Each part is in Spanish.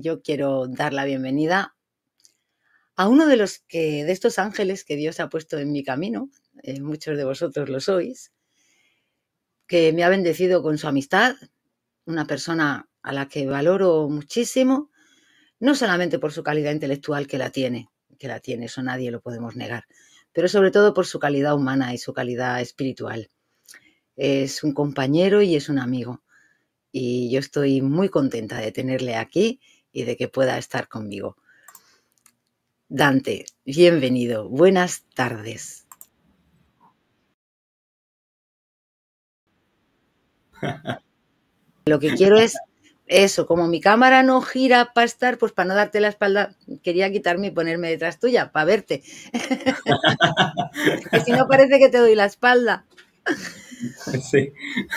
yo quiero dar la bienvenida a uno de los que de estos ángeles que Dios ha puesto en mi camino, eh, muchos de vosotros lo sois, que me ha bendecido con su amistad, una persona a la que valoro muchísimo, no solamente por su calidad intelectual que la tiene, que la tiene, eso nadie lo podemos negar, pero sobre todo por su calidad humana y su calidad espiritual. Es un compañero y es un amigo. Y yo estoy muy contenta de tenerle aquí y de que pueda estar conmigo. Dante, bienvenido. Buenas tardes. Lo que quiero es eso, como mi cámara no gira para estar, pues para no darte la espalda, quería quitarme y ponerme detrás tuya, para verte. que si no parece que te doy la espalda. Sí.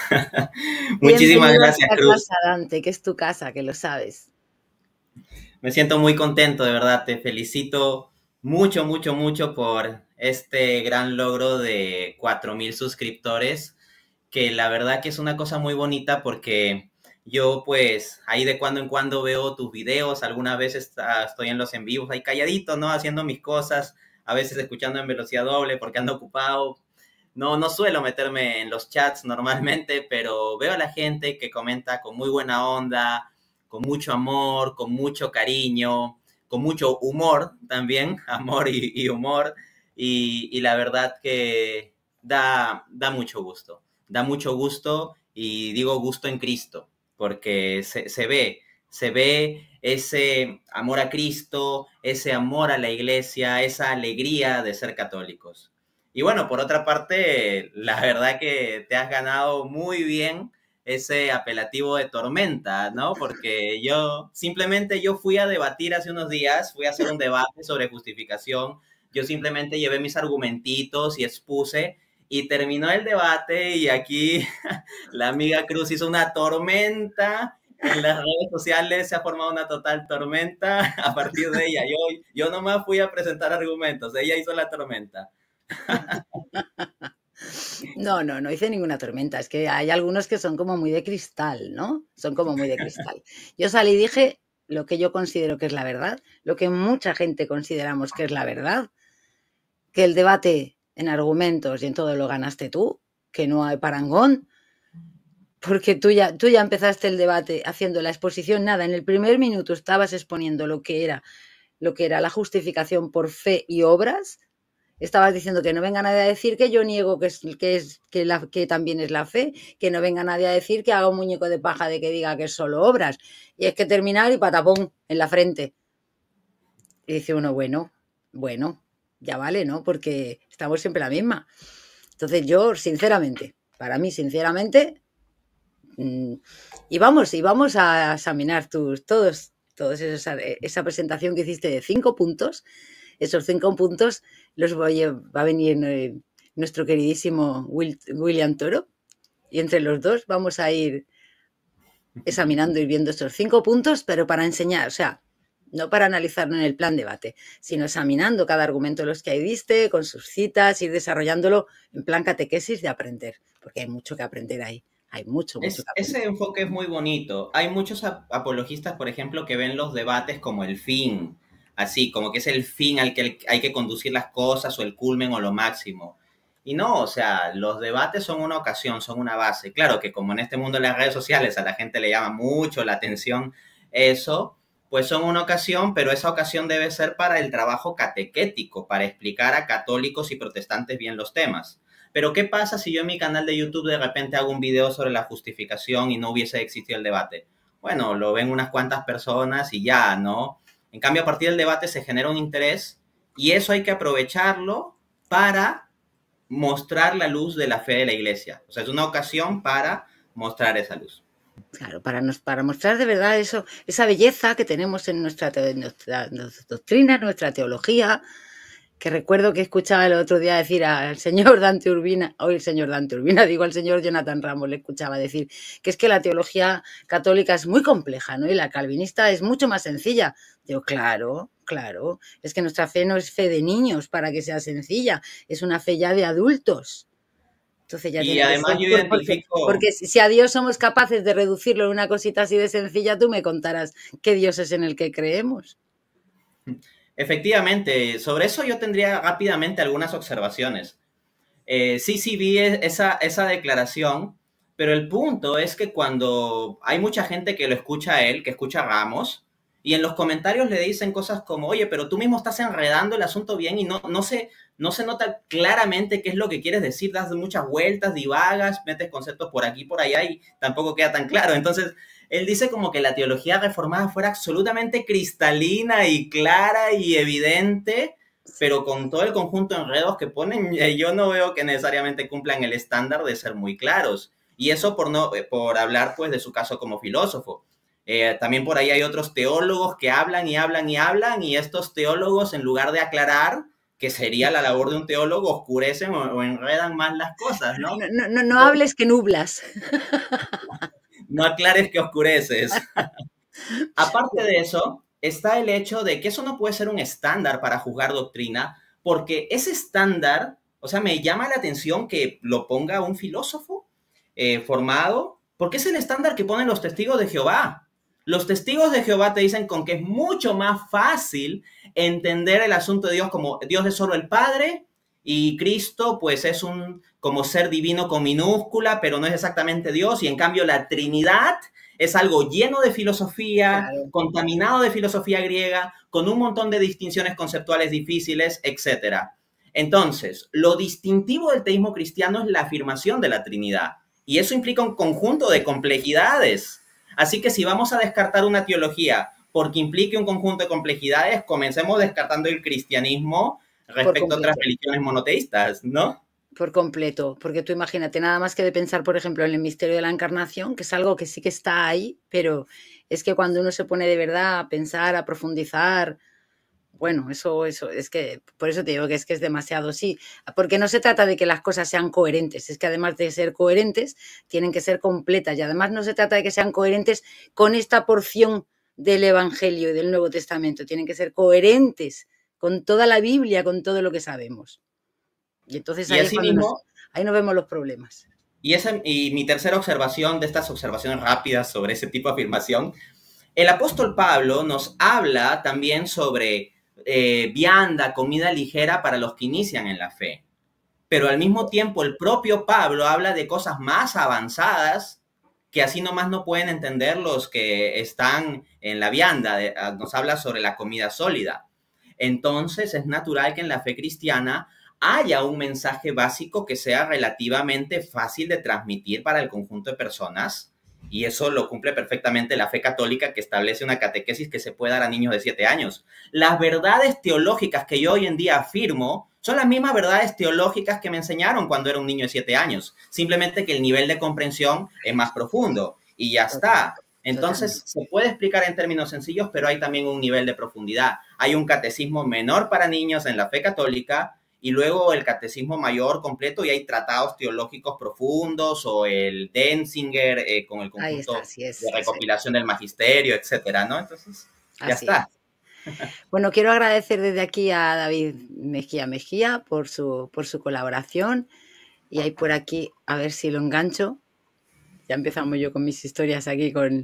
Muchísimas gracias, Cruz. Dante, que es tu casa, que lo sabes. Me siento muy contento, de verdad. Te felicito mucho, mucho, mucho por este gran logro de 4.000 suscriptores, que la verdad que es una cosa muy bonita porque yo pues ahí de cuando en cuando veo tus videos, algunas veces estoy en los en vivos ahí calladito, ¿no? Haciendo mis cosas, a veces escuchando en velocidad doble porque ando ocupado. No, no suelo meterme en los chats normalmente, pero veo a la gente que comenta con muy buena onda, con mucho amor, con mucho cariño, con mucho humor también, amor y, humor. Y, la verdad que da, da mucho gusto, da mucho gusto y digo gusto en Cristo, porque se, se ve, se ve ese amor a Cristo, ese amor a la iglesia, esa alegría de ser católicos. Y bueno, por otra parte, la verdad que te has ganado muy bien ese apelativo de tormenta, ¿no? Porque yo simplemente yo fui a debatir hace unos días, fui a hacer un debate sobre justificación, yo simplemente llevé mis argumentitos y expuse y terminó el debate y aquí la amiga Cruz hizo una tormenta. En las redes sociales se ha formado una total tormenta a partir de ella. Yo, yo nomás fui a presentar argumentos, ella hizo la tormenta. No, no, no hice ninguna tormenta. Es que hay algunos que son como muy de cristal, ¿no? Son como muy de cristal. Yo salí y dije lo que yo considero que es la verdad, lo que mucha gente consideramos que es la verdad, que el debate en argumentos y en todo lo ganaste tú, que no hay parangón, porque tú ya, tú ya empezaste el debate haciendo la exposición, nada, en el primer minuto estabas exponiendo lo que era, lo que era la justificación por fe y obras, Estabas diciendo que no venga nadie a decir que yo niego que, es, que, la, que también es la fe, que no venga nadie a decir que haga un muñeco de paja de que diga que es solo obras. Y es que terminar y patapón en la frente. Y dice uno, bueno, bueno, ya vale, ¿no? Porque estamos siempre la misma. Entonces yo, sinceramente, para mí, sinceramente, mm, y vamos, y vamos a examinar tus, todos, todos eh, esa presentación que hiciste de cinco puntos. Esos cinco puntos los voy va a venir eh, nuestro queridísimo William Toro y entre los dos vamos a ir examinando y viendo estos cinco puntos, pero para enseñar, o sea, no para analizarlo en el plan debate, sino examinando cada argumento de los que ahí diste, con sus citas, ir desarrollándolo en plan catequesis de aprender, porque hay mucho que aprender ahí. Hay mucho, Ese enfoque es muy bonito. Hay muchos apologistas, por ejemplo, que ven los debates como el fin, así, como que es el fin al que hay que conducir las cosas o el culmen o lo máximo. Y no, o sea, los debates son una ocasión, son una base. Claro que como en este mundo de las redes sociales a la gente le llama mucho la atención eso, pues son una ocasión, pero esa ocasión debe ser para el trabajo catequético, para explicar a católicos y protestantes bien los temas. Pero ¿qué pasa si yo en mi canal de YouTube de repente hago un video sobre la justificación y no hubiese existido el debate? Bueno, lo ven unas cuantas personas y ya, ¿no? En cambio, a partir del debate se genera un interés y eso hay que aprovecharlo para mostrar la luz de la fe de la iglesia. O sea, es una ocasión para mostrar esa luz. Claro, para, nos, para mostrar de verdad eso, esa belleza que tenemos en nuestra, en nuestra doctrina, nuestra teología, que recuerdo que escuchaba el otro día decir al señor Dante Urbina, hoy el señor Dante Urbina, digo al señor Jonathan Ramos, le escuchaba decir que es que la teología católica es muy compleja, ¿no? Y la calvinista es mucho más sencilla. yo claro, claro, es que nuestra fe no es fe de niños para que sea sencilla, es una fe ya de adultos. Entonces ya y además yo identifico... Porque, porque, si a Dios somos capaces de reducirlo en una cosita así de sencilla, tú me contarás qué Dios es en el que creemos. Efectivamente, sobre eso yo tendría rápidamente algunas observaciones. Eh, sí, sí vi e-, esa, esa declaración, pero el punto es que cuando hay mucha gente que lo escucha a él, que escucha a Ramos, y en los comentarios le dicen cosas como, oye, pero tú mismo estás enredando el asunto bien y no, no, se, no se nota claramente qué es lo que quieres decir, das muchas vueltas, divagas, metes conceptos por aquí, y por allá y tampoco queda tan claro. Entonces, él dice como que la teología reformada fuera absolutamente cristalina y clara y evidente, pero con todo el conjunto de enredos que ponen, eh, yo no veo que necesariamente cumplan el estándar de ser muy claros. Y eso por, no, eh, por hablar pues de su caso como filósofo. Eh, también por ahí hay otros teólogos que hablan y hablan y hablan y estos teólogos en lugar de aclarar, que sería la labor de un teólogo, oscurecen o, enredan más las cosas, No, no, no, no hables que nublas. no aclares que oscureces. Aparte de eso, está el hecho de que eso no puede ser un estándar para juzgar doctrina, porque ese estándar, o sea, me llama la atención que lo ponga un filósofo eh, formado, porque es el estándar que ponen los testigos de Jehová. Los testigos de Jehová te dicen con que es mucho más fácil entender el asunto de Dios como Dios es solo el Padre, y Cristo, pues es un como ser divino con minúscula, pero no es exactamente Dios. Y en cambio la Trinidad es algo lleno de filosofía, contaminado de filosofía griega, con un montón de distinciones conceptuales difíciles, etc. Entonces, lo distintivo del teísmo cristiano es la afirmación de la Trinidad. Y eso implica un conjunto de complejidades. Así que si vamos a descartar una teología porque implique un conjunto de complejidades, comencemos descartando el cristianismo respecto a otras religiones monoteístas, ¿no? Por completo, porque tú imagínate, nada más que de pensar, por ejemplo, en el misterio de la encarnación, que es algo que sí que está ahí, pero es que cuando uno se pone de verdad a pensar, a profundizar, bueno, eso, eso, es que, por eso te digo que es que es demasiado, sí, porque no se trata de que las cosas sean coherentes, es que además de ser coherentes, tienen que ser completas y además no se trata de que sean coherentes con esta porción del Evangelio y del Nuevo Testamento, tienen que ser coherentes con toda la Biblia, con todo lo que sabemos. Y entonces ahí, mismo, ahí nos vemos los problemas. Y, esa, mi tercera observación de estas observaciones rápidas sobre ese tipo de afirmación, el apóstol Pablo nos habla también sobre eh, vianda, comida ligera para los que inician en la fe. Pero al mismo tiempo el propio Pablo habla de cosas más avanzadas que así nomás no pueden entender los que están en la vianda. Ah, nos habla sobre la comida sólida entonces es natural que en la fe cristiana haya un mensaje básico que sea relativamente fácil de transmitir para el conjunto de personas. Y eso lo cumple perfectamente la fe católica que establece una catequesis que se puede dar a niños de siete años. Las verdades teológicas que yo hoy en día afirmo son las mismas verdades teológicas que me enseñaron cuando era un niño de siete años. Simplemente que el nivel de comprensión es más profundo. Y ya está. Entonces, se puede explicar en términos sencillos, pero hay también un nivel de profundidad. Hay un catecismo menor para niños en la fe católica y luego el catecismo mayor completo y hay tratados teológicos profundos o el Denzinger eh, con el conjunto de recopilación del magisterio, etcétera, ¿no? Entonces, ya está. Bueno, quiero agradecer desde aquí a David Mejía Mejía por su colaboración. Y hay por aquí, a ver si lo engancho, ya empezamos yo con mis historias aquí con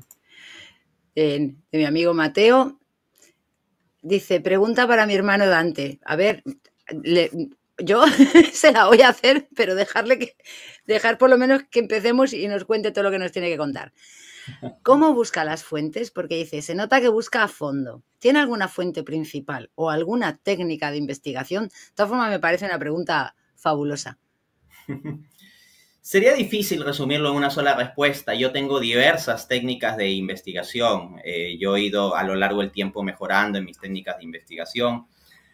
de mi amigo Mateo. Dice, pregunta para mi hermano Dante. A ver, yo se la voy a hacer, pero dejarle que, dejar por lo menos que empecemos y nos cuente todo lo que nos tiene que contar. ¿Cómo busca las fuentes? Porque dice, se nota que busca a fondo. ¿Tiene alguna fuente principal o alguna técnica de investigación? De todas formas, me parece una pregunta fabulosa. Sería difícil resumirlo en una sola respuesta. Yo tengo diversas técnicas de investigación. Eh, yo he ido a lo largo del tiempo mejorando en mis técnicas de investigación.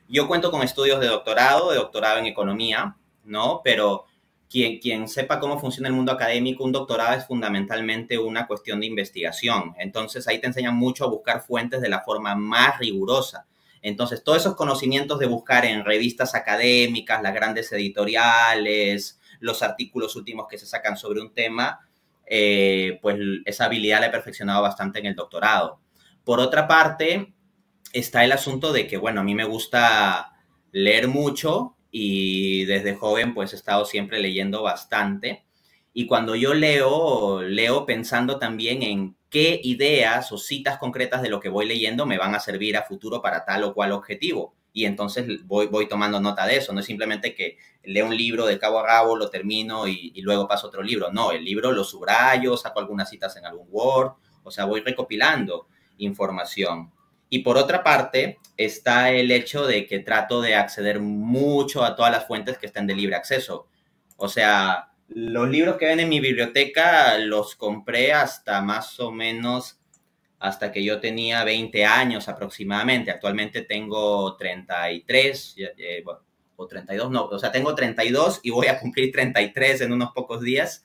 Yo cuento con estudios de doctorado, de doctorado en economía, ¿no? Pero quien, quien sepa cómo funciona el mundo académico, un doctorado es fundamentalmente una cuestión de investigación. Entonces ahí te enseñan mucho a buscar fuentes de la forma más rigurosa. Entonces todos esos conocimientos de buscar en revistas académicas, las grandes editoriales, los artículos últimos que se sacan sobre un tema, eh, pues esa habilidad la he perfeccionado bastante en el doctorado. Por otra parte, está el asunto de que, bueno, a mí me gusta leer mucho y desde joven pues he estado siempre leyendo bastante. Y cuando yo leo, leo pensando también en qué ideas o citas concretas de lo que voy leyendo me van a servir a futuro para tal o cual objetivo y entonces voy, voy tomando nota de eso. No es simplemente que leo un libro de cabo a cabo, lo termino y, luego paso otro libro. No, el libro lo subrayo, saco algunas citas en algún Word, o sea, voy recopilando información. Y por otra parte está el hecho de que trato de acceder mucho a todas las fuentes que estén de libre acceso. O sea, los libros que ven en mi biblioteca los compré hasta más o menos hasta que yo tenía 20 años aproximadamente. Actualmente tengo 33 eh, o 32, no, o sea, tengo 32 y voy a cumplir 33 en unos pocos días.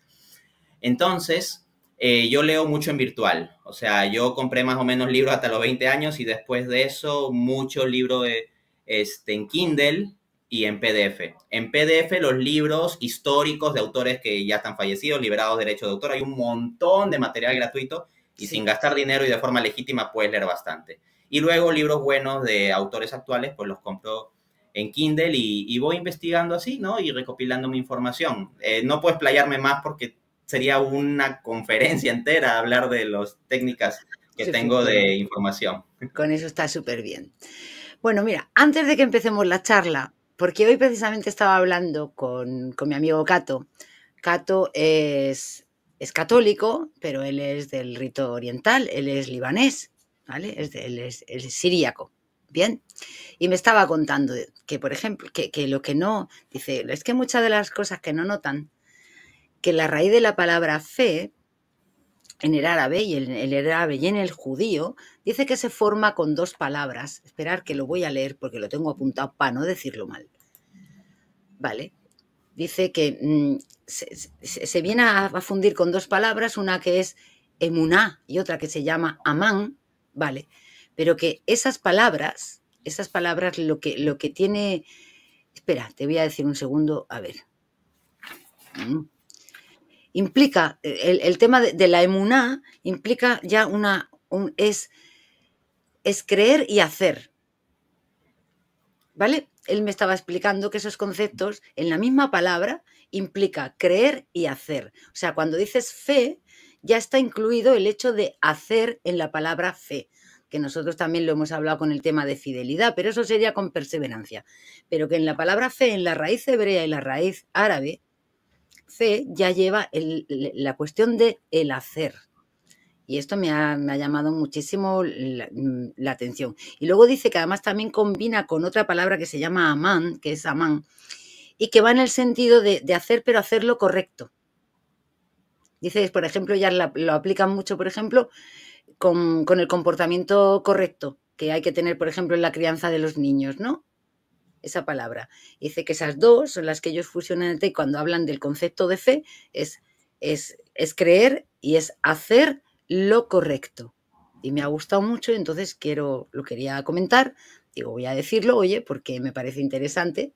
Entonces, eh, yo leo mucho en virtual. O sea, yo compré más o menos libros hasta los 20 años y después de eso mucho libro eh, este, en Kindle y en PDF. En PDF los libros históricos de autores que ya están fallecidos, liberados de derechos de autor, hay un montón de material gratuito y sin gastar dinero y de forma legítima puedes leer bastante. Y luego libros buenos de autores actuales, pues los compro en Kindle y, voy investigando así, ¿no? Y recopilando mi información. Eh, no puedes playarme más porque sería una conferencia entera hablar de las técnicas que tengo de información. Con eso está súper bien. Bueno, mira, antes de que empecemos la charla, porque hoy precisamente estaba hablando con, con mi amigo Cato. Cato es es católico, pero él es del rito oriental, él es libanés, ¿vale? él es, siríaco. Bien, y me estaba contando que, por ejemplo, que, lo que no, dice, es que muchas de las cosas que no notan, que la raíz de la palabra fe en el árabe y en el árabe y en el judío, dice que se forma con dos palabras. Esperar que lo voy a leer porque lo tengo apuntado para no decirlo mal. ¿Vale? dice que mm, se, viene a, fundir con dos palabras, una que es emuná y otra que se llama amán, ¿vale? Pero que esas palabras, esas palabras lo que, lo que tiene... Espera, te voy a decir un segundo, a ver. Mm. Implica, el, tema de, la emuná implica ya una... Un, es, es creer y hacer, ¿vale? él me estaba explicando que esos conceptos en la misma palabra implica creer y hacer. O sea, cuando dices fe, ya está incluido el hecho de hacer en la palabra fe, que nosotros también lo hemos hablado con el tema de fidelidad, pero eso sería con perseverancia. Pero que en la palabra fe, en la raíz hebrea y la raíz árabe, fe ya lleva la cuestión de el hacer. Y esto me ha, llamado muchísimo mm, la, atención. Y luego dice que además también combina con otra palabra que se llama amán, que es amán, y que va en el sentido de, hacer, pero hacerlo correcto. Dice, por ejemplo, ya lo aplican mucho, por ejemplo, con, el comportamiento correcto que hay que tener, por ejemplo, en la crianza de los niños, ¿no? Esa palabra. Dice que esas dos son las que ellos fusionan y cuando hablan del concepto de fe es, es, es creer y es hacer lo correcto. Y me ha gustado mucho, entonces quiero, lo quería comentar. Digo, voy a decirlo, oye, porque me parece interesante.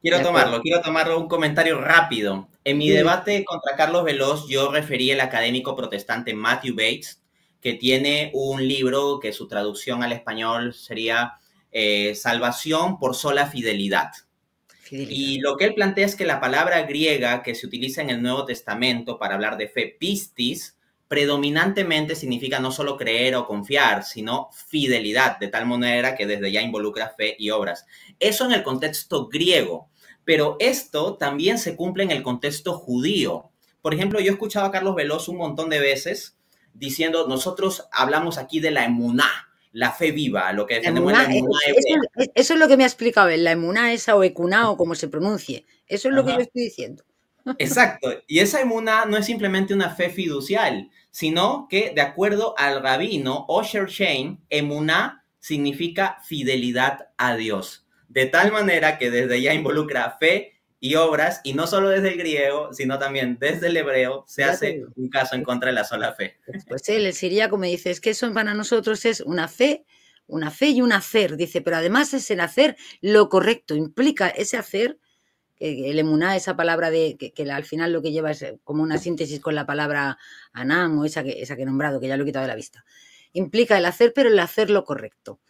Quiero tomarlo, quiero tomarlo un comentario rápido. En mi debate contra Carlos Veloz, yo referí al académico protestante Matthew Bates, que tiene un libro que su traducción al español sería eh, Salvación por sola fidelidad. Y lo que él plantea es que la palabra griega que se utiliza en el Nuevo Testamento para hablar de fe, pistis, predominantemente significa no solo creer o confiar, sino fidelidad, de tal manera que desde ya involucra fe y obras. Eso en el contexto griego, pero esto también se cumple en el contexto judío. Por ejemplo, yo he escuchado a Carlos Veloz un montón de veces diciendo, nosotros hablamos aquí de la emuná, la fe viva, lo que defendemos eso, es lo que me ha explicado él, la emuna esa o ecuna o como se pronuncie. Eso es lo que yo estoy diciendo. Exacto. Y esa emuna no es simplemente una fe fiducial, sino que de acuerdo al rabino Osher Shane, emuna significa fidelidad a Dios. De tal manera que desde ya involucra fe, y obras, y no solo desde el griego, sino también desde el hebreo, se hace un caso en contra de la sola fe. Pues sí, pues el siríaco me dice, es que eso para nosotros es una fe, una fe y un hacer, dice, pero además es el hacer lo correcto, implica ese hacer, que el emuná, esa palabra de, que, al final lo que lleva es eh, como una síntesis con la palabra anam o esa que, esa que he nombrado, que ya lo he quitado de la vista. Implica el hacer, pero el hacer lo correcto.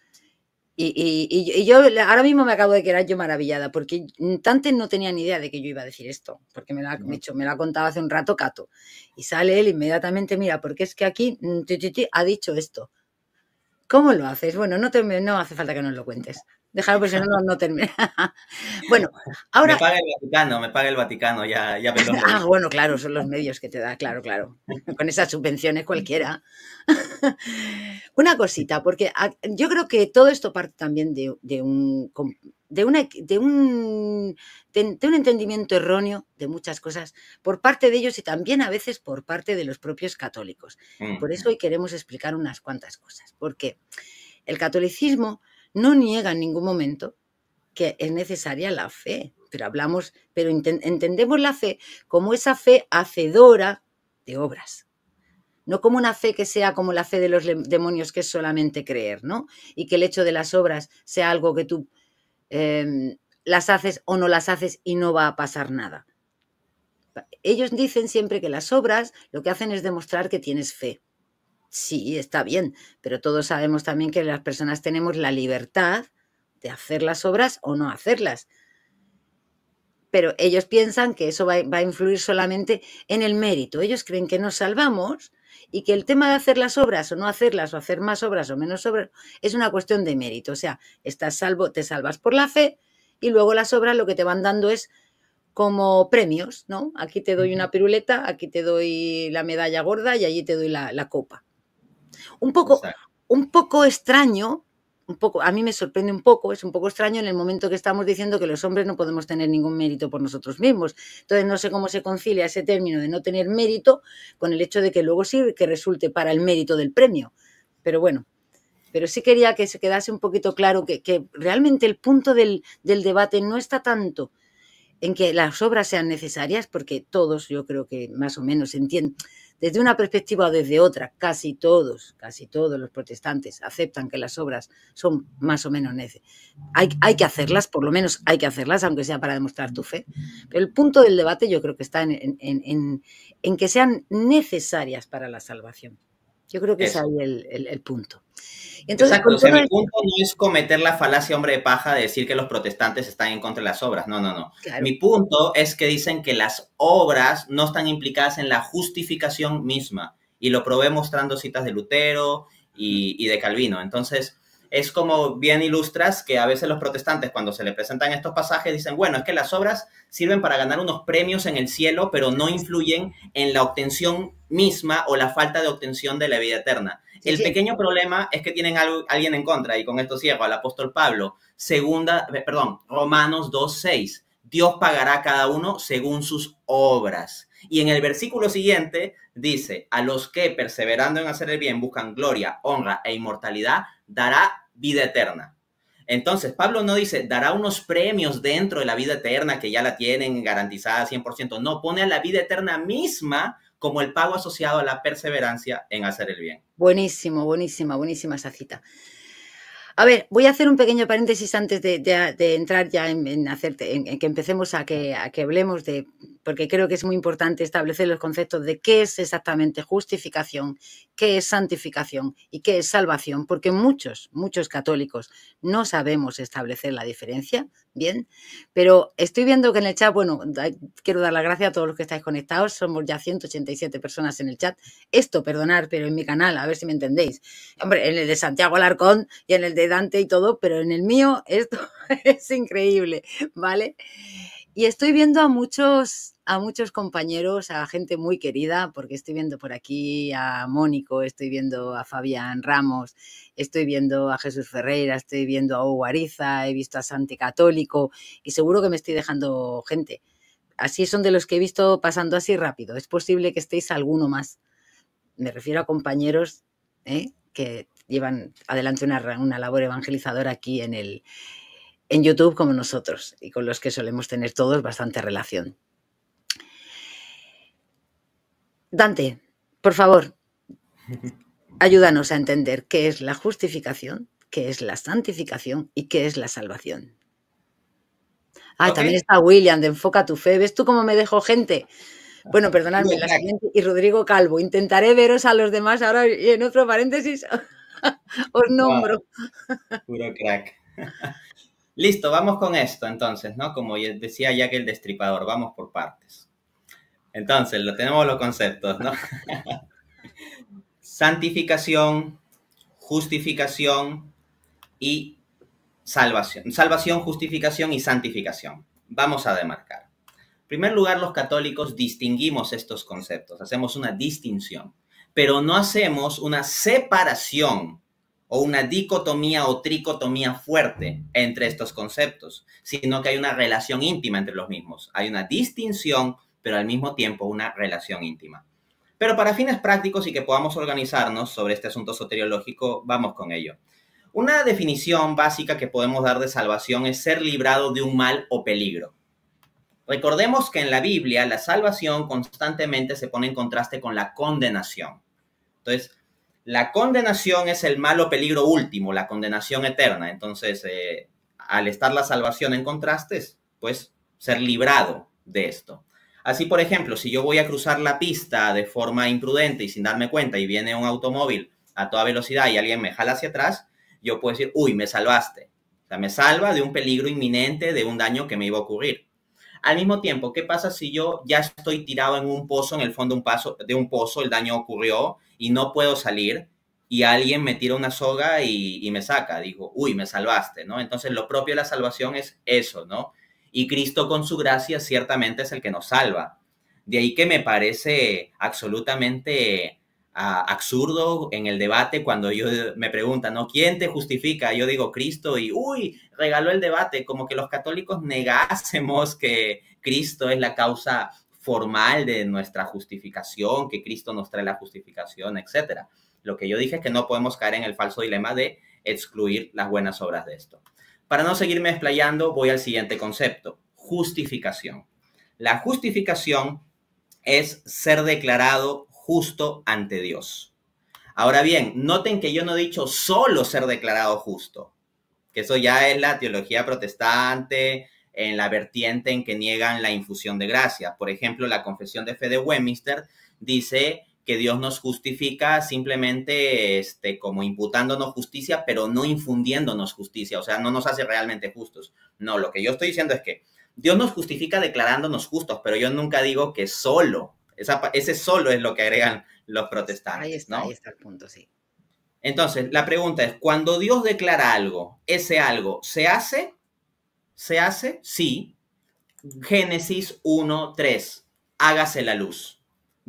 Y, y, yo ahora mismo me acabo de quedar yo maravillada, porque antes no tenía ni idea de que yo iba a decir esto, porque me lo ha, me lo ha contado hace un rato Cato. Y sale él inmediatamente, mira, porque es que aquí mm, ha dicho esto. ¿Cómo lo haces? Bueno, no, no hace falta que nos lo cuentes. Déjalo, porque si no, no termina. bueno, ahora. Me paga el Vaticano, me paga el Vaticano, ya, ya Ah, bueno, claro, son los medios que te da, claro, claro. Con esas subvenciones cualquiera. Una cosita, porque yo creo que todo esto parte también de un de, de, un, un, entendimiento erróneo de muchas cosas por parte de ellos y también a veces por parte de los propios católicos. Por eso hoy queremos explicar unas cuantas cosas, porque el catolicismo no niega en ningún momento que es necesaria la fe, pero hablamos, pero entendemos la fe como esa fe hacedora de obras, no como una fe que sea como la fe de los demonios, que es solamente creer, ¿no? Y que el hecho de las obras sea algo que tú Em, las haces o no las haces y no va a pasar nada. Ellos dicen siempre que las obras lo que hacen es demostrar que tienes fe. Sí, está bien, pero todos sabemos también que las personas tenemos la libertad de hacer las obras o no hacerlas. Pero ellos piensan que eso va a influir solamente en el mérito. Ellos creen que nos salvamos y que el tema de hacer las obras o no hacerlas o hacer más obras o menos obras es una cuestión de mérito. O sea, estás salvo, te salvas por la fe y luego las obras lo que te van dando es como premios, ¿no? Aquí te doy una piruleta, aquí te doy la medalla gorda y allí te doy la, la copa. Un poco, un poco extraño poco, a mí me sorprende un poco, es un poco extraño en el momento que estamos diciendo que los hombres no podemos tener ningún mérito por nosotros mismos. Entonces, no sé cómo se concilia ese término de no tener mérito con el hecho de que luego sí que resulte para el mérito del premio. Pero bueno, pero sí quería que se quedase un poquito claro que, realmente el punto del debate no está tanto en que las obras sean necesarias, porque todos yo creo que más o menos entienden desde una perspectiva o desde otra, casi todos, casi todos los protestantes aceptan que las obras son más o menos necesarias. Hay, que hacerlas, por lo menos hay que hacerlas, aunque sea para demostrar tu fe. Pero el punto del debate yo creo que está en que sean necesarias para la salvación. Yo creo que es ahí el, punto. Entonces, Exacto, mi punto no es cometer la falacia hombre de paja de decir que los protestantes están en contra de las obras, no, no, no. Mi punto es que dicen que las obras no están implicadas en la justificación misma y lo probé mostrando citas de Lutero y, y de Calvino. Entonces, es como bien ilustras que a veces los protestantes cuando se les presentan estos pasajes dicen, bueno, es que las obras sirven para ganar unos premios en el cielo, pero no influyen en la obtención misma o la falta de obtención de la vida eterna. el pequeño problema es que tienen alguien en contra, y con esto cierro al apóstol Pablo, segunda, eh, perdón, Romanos 2.6, Dios pagará a cada uno según sus obras. Y en el versículo siguiente dice, a los que perseverando en hacer el bien buscan gloria, honra e inmortalidad, dará vida eterna. Entonces, Pablo no dice, dará unos premios dentro de la vida eterna que ya la tienen garantizada 100%. No, pone a la vida eterna misma como el pago asociado a la perseverancia en hacer el bien. Buenísimo, buenísima, buenísima esa cita. A ver, voy a hacer un pequeño paréntesis antes de, entrar ya en, que empecemos a que hablemos de, porque creo que es muy importante establecer los conceptos de qué es exactamente justificación, qué es santificación y qué es salvación, porque muchos, muchos católicos no sabemos establecer la diferencia bien. Pero estoy viendo que en el chat, bueno, quiero dar las gracias a todos los que estáis conectados, somos ya 187 personas en el chat. Esto, perdonar, pero en mi canal, a ver si me entendéis. Hombre, en el de Santiago Alarcón y en el de Dante y todo, pero en el mío esto es increíble, ¿vale? Y estoy viendo a muchos a muchos compañeros, a gente muy querida, porque estoy viendo por aquí a Mónico, estoy viendo a Fabián Ramos, estoy viendo a Jesús Ferreira, estoy viendo a Uguariza, he visto a Santi Católico y seguro que me estoy dejando gente. Así son de los que he visto pasando así rápido. Es posible que estéis alguno más. Me refiero a compañeros ¿eh? que llevan adelante una, labor evangelizadora aquí en el en YouTube como nosotros y con los que solemos tener todos bastante relación. Dante, por favor, ayúdanos a entender qué es la justificación, qué es la santificación y qué es la salvación. Ah, también está William de Enfoca tu fe. ¿Ves tú cómo me dejo gente? Bueno, perdonadme, Y Rodrigo Calvo, intentaré veros a los demás ahora y en otro paréntesis os nombro. Puro crack. Listo, vamos con esto entonces, ¿no? Como decía Jack el Destripador, vamos por partes. Entonces, lo tenemos los conceptos, ¿no? Santificación, justificación y salvación. Salvación, justificación y santificación. Vamos a demarcar. En primer lugar, los católicos distinguimos estos conceptos, hacemos una distinción, pero no hacemos una separación o una dicotomía o tricotomía fuerte entre estos conceptos, sino que hay una relación íntima entre los mismos. Hay una distinción pero al mismo tiempo una relación íntima. Pero para fines prácticos y que podamos organizarnos sobre este asunto soteriológico, vamos con ello. Una definición básica que podemos dar de salvación es ser librado de un mal o peligro. Recordemos que en la Biblia la salvación constantemente se pone en contraste con la condenación. Entonces, la condenación es el mal o peligro último, la condenación eterna. Entonces, eh, al estar la salvación en contrastes, pues ser librado de esto. Así, por ejemplo, si yo voy a cruzar la pista de forma imprudente y sin darme cuenta y viene un automóvil a toda velocidad y alguien me jala hacia atrás, yo puedo decir, uy, me salvaste. O sea, me salva de un peligro inminente, de un daño que me iba a ocurrir. Al mismo tiempo, ¿qué pasa si yo ya estoy tirado en un pozo, en el fondo un paso, de un pozo, el daño ocurrió y no puedo salir y alguien me tira una soga y, y me saca? Digo, uy, me salvaste, ¿no? Entonces, lo propio de la salvación es eso, ¿no? y Cristo con su gracia ciertamente es el que nos salva. De ahí que me parece absolutamente ah, absurdo en el debate cuando yo me preguntan, ¿no? ¿Quién te justifica? Yo digo Cristo y, uy, regaló el debate, como que los católicos negásemos que Cristo es la causa formal de nuestra justificación, que Cristo nos trae la justificación, etc. Lo que yo dije es que no podemos caer en el falso dilema de excluir las buenas obras de esto. Para no seguirme desplayando, voy al siguiente concepto, justificación. La justificación es ser declarado justo ante Dios. Ahora bien, noten que yo no he dicho solo ser declarado justo, que eso ya es la teología protestante, en la vertiente en que niegan la infusión de gracia. Por ejemplo, la confesión de fe de Westminster dice que Dios nos justifica simplemente este, como imputándonos justicia, pero no infundiéndonos justicia, o sea, no nos hace realmente justos. No, lo que yo estoy diciendo es que Dios nos justifica declarándonos justos, pero yo nunca digo que solo, esa, ese solo es lo que agregan los protestantes. Ahí está, ahí está el punto, sí. Entonces, la pregunta es, cuando Dios declara algo, ese algo, ¿se hace? ¿Se hace? Sí. Génesis 1, 3, hágase la luz.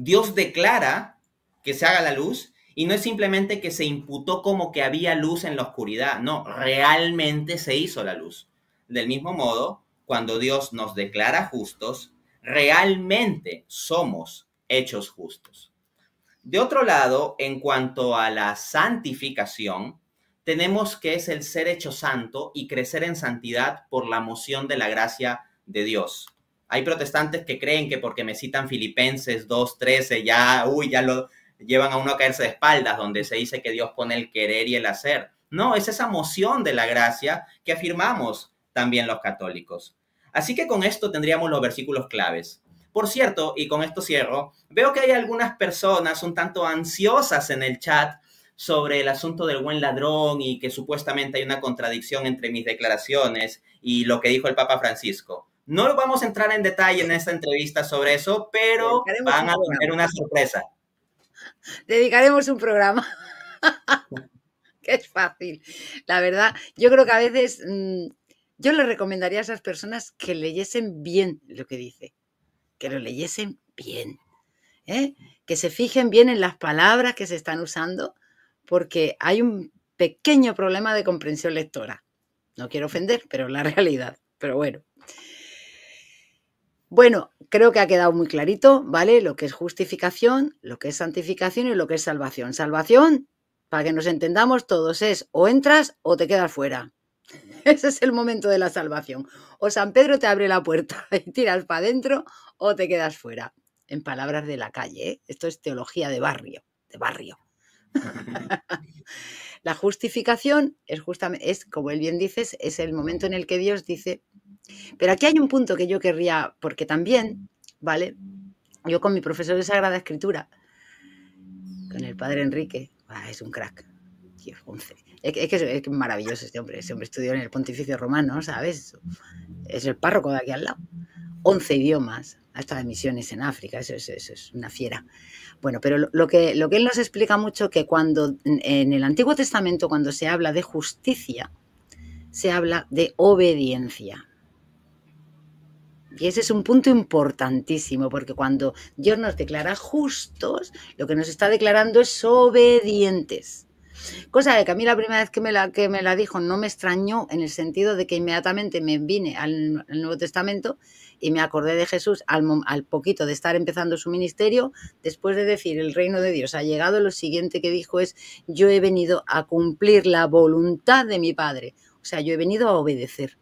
Dios declara que se haga la luz y no es simplemente que se imputó como que había luz en la oscuridad, no, realmente se hizo la luz. Del mismo modo, cuando Dios nos declara justos, realmente somos hechos justos. De otro lado, en cuanto a la santificación, tenemos que es el ser hecho santo y crecer en santidad por la moción de la gracia de Dios. Hay protestantes que creen que porque me citan Filipenses 2.13, ya, uy, ya lo llevan a uno a caerse de espaldas, donde se dice que Dios pone el querer y el hacer. No, es esa moción de la gracia que afirmamos también los católicos. Así que con esto tendríamos los versículos claves. Por cierto, y con esto cierro, veo que hay algunas personas un tanto ansiosas en el chat sobre el asunto del buen ladrón y que supuestamente hay una contradicción entre mis declaraciones y lo que dijo el Papa Francisco. No vamos a entrar en detalle en esta entrevista sobre eso, pero van a tener una sorpresa. Dedicaremos un programa. que es fácil. La verdad, yo creo que a veces mm, yo le recomendaría a esas personas que leyesen bien lo que dice. Que lo leyesen bien. ¿eh? Que se fijen bien en las palabras que se están usando, porque hay un pequeño problema de comprensión lectora. No quiero ofender, pero la realidad. Pero bueno. Bueno, creo que ha quedado muy clarito, ¿vale? Lo que es justificación, lo que es santificación y lo que es salvación. Salvación, para que nos entendamos todos, es o entras o te quedas fuera. Ese es el momento de la salvación. O San Pedro te abre la puerta y tiras para adentro o te quedas fuera. En palabras de la calle, ¿eh? esto es teología de barrio, de barrio. la justificación es justamente, es como él bien dices, es el momento en el que Dios dice, pero aquí hay un punto que yo querría, porque también, ¿vale? Yo con mi profesor de Sagrada Escritura, con el padre Enrique, es un crack. Es, que, es, maravilloso este hombre. Ese hombre estudió en el Pontificio Romano, ¿sabes? Es el párroco de aquí al lado. 11 idiomas, estado en misiones en África, eso, es una fiera. Bueno, pero lo, que, él nos explica mucho que cuando en el Antiguo Testamento, cuando se habla de justicia, se habla de obediencia. Y ese es un punto importantísimo, porque cuando Dios nos declara justos, lo que nos está declarando es obedientes. Cosa de que a mí la primera vez que me la, que me la dijo no me extrañó en el sentido de que inmediatamente me vine al, Nuevo Testamento y me acordé de Jesús al, al, poquito de estar empezando su ministerio, después de decir el reino de Dios ha llegado, lo siguiente que dijo es yo he venido a cumplir la voluntad de mi Padre, o sea, yo he venido a obedecer.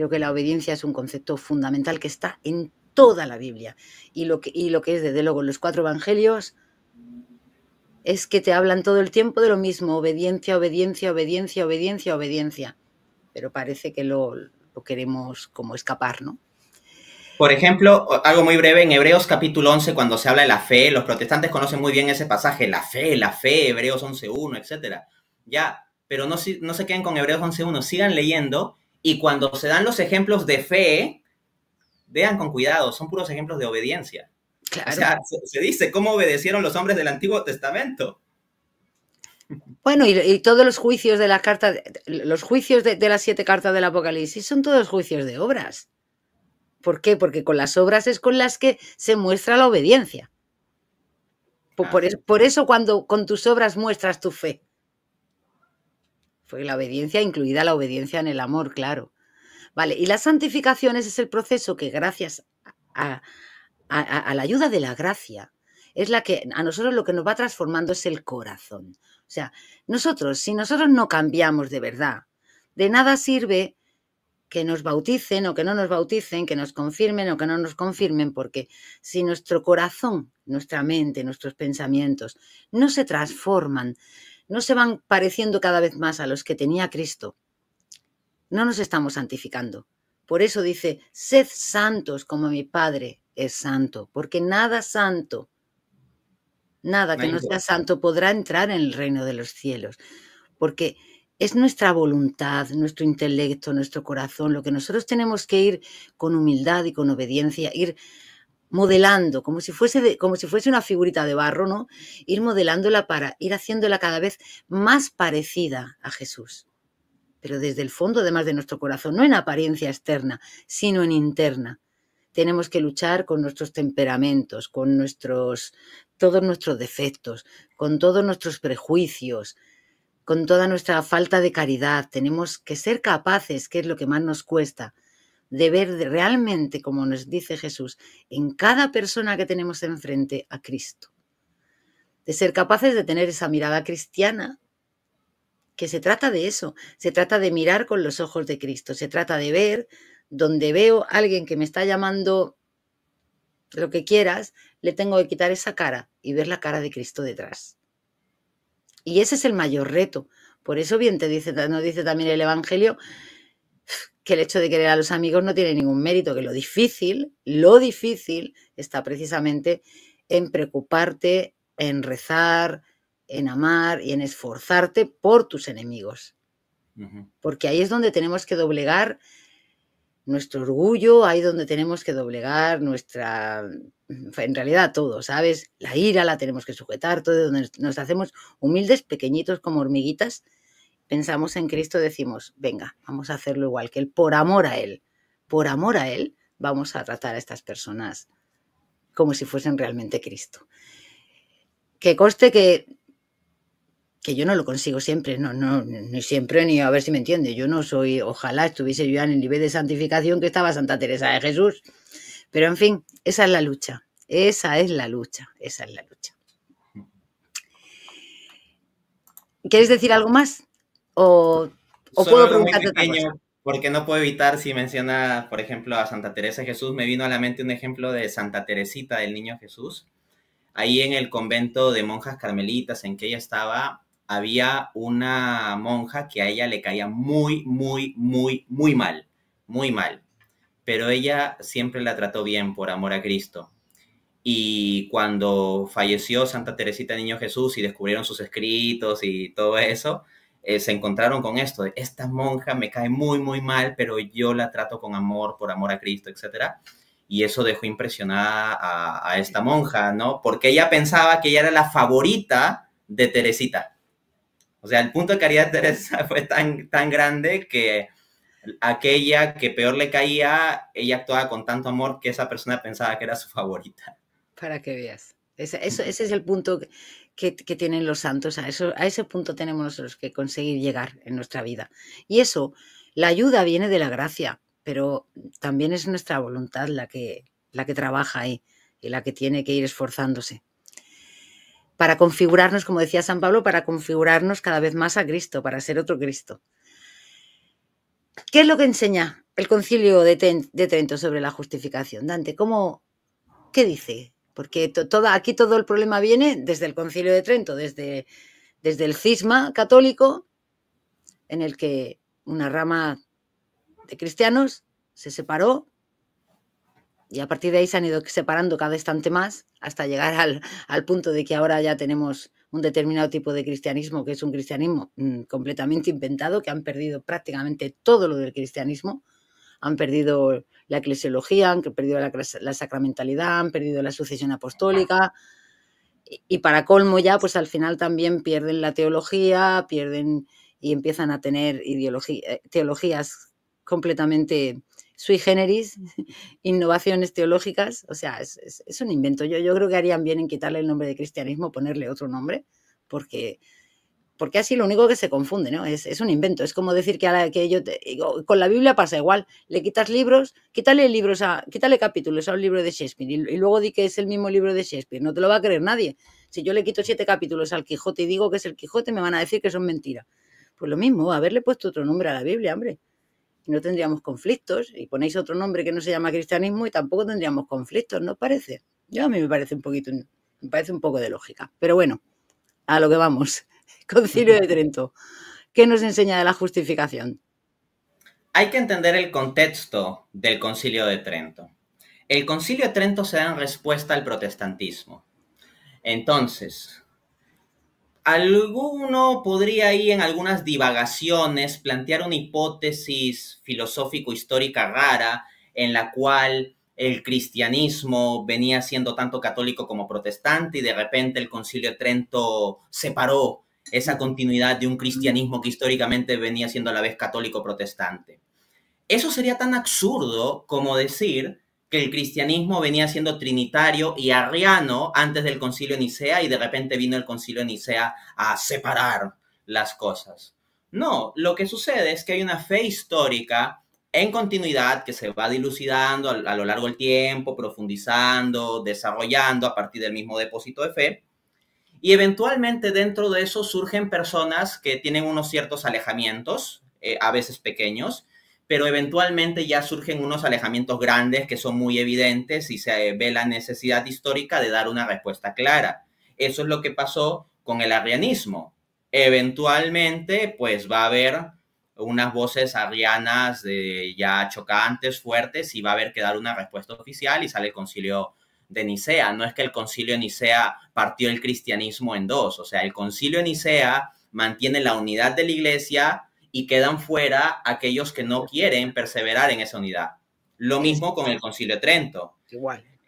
Creo que la obediencia es un concepto fundamental que está en toda la Biblia. Y lo que, lo que es, desde luego, los cuatro evangelios es que te hablan todo el tiempo de lo mismo, obediencia, obediencia, obediencia, obediencia, obediencia. Pero parece que lo, queremos como escapar, ¿no? Por ejemplo, algo muy breve, en Hebreos capítulo 11, cuando se habla de la fe, los protestantes conocen muy bien ese pasaje, la fe, la fe, Hebreos 11.1, etc. Ya, pero no, no se queden con Hebreos 11.1, sigan leyendo y cuando se dan los ejemplos de fe, vean con cuidado, son puros ejemplos de obediencia. O sea, se, dice cómo obedecieron los hombres del Antiguo Testamento. Bueno, y, todos los juicios de la carta, los juicios de, las siete cartas del Apocalipsis son todos juicios de obras. ¿Por qué? Porque con las obras es con las que se muestra la obediencia. por eso cuando con tus obras muestras tu fe fue la obediencia, incluida la obediencia en el amor, claro. Vale, y las santificaciones es el proceso que gracias a, a, la ayuda de la gracia es la que a nosotros lo que nos va transformando es el corazón. O sea, nosotros, si nosotros no cambiamos de verdad, de nada sirve que nos bauticen o que no nos bauticen, que nos confirmen o que no nos confirmen, porque si nuestro corazón, nuestra mente, nuestros pensamientos no se transforman, no se van pareciendo cada vez más a los que tenía Cristo, no nos estamos santificando. Por eso dice, sed santos como mi Padre es santo, porque nada santo, nada que no sea santo podrá entrar en el reino de los cielos, porque es nuestra voluntad, nuestro intelecto, nuestro corazón, lo que nosotros tenemos que ir con humildad y con obediencia, ir modelando, como si, fuese como si fuese una figurita de barro, ¿no? Ir modelándola para ir haciéndola cada vez más parecida a Jesús. Pero desde el fondo, además de nuestro corazón, no en apariencia externa, sino en interna. Tenemos que luchar con nuestros temperamentos, con todos nuestros defectos, con todos nuestros prejuicios, con toda nuestra falta de caridad. Tenemos que ser capaces, que es lo que más nos cuesta, de ver realmente, como nos dice Jesús, en cada persona que tenemos enfrente a Cristo. De ser capaces de tener esa mirada cristiana, que se trata de eso, se trata de mirar con los ojos de Cristo, se trata de ver donde veo a alguien que me está llamando lo que quieras, le tengo que quitar esa cara y ver la cara de Cristo detrás. Y ese es el mayor reto. Por eso bien te dice, nos dice también el Evangelio el hecho de querer a los amigos no tiene ningún mérito, que lo difícil, lo difícil está precisamente en preocuparte, en rezar, en amar y en esforzarte por tus enemigos. Porque ahí es donde tenemos que doblegar nuestro orgullo, ahí es donde tenemos que doblegar nuestra, en realidad todo, ¿sabes? La ira la tenemos que sujetar, todo donde nos hacemos humildes, pequeñitos como hormiguitas pensamos en Cristo, decimos, venga, vamos a hacerlo igual que Él, por amor a Él, por amor a Él, vamos a tratar a estas personas como si fuesen realmente Cristo. Que coste que, que yo no lo consigo siempre, no, no, ni siempre, ni a ver si me entiende, yo no soy, ojalá estuviese yo en el nivel de santificación que estaba Santa Teresa de Jesús, pero en fin, esa es la lucha, esa es la lucha, esa es la lucha. ¿Quieres decir algo más? O, puedo preguntarte Porque no puedo evitar si menciona, por ejemplo, a Santa Teresa Jesús, me vino a la mente un ejemplo de Santa Teresita del Niño Jesús. Ahí en el convento de monjas carmelitas en que ella estaba, había una monja que a ella le caía muy, muy, muy, muy mal, muy mal. Pero ella siempre la trató bien por amor a Cristo. Y cuando falleció Santa Teresita Niño Jesús y descubrieron sus escritos y todo eso, eh, se encontraron con esto, esta monja me cae muy, muy mal, pero yo la trato con amor, por amor a Cristo, etc. Y eso dejó impresionada a, esta monja, ¿no? Porque ella pensaba que ella era la favorita de Teresita. O sea, el punto de caridad de Teresa fue tan, tan grande que aquella que peor le caía, ella actuaba con tanto amor que esa persona pensaba que era su favorita. Para que veas. Ese, ese, ese es el punto que, tienen los santos. A, eso, a ese punto tenemos nosotros que conseguir llegar en nuestra vida. Y eso, la ayuda viene de la gracia, pero también es nuestra voluntad la que, la que trabaja ahí y la que tiene que ir esforzándose. Para configurarnos, como decía San Pablo, para configurarnos cada vez más a Cristo, para ser otro Cristo. ¿Qué es lo que enseña el concilio de, Trento sobre la justificación? Dante, ¿cómo, ¿qué dice porque aquí todo el problema viene desde el concilio de Trento, desde, el cisma católico, en el que una rama de cristianos se separó y a partir de ahí se han ido separando cada instante más hasta llegar al, punto de que ahora ya tenemos un determinado tipo de cristianismo que es un cristianismo mm, completamente inventado, que han perdido prácticamente todo lo del cristianismo, han perdido la eclesiología, han perdido la, sacramentalidad, han perdido la sucesión apostólica y, para colmo ya, pues al final también pierden la teología, pierden y empiezan a tener eh, teologías completamente sui generis, innovaciones teológicas, o sea, es, es un invento. Yo, yo creo que harían bien en quitarle el nombre de cristianismo, ponerle otro nombre, porque porque así lo único que se confunde, ¿no? Es, un invento. Es como decir que, a que yo te, con la Biblia pasa igual. Le quitas libros, quítale libros a, quítale capítulos a un libro de Shakespeare y, luego di que es el mismo libro de Shakespeare. No te lo va a creer nadie. Si yo le quito siete capítulos al Quijote y digo que es el Quijote, me van a decir que son mentiras. Pues lo mismo, haberle puesto otro nombre a la Biblia, hombre. no tendríamos conflictos. Y ponéis otro nombre que no se llama cristianismo y tampoco tendríamos conflictos, ¿no parece? Yo a mí me parece un poquito, me parece un poco de lógica. Pero bueno, a lo que vamos. Concilio de Trento. ¿Qué nos enseña de la justificación? Hay que entender el contexto del Concilio de Trento. El Concilio de Trento se da en respuesta al protestantismo. Entonces, alguno podría ahí en algunas divagaciones plantear una hipótesis filosófico-histórica rara en la cual el cristianismo venía siendo tanto católico como protestante y de repente el concilio de Trento se paró esa continuidad de un cristianismo que históricamente venía siendo a la vez católico-protestante. Eso sería tan absurdo como decir que el cristianismo venía siendo trinitario y arriano antes del concilio de Nicea y de repente vino el concilio de Nicea a separar las cosas. No, lo que sucede es que hay una fe histórica en continuidad que se va dilucidando a lo largo del tiempo, profundizando, desarrollando a partir del mismo depósito de fe, y eventualmente dentro de eso surgen personas que tienen unos ciertos alejamientos, eh, a veces pequeños, pero eventualmente ya surgen unos alejamientos grandes que son muy evidentes y se eh, ve la necesidad histórica de dar una respuesta clara. Eso es lo que pasó con el arrianismo. Eventualmente, pues va a haber unas voces arrianas ya chocantes, fuertes, y va a haber que dar una respuesta oficial y sale el concilio de Nicea. No es que el concilio de Nicea partió el cristianismo en dos, o sea, el concilio de Nicea mantiene la unidad de la iglesia y quedan fuera aquellos que no quieren perseverar en esa unidad. Lo mismo con el concilio de Trento.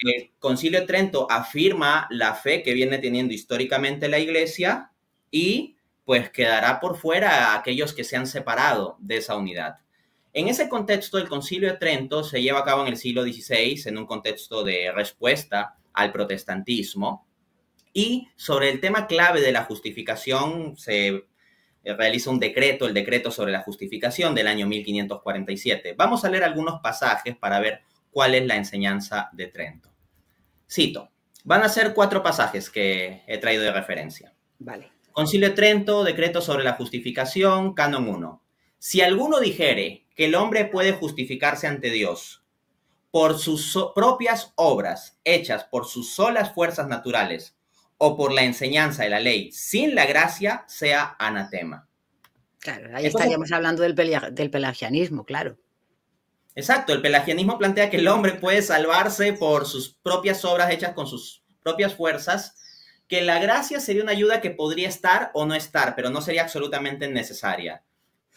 El concilio de Trento afirma la fe que viene teniendo históricamente la iglesia y pues quedará por fuera aquellos que se han separado de esa unidad. En ese contexto, el Concilio de Trento se lleva a cabo en el siglo XVI en un contexto de respuesta al protestantismo y sobre el tema clave de la justificación se eh, realiza un decreto, el decreto sobre la justificación del año 1547. Vamos a leer algunos pasajes para ver cuál es la enseñanza de Trento. Cito, van a ser cuatro pasajes que he traído de referencia. Vale. Concilio de Trento, decreto sobre la justificación, canon 1. Si alguno dijere que el hombre puede justificarse ante Dios por sus propias obras hechas por sus solas fuerzas naturales o por la enseñanza de la ley sin la gracia sea anatema. Claro, ahí estaríamos hablando del pelagianismo, claro. Exacto, el pelagianismo plantea que el hombre puede salvarse por sus propias obras hechas con sus propias fuerzas, que la gracia sería una ayuda que podría estar o no estar, pero no sería absolutamente necesaria.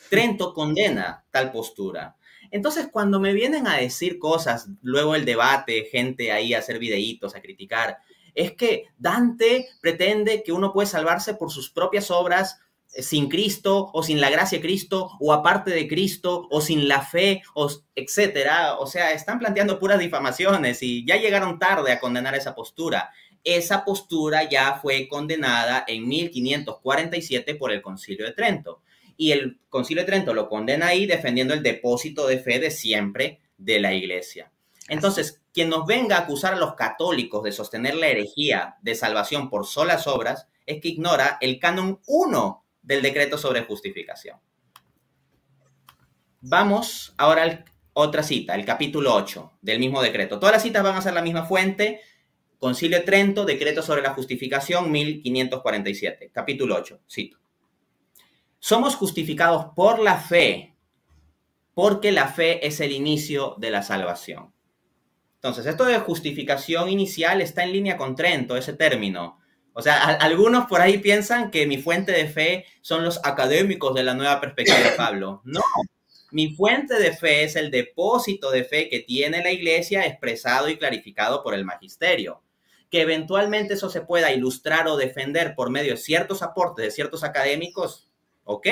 Trento condena tal postura. Entonces, cuando me vienen a decir cosas, luego el debate, gente ahí a hacer videitos, a criticar, es que Dante pretende que uno puede salvarse por sus propias obras eh, sin Cristo o sin la gracia de Cristo o aparte de Cristo o sin la fe o etcétera, o sea, están planteando puras difamaciones y ya llegaron tarde a condenar esa postura. Esa postura ya fue condenada en 1547 por el Concilio de Trento y el Concilio de Trento lo condena ahí defendiendo el depósito de fe de siempre de la Iglesia. Entonces, quien nos venga a acusar a los católicos de sostener la herejía de salvación por solas obras es que ignora el canon 1 del decreto sobre justificación. Vamos ahora a otra cita, el capítulo 8 del mismo decreto. Todas las citas van a ser la misma fuente. Concilio de Trento, decreto sobre la justificación 1547, capítulo 8, cito. Somos justificados por la fe, porque la fe es el inicio de la salvación. Entonces, esto de justificación inicial está en línea con Trento, ese término. O sea, algunos por ahí piensan que mi fuente de fe son los académicos de la nueva perspectiva de Pablo. No, mi fuente de fe es el depósito de fe que tiene la iglesia expresado y clarificado por el magisterio. Que eventualmente eso se pueda ilustrar o defender por medio de ciertos aportes de ciertos académicos, Ok,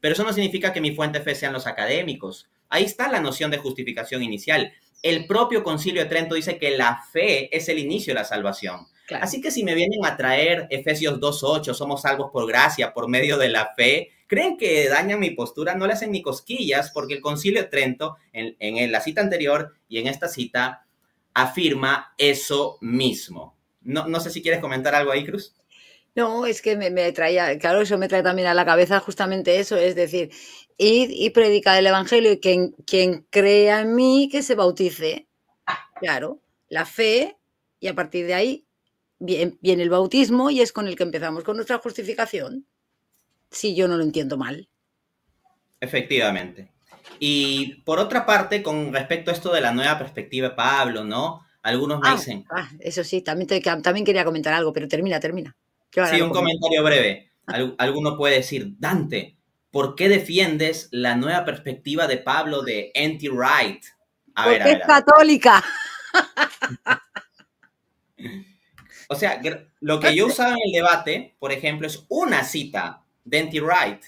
pero eso no significa que mi fuente fe sean los académicos. Ahí está la noción de justificación inicial. El propio Concilio de Trento dice que la fe es el inicio de la salvación. Así que si me vienen a traer Efesios 2.8, somos salvos por gracia, por medio de la fe, creen que dañan mi postura, no le hacen ni cosquillas, porque el Concilio de Trento, en, la cita anterior y en esta cita, afirma eso mismo. no sé si quieres comentar algo ahí, Cruz. No, es que me, traía, claro, eso me trae también a la cabeza justamente eso, es decir, id y predicar el Evangelio y quien, quien crea en mí que se bautice. Claro, la fe y a partir de ahí viene, el bautismo y es con el que empezamos, con nuestra justificación, si yo no lo entiendo mal. Efectivamente. Y por otra parte, con respecto a esto de la nueva perspectiva, Pablo, ¿no? Algunos me ah, dicen... Ah, eso sí, también, también quería comentar algo, pero termina, termina. Sí, un comentario breve. Alguno puede decir, Dante, ¿por qué defiendes la nueva perspectiva de Pablo de anti-right? es católica. O sea, lo que yo usaba en el debate, por ejemplo, es una cita de anti-right.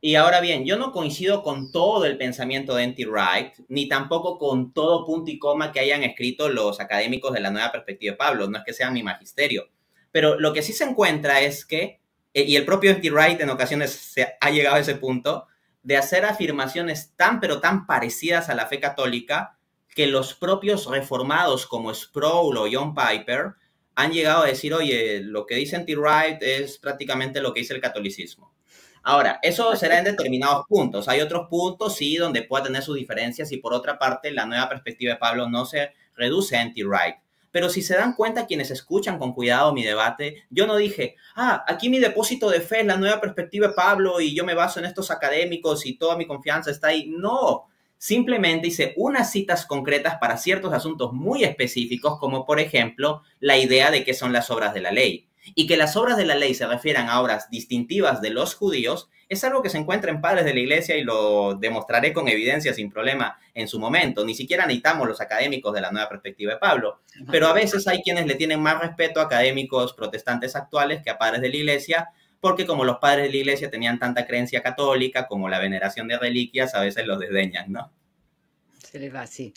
Y ahora bien, yo no coincido con todo el pensamiento de anti-right, ni tampoco con todo punto y coma que hayan escrito los académicos de la nueva perspectiva de Pablo. No es que sea mi magisterio pero lo que sí se encuentra es que, eh, y el propio anti-right en ocasiones se ha llegado a ese punto, de hacer afirmaciones tan pero tan parecidas a la fe católica que los propios reformados como Sproul o John Piper han llegado a decir, oye, lo que dice anti Wright es prácticamente lo que dice el catolicismo. Ahora, eso será en determinados puntos. Hay otros puntos, sí, donde pueda tener sus diferencias y por otra parte, la nueva perspectiva de Pablo no se reduce a N.T. Wright pero si se dan cuenta quienes escuchan con cuidado mi debate, yo no dije, ah, aquí mi depósito de fe es la nueva perspectiva de Pablo y yo me baso en estos académicos y toda mi confianza está ahí. No, simplemente hice unas citas concretas para ciertos asuntos muy específicos, como por ejemplo la idea de qué son las obras de la ley. Y que las obras de la ley se refieran a obras distintivas de los judíos es algo que se encuentra en padres de la iglesia y lo demostraré con evidencia sin problema en su momento. Ni siquiera necesitamos los académicos de la nueva perspectiva de Pablo, pero a veces hay quienes le tienen más respeto a académicos protestantes actuales que a padres de la iglesia, porque como los padres de la iglesia tenían tanta creencia católica como la veneración de reliquias, a veces los desdeñan, ¿no? Se les va así.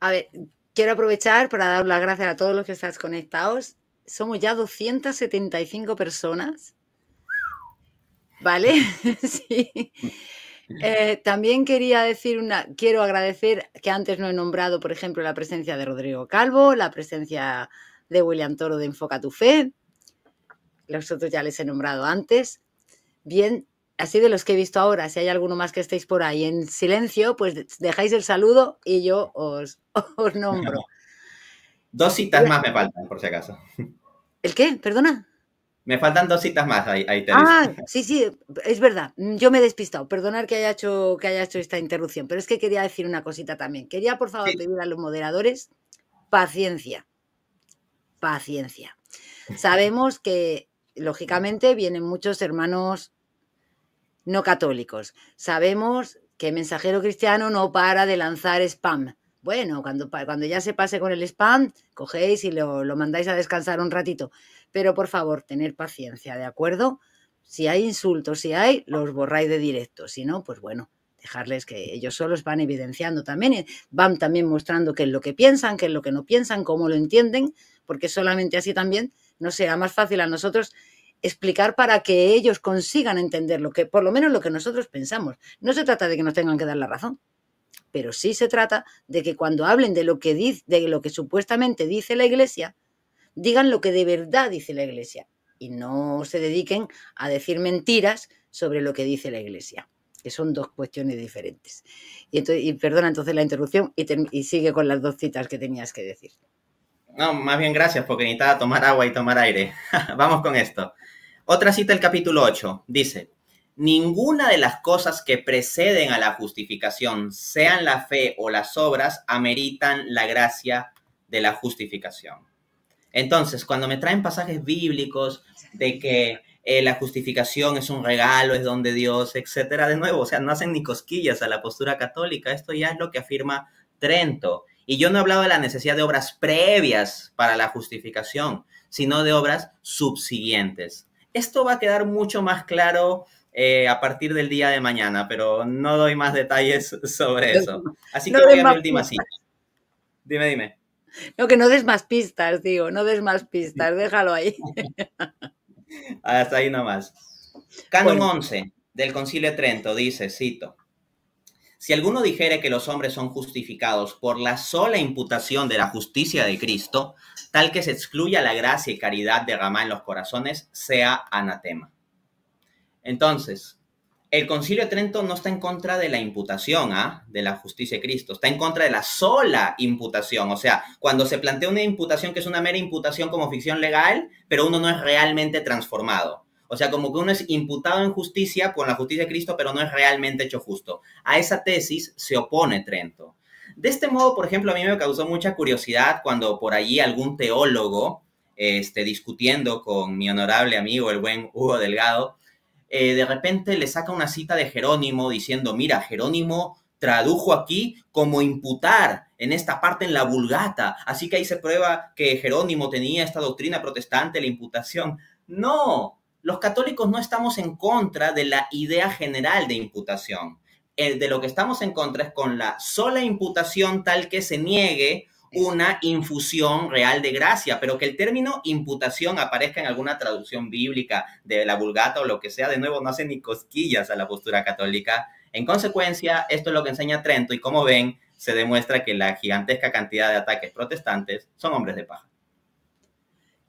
A ver, quiero aprovechar para dar las gracias a todos los que están conectados somos ya 275 personas. ¿Vale? sí. Eh, también quería decir una, quiero agradecer que antes no he nombrado, por ejemplo, la presencia de Rodrigo Calvo, la presencia de William Toro de Enfoca tu Fe. Los otros ya les he nombrado antes. Bien, así de los que he visto ahora, si hay alguno más que estéis por ahí en silencio, pues dejáis el saludo y yo os nombro. Dos citas más me faltan, por si acaso. ¿El qué? Perdona. Me faltan dos citas más, ahí, Ah, sí, sí, es verdad. Mm, yo me he despistado. Perdonar que haya hecho, que haya hecho esta interrupción, pero es que quería decir una cosita también. Quería, por favor, pedir a los moderadores paciencia. Paciencia. Sabemos que, lógicamente, vienen muchos hermanos no católicos. Sabemos que Mensajero Cristiano no para de lanzar spam. Bueno, cuando, ya se pase con el spam, cogéis y lo, mandáis a descansar un ratito. Pero por favor, tener paciencia, ¿de acuerdo? Si hay insultos, si hay, los borráis de directo. Si no, pues bueno, dejarles que ellos solos van evidenciando también, van también mostrando qué es lo que piensan, qué es lo que no piensan, cómo lo entienden, porque solamente así también no será más fácil a nosotros explicar para que ellos consigan entender lo que, por lo menos lo que nosotros pensamos. No se trata de que nos tengan que dar la razón, pero sí se trata de que cuando hablen de lo que, de lo que supuestamente dice la Iglesia, digan lo que de verdad dice la Iglesia y no se dediquen a decir mentiras sobre lo que dice la Iglesia, que son dos cuestiones diferentes. Y, perdona entonces la interrupción y, y, sigue con las dos citas que tenías que decir. No, más bien gracias porque necesitaba tomar agua y tomar aire. Vamos con esto. Otra cita del capítulo 8 dice, Ninguna de las cosas que preceden a la justificación, sean la fe o las obras, ameritan la gracia de la justificación. Entonces, cuando me traen pasajes bíblicos de que eh, la justificación es un regalo, es don de Dios, etcétera, de nuevo, o sea, no hacen ni cosquillas a la postura católica. Esto ya es lo que afirma Trento. Y yo no he hablado de la necesidad de obras previas para la justificación, sino de obras subsiguientes. Esto va a quedar mucho más claro eh, a partir del día de mañana, pero no doy más detalles sobre eso. Así que última cita. Dime, dime. No, que no des más pistas, digo, no des más pistas, déjalo ahí. Hasta ahí nomás. Canon 11 del Concilio de Trento dice, cito, si alguno dijere que los hombres son justificados por la sola imputación de la justicia de Cristo, tal que se excluya la gracia y caridad de derramada en los corazones, sea anatema. Entonces, el Concilio de Trento no está en contra de la imputación, ¿ah? de la justicia de Cristo, está en contra de la sola imputación. O sea, cuando se plantea una imputación que es una mera imputación como ficción legal, pero uno no es realmente transformado. O sea, como que uno es imputado en justicia con la justicia de Cristo, pero no es realmente hecho justo. A esa tesis se opone Trento. De este modo, por ejemplo, a mí me causó mucha curiosidad cuando por allí algún teólogo, este, discutiendo con mi honorable amigo, el buen Hugo Delgado, eh, de repente le saca una cita de Jerónimo diciendo, mira, Jerónimo tradujo aquí como imputar en esta parte en la vulgata. Así que ahí se prueba que Jerónimo tenía esta doctrina protestante, la imputación. No, los católicos no estamos en contra de la idea general de imputación. de lo que estamos en contra es con la sola imputación tal que se niegue una infusión real de gracia, pero que el término imputación aparezca en alguna traducción bíblica de la vulgata o lo que sea, de nuevo, no hace ni cosquillas a la postura católica. En consecuencia, esto es lo que enseña Trento y como ven, se demuestra que la gigantesca cantidad de ataques protestantes son hombres de paja.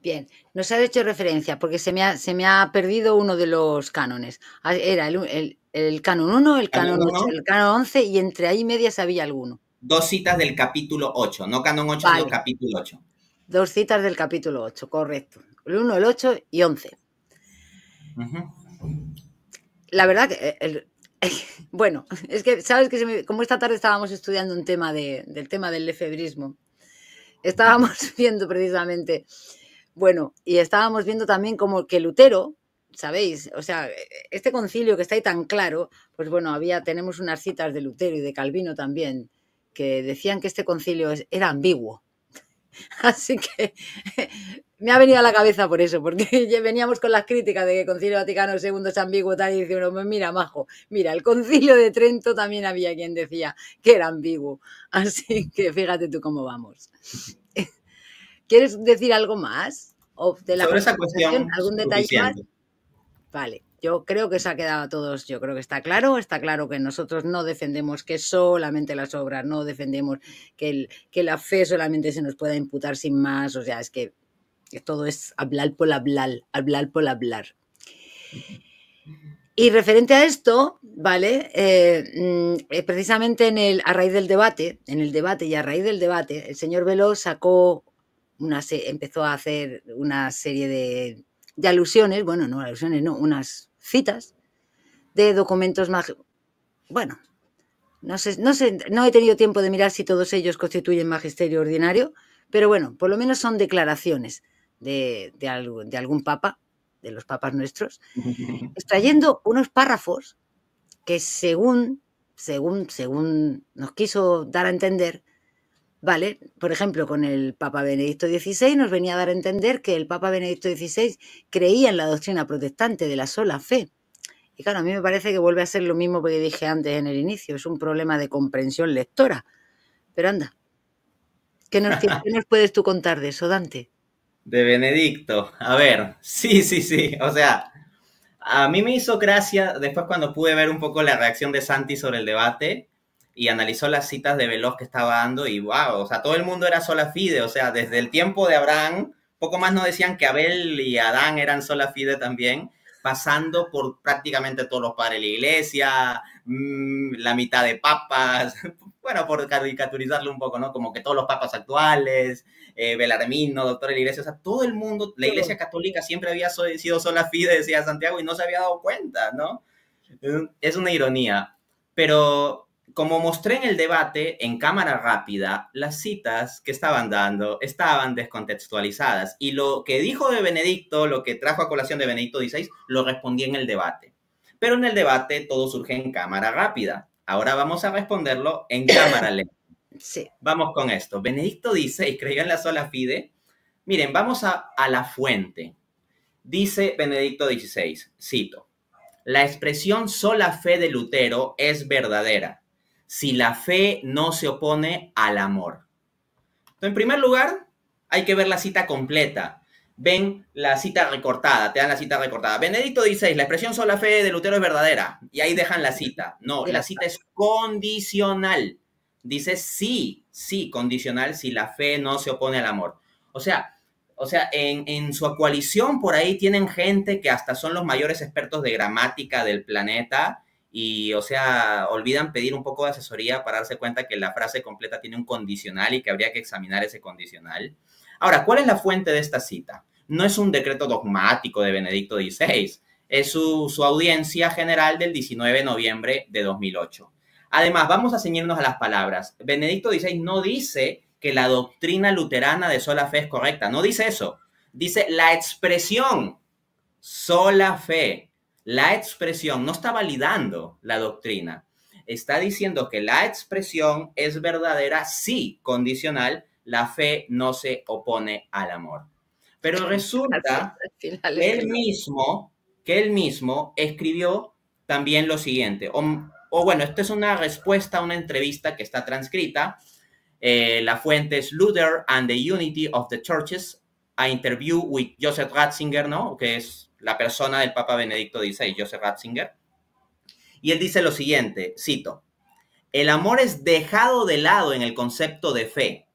Bien, nos has hecho referencia porque se me ha, se me ha perdido uno de los cánones. Ah, era el, el, canon 1, el canon 8, el canon 11 y entre ahí medias había alguno dos citas del capítulo 8, no canon 8, del capítulo 8. Dos citas del capítulo 8, correcto. El 1, el 8 y 11. La verdad que, eh, bueno, es que, ¿sabes que Como esta tarde estábamos estudiando un tema del tema del efebrismo, estábamos viendo precisamente, bueno, y estábamos viendo también como que Lutero, ¿sabéis? O sea, este concilio que está ahí tan claro, pues bueno, había, tenemos unas citas de Lutero y de Calvino también, que decían que este concilio era ambiguo. Así que me ha venido a la cabeza por eso, porque veníamos con las críticas de que el Concilio Vaticano II es ambiguo tal y dice uno, pues mira, majo, mira, el Concilio de Trento también había quien decía que era ambiguo. Así que fíjate tú cómo vamos. ¿Quieres decir algo más? Sobre esa cuestión, ¿Algún detalle más? Vale. Yo creo que se ha quedado a todos, yo creo que está claro, está claro que nosotros no defendemos que solamente las obras, no defendemos que, el, que la fe solamente se nos pueda imputar sin más, o sea, es que todo es hablar por hablar, hablar por hablar. Y referente a esto, ¿vale? Eh, mm, eh, precisamente en el, a raíz del debate, en el debate y a raíz del debate, el señor Veloz sacó una empezó a hacer una serie de, de, alusiones, bueno, no alusiones, no, unas citas de documentos mágicos. Bueno, no sé, no sé, no he tenido tiempo de mirar si todos ellos constituyen magisterio ordinario, pero bueno, por lo menos son declaraciones de, de, algo, de algún papa, de los papas nuestros, extrayendo unos párrafos que según, según, según nos quiso dar a entender, ¿vale? Por ejemplo, con el Papa Benedicto XVI nos venía a dar a entender que el Papa Benedicto XVI creía en la doctrina protestante de la sola fe. Y claro, a mí me parece que vuelve a ser lo mismo que dije antes en el inicio, es un problema de comprensión lectora. Pero anda, ¿qué nos, ¿qué nos puedes tú contar de eso, Dante? De Benedicto, a ver, sí, sí, sí, o sea, a mí me hizo gracia después cuando pude ver un poco la reacción de Santi sobre el debate, y analizó las citas de Veloz que estaba dando y wow, o sea, todo el mundo era sola fide, o sea, desde el tiempo de Abraham, poco más no decían que Abel y Adán eran sola fide también, pasando por prácticamente todos los pares de la iglesia, mm, la mitad de papas, bueno, por caricaturizarlo un poco, ¿no? Como que todos los papas actuales, eh, Belarmino, doctor de la iglesia, o sea, todo el mundo, la iglesia católica siempre había sido sola fide, decía Santiago, y no se había dado cuenta, ¿no? Es una ironía. Pero como mostré en el debate en cámara rápida, las citas que estaban dando estaban descontextualizadas y lo que dijo de Benedicto, lo que trajo a colación de Benedicto XVI, lo respondí en el debate. Pero en el debate todo surge en cámara rápida. Ahora vamos a responderlo en cámara lenta. Sí. Vamos con esto. Benedicto XVI creyó en la sola fide. Miren, vamos a, a la fuente. Dice Benedicto XVI, cito, la expresión sola fe de Lutero es verdadera si la fe no se opone al amor. en primer lugar, hay que ver la cita completa. Ven la cita recortada, te dan la cita recortada. Benedicto dice, la expresión sola fe de Lutero es verdadera. Y ahí dejan la cita. No, la cita es condicional. Dice sí, sí, condicional si la fe no se opone al amor. O sea, o sea, en, su coalición por ahí tienen gente que hasta son los mayores expertos de gramática del planeta y, o sea, olvidan pedir un poco de asesoría para darse cuenta que la frase completa tiene un condicional y que habría que examinar ese condicional. Ahora, ¿cuál es la fuente de esta cita? No es un decreto dogmático de Benedicto XVI, es su, audiencia general del 19 de noviembre de 2008. Además, vamos a ceñirnos a las palabras. Benedicto XVI no dice que la doctrina luterana de sola fe es correcta. No dice eso. Dice la expresión sola fe la expresión no está validando la doctrina, está diciendo que la expresión es verdadera si condicional, la fe no se opone al amor. Pero resulta que él mismo, que él mismo escribió también lo siguiente, o, bueno, esta es una respuesta a una entrevista que está transcrita, eh, la fuente es Luther and the Unity of the Churches, a interview with Joseph Ratzinger, ¿no? Que es la persona del Papa Benedicto y Joseph Ratzinger. Y él dice lo siguiente, cito, el amor es dejado de lado en el concepto de fe.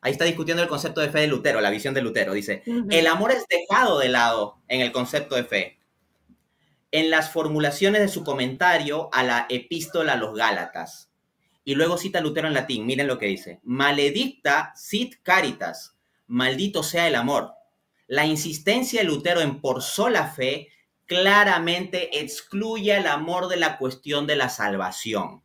Ahí está discutiendo el concepto de fe de Lutero, la visión de Lutero. Dice, el amor es dejado de lado en el concepto de fe. En las formulaciones de su comentario a la epístola a los Gálatas. Y luego cita Lutero en latín, miren lo que dice. Maledicta sit caritas, maldito sea el amor. La insistencia de Lutero en por sola fe claramente excluye el amor de la cuestión de la salvación.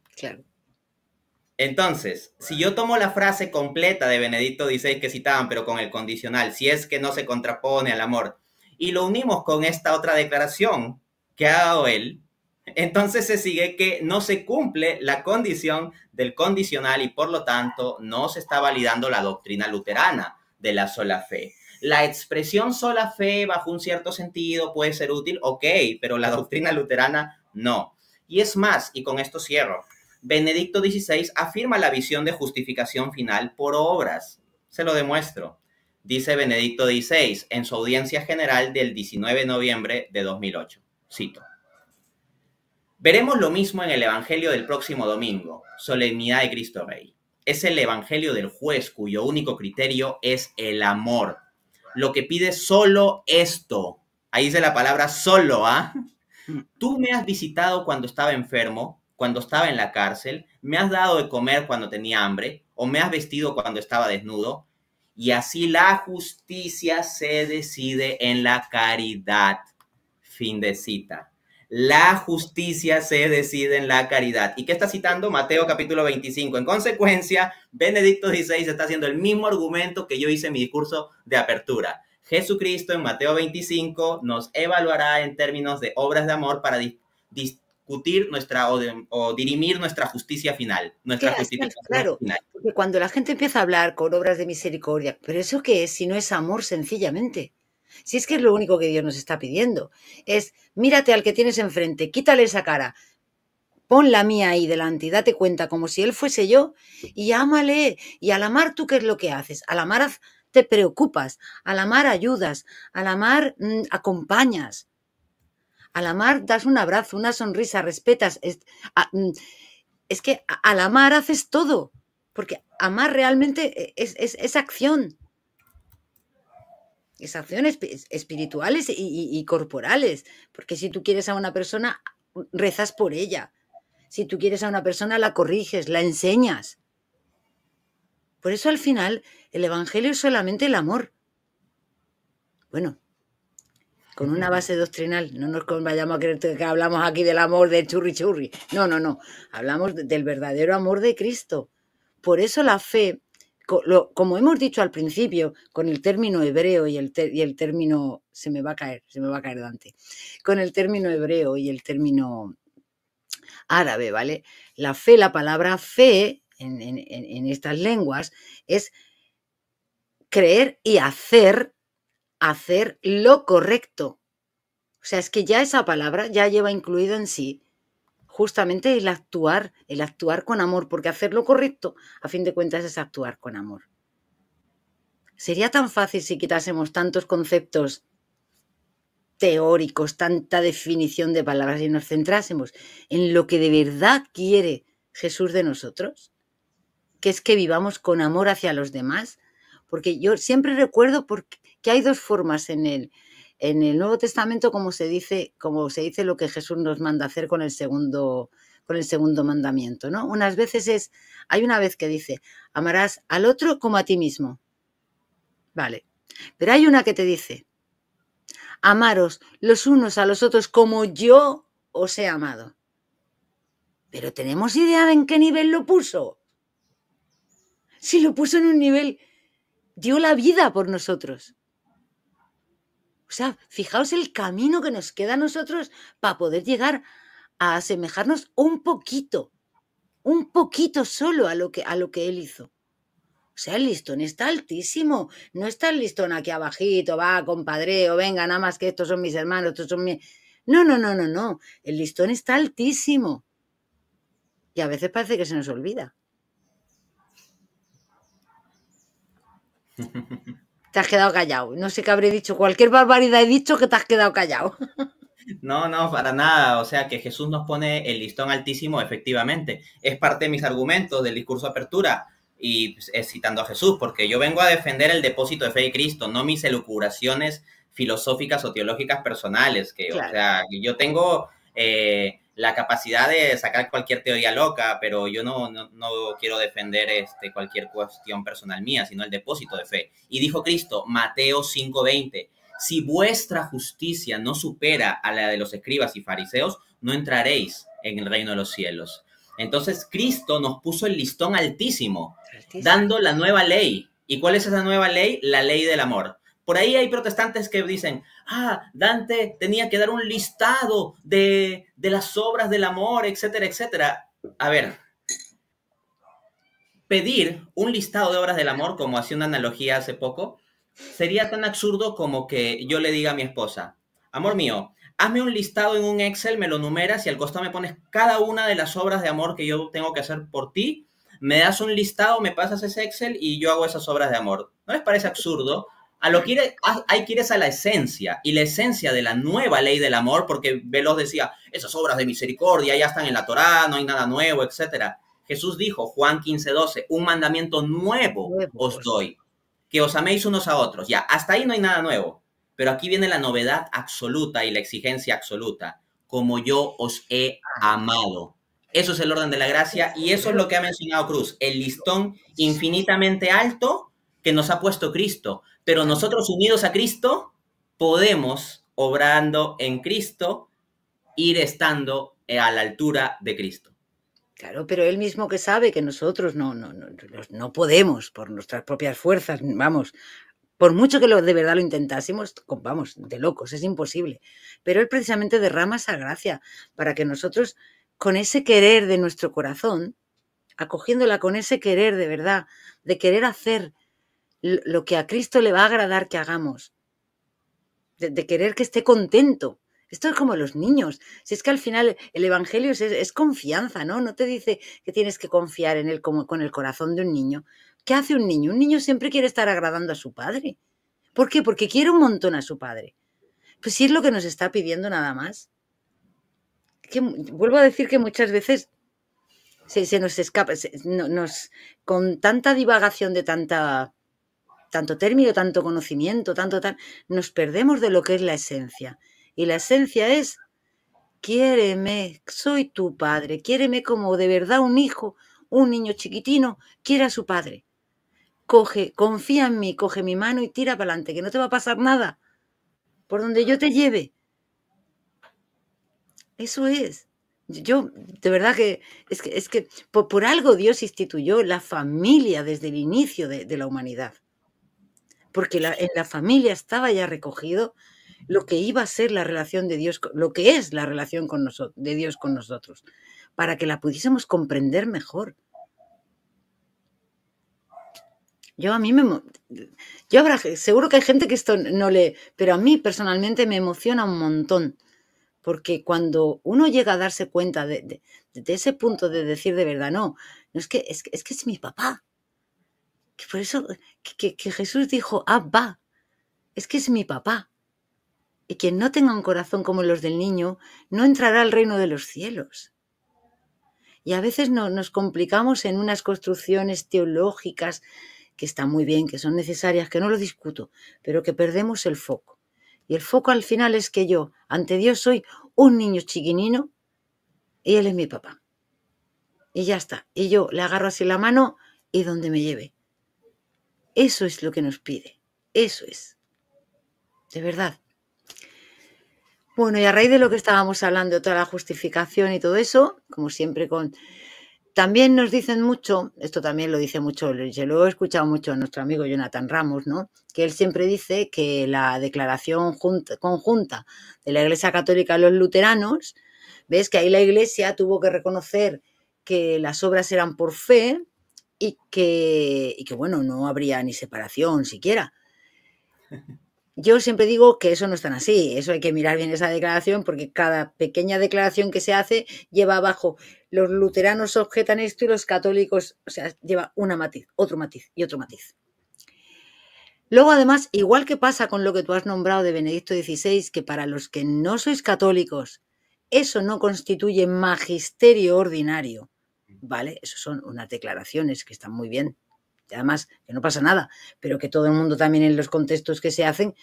Entonces, si yo tomo la frase completa de Benedicto XVI que citaban, pero con el condicional, si es que no se contrapone al amor, y lo unimos con esta otra declaración que ha dado él, entonces se sigue que no se cumple la condición del condicional y por lo tanto no se está validando la doctrina luterana de la sola fe la expresión sola fe bajo un cierto sentido puede ser útil, ok, pero la doctrina luterana no. Y es más, y con esto cierro, Benedicto XVI afirma la visión de justificación final por obras. Se lo demuestro, dice Benedicto XVI en su audiencia general del 19 de noviembre de 2008. Cito. Veremos lo mismo en el Evangelio del próximo domingo, Solemnidad de Cristo Rey. Es el Evangelio del juez cuyo único criterio es el amor lo que pide solo esto. Ahí dice la palabra solo, ¿ah? Mm. Tú me has visitado cuando estaba enfermo, cuando estaba en la cárcel, me has dado de comer cuando tenía hambre, o me has vestido cuando estaba desnudo. Y así la justicia se decide en la caridad. Fin de cita la justicia se decide en la caridad. ¿Y qué está citando? Mateo capítulo 25. En consecuencia, Benedicto XVI está haciendo el mismo argumento que yo hice en mi discurso de apertura. Jesucristo en Mateo 25 nos evaluará en términos de obras de amor para discutir nuestra o, dirimir nuestra justicia final, claro, cuando la gente empieza a hablar con obras de misericordia, pero eso qué es si no es amor sencillamente. Si es que es lo único que Dios nos está pidiendo, es mírate al que tienes enfrente, quítale esa cara, pon la mía ahí delante y date cuenta como si él fuese yo y ámale. Y al amar tú, ¿qué es lo que haces? Al amar te preocupas, al amar ayudas, al amar mm, acompañas, al amar das un abrazo, una sonrisa, respetas. Es, mm, que al amar haces todo, porque amar realmente eh, es, es acción es acciones espirituales y, corporales, porque si tú quieres a una persona, rezas por ella. Si tú quieres a una persona, la corriges, la enseñas. Por eso al final el Evangelio es solamente el amor. Bueno, con una base doctrinal, no nos vayamos a creer que hablamos aquí del amor de churri churri. No, no, no. Hablamos del verdadero amor de Cristo. Por eso la fe como hemos dicho al principio, con el término hebreo y el, y el, término, se me va a caer, se me va a caer Dante, con el término hebreo y el término árabe, ¿vale? La fe, la palabra fe en, estas lenguas es creer y hacer, hacer lo correcto. O sea, es que ya esa palabra ya lleva incluido en sí justamente el actuar, el actuar con amor, porque hacer lo correcto, a fin de cuentas, es actuar con amor. Sería tan fácil si quitásemos tantos conceptos teóricos, tanta definición de palabras y nos centrásemos en lo que de verdad quiere Jesús de nosotros, que es que vivamos con amor hacia los demás, porque yo siempre recuerdo porque, que hay dos formas en él. En el Nuevo Testamento, como se dice, como se dice lo que Jesús nos manda hacer con el segundo, con el segundo mandamiento, ¿no? Unas veces es, hay una vez que dice, amarás al otro como a ti mismo. Vale. Pero hay una que te dice, amaros los unos a los otros como yo os he amado. Pero tenemos idea de en qué nivel lo puso. Si lo puso en un nivel, dio la vida por nosotros. O sea, fijaos el camino que nos queda a nosotros para poder llegar a asemejarnos un poquito, un poquito solo a lo que, a lo que él hizo. O sea, el listón está altísimo. No está el listón aquí abajito, va, compadre, o venga, nada más que estos son mis hermanos, estos son mis... No, no, no, no, no. El listón está altísimo. Y a veces parece que se nos olvida. te has quedado callado. No sé qué habré dicho. Cualquier barbaridad he dicho que te has quedado callado. No, no, para nada. O sea, que Jesús nos pone el listón altísimo, efectivamente. Es parte de mis argumentos del discurso de apertura y pues, citando a Jesús, porque yo vengo a defender el depósito de fe de Cristo, no mis elucubraciones filosóficas o teológicas personales. Que, O sea, yo tengo... Eh, la capacidad de sacar cualquier teoría loca, pero yo no, no, quiero defender este, cualquier cuestión personal mía, sino el depósito de fe. Y dijo Cristo, Mateo 5:20, si vuestra justicia no supera a la de los escribas y fariseos, no entraréis en el reino de los cielos. Entonces Cristo nos puso el listón altísimo. dando la nueva ley. ¿Y cuál es esa nueva ley? La ley del amor. Por ahí hay protestantes que dicen, ah, Dante tenía que dar un listado de, las obras del amor, etcétera, etcétera. A ver, pedir un listado de obras del amor, como hacía una analogía hace poco, sería tan absurdo como que yo le diga a mi esposa, amor mío, hazme un listado en un Excel, me lo numeras y al costado me pones cada una de las obras de amor que yo tengo que hacer por ti, me das un listado, me pasas ese Excel y yo hago esas obras de amor. ¿No les parece absurdo a lo que hay que ir a la esencia y la esencia de la nueva ley del amor, porque Veloz decía, esas obras de misericordia ya están en la Torá, no hay nada nuevo, etc. Jesús dijo, Juan 15, 12, un mandamiento nuevo, nuevo os pues. doy, que os améis unos a otros. Ya, hasta ahí no hay nada nuevo, pero aquí viene la novedad absoluta y la exigencia absoluta, como yo os he amado. Eso es el orden de la gracia y eso es lo que ha mencionado Cruz, el listón infinitamente alto que nos ha puesto Cristo pero nosotros unidos a Cristo podemos, obrando en Cristo, ir estando a la altura de Cristo. Claro, pero él mismo que sabe que nosotros no, no, no, no podemos por nuestras propias fuerzas, vamos, por mucho que lo, de verdad lo intentásemos, vamos, de locos, es imposible. Pero él precisamente derrama esa gracia para que nosotros, con ese querer de nuestro corazón, acogiéndola con ese querer de verdad, de querer hacer lo que a Cristo le va a agradar que hagamos, de, querer que esté contento. Esto es como los niños. Si es que al final el Evangelio es, confianza, ¿no? No te dice que tienes que confiar en él como con el corazón de un niño. ¿Qué hace un niño? Un niño siempre quiere estar agradando a su padre. ¿Por qué? Porque quiere un montón a su padre. Pues si es lo que nos está pidiendo nada más. vuelvo a decir que muchas veces se, nos escapa, nos, con tanta divagación de tanta tanto término, tanto conocimiento, tanto tal, nos perdemos de lo que es la esencia. Y la esencia es, quiéreme, soy tu padre, quiéreme como de verdad un hijo, un niño chiquitino, quiere a su padre. Coge, confía en mí, coge mi mano y tira para adelante, que no te va a pasar nada. Por donde yo te lleve. Eso es. Yo, de verdad que es que, es que por, algo Dios instituyó la familia desde el inicio de la humanidad porque en la familia estaba ya recogido lo que iba a ser la relación de Dios, lo que es la relación con nosotros, de Dios con nosotros, para que la pudiésemos comprender mejor. Yo a mí me... Yo habrá, seguro que hay gente que esto no le... Pero a mí personalmente me emociona un montón, porque cuando uno llega a darse cuenta de, ese punto de decir de verdad, no, no es, que, es, es que es mi papá, que por eso que, Jesús dijo, va, es que es mi papá. Y quien no tenga un corazón como los del niño, no entrará al reino de los cielos. Y a veces no, nos complicamos en unas construcciones teológicas que están muy bien, que son necesarias, que no lo discuto, pero que perdemos el foco. Y el foco al final es que yo, ante Dios, soy un niño chiquinino y Él es mi papá. Y ya está. Y yo le agarro así la mano y donde me lleve. Eso es lo que nos pide. Eso es. De verdad. Bueno, y a raíz de lo que estábamos hablando, toda la justificación y todo eso, como siempre con... También nos dicen mucho, esto también lo dice mucho, se lo he escuchado mucho a nuestro amigo Jonathan Ramos, ¿no? Que él siempre dice que la declaración conjunta de la Iglesia Católica a los luteranos, ves que ahí la Iglesia tuvo que reconocer que las obras eran por fe, y que, bueno, no habría ni separación siquiera. Yo siempre digo que eso no es tan así, eso hay que mirar bien esa declaración porque cada pequeña declaración que se hace lleva abajo, los luteranos objetan esto y los católicos, o sea, lleva una matiz, otro matiz y otro matiz. Luego, además, igual que pasa con lo que tú has nombrado de Benedicto XVI, que para los que no sois católicos, eso no constituye magisterio ordinario, ¿vale? Eso son unas declaraciones que están muy bien. Además, que no pasa nada, pero que todo el mundo también en los contextos que se hacen,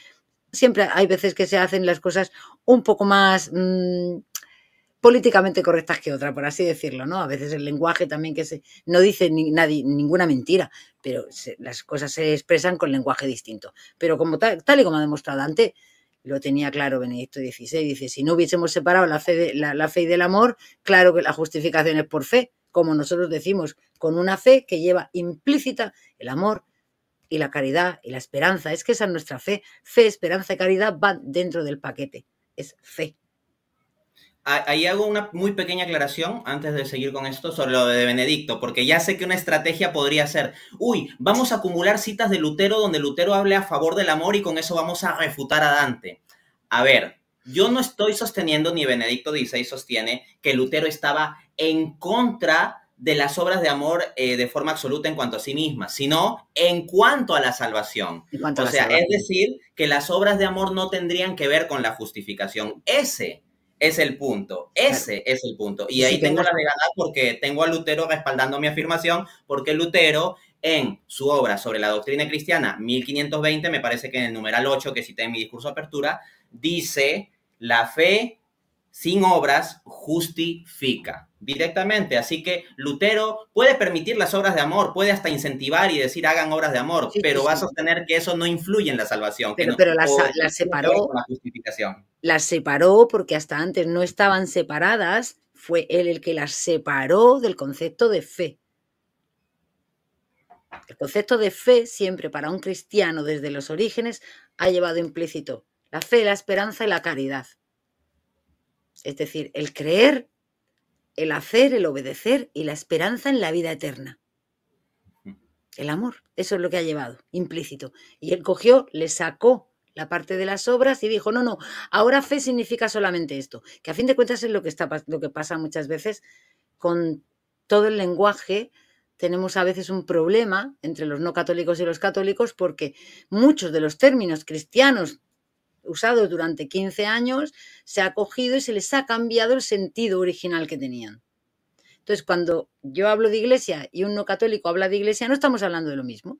siempre hay veces que se hacen las cosas un poco más mm, políticamente correctas que otra, por así decirlo, ¿no? A veces el lenguaje también que se... No dice nadie ninguna mentira, pero las cosas se expresan con lenguaje distinto. Pero como tal, y como ha demostrado antes, lo tenía claro Benedicto XVI, dice, si no hubiésemos separado la fe, de, la fe y del amor, claro que la justificación es por fe, como nosotros decimos, con una fe que lleva implícita el amor y la caridad y la esperanza. Es que esa es nuestra fe. Fe, esperanza y caridad van dentro del paquete. Es fe. Ah, ahí hago una muy pequeña aclaración antes de seguir con esto sobre lo de Benedicto, porque ya sé que una estrategia podría ser, uy, vamos a acumular citas de Lutero donde Lutero hable a favor del amor y con eso vamos a refutar a Dante. A ver, yo no estoy sosteniendo, ni Benedicto XVI sostiene, que Lutero estaba en contra de las obras de amor eh, de forma absoluta en cuanto a sí misma, sino en cuanto a la salvación. O sea, es decir, que las obras de amor no tendrían que ver con la justificación. Ese es el punto, ese es el punto. Y ahí tengo la verdad porque tengo a Lutero respaldando mi afirmación, porque Lutero en su obra sobre la doctrina cristiana, 1520, me parece que en el numeral 8, que cité en mi discurso de apertura, dice la fe sin obras justifica directamente. Así que Lutero puede permitir las obras de amor, puede hasta incentivar y decir hagan obras de amor, pero va a sostener que eso no influye en la salvación. Pero, la, separó. La justificación. Las separó porque hasta antes no estaban separadas, fue él el que las separó del concepto de fe. El concepto de fe siempre para un cristiano desde los orígenes ha llevado implícito la fe, la esperanza y la caridad. Es decir, el creer, el hacer, el obedecer y la esperanza en la vida eterna. Mm. El amor, eso es lo que ha llevado, implícito. Y él cogió, le sacó la parte de las obras y dijo, no, no, ahora fe significa solamente esto, que a fin de cuentas es lo que, está, lo que pasa muchas veces con todo el lenguaje. Tenemos a veces un problema entre los no católicos y los católicos porque muchos de los términos cristianos usados durante 15 años, se ha cogido y se les ha cambiado el sentido original que tenían. Entonces, cuando yo hablo de iglesia y un no católico habla de iglesia, no estamos hablando de lo mismo.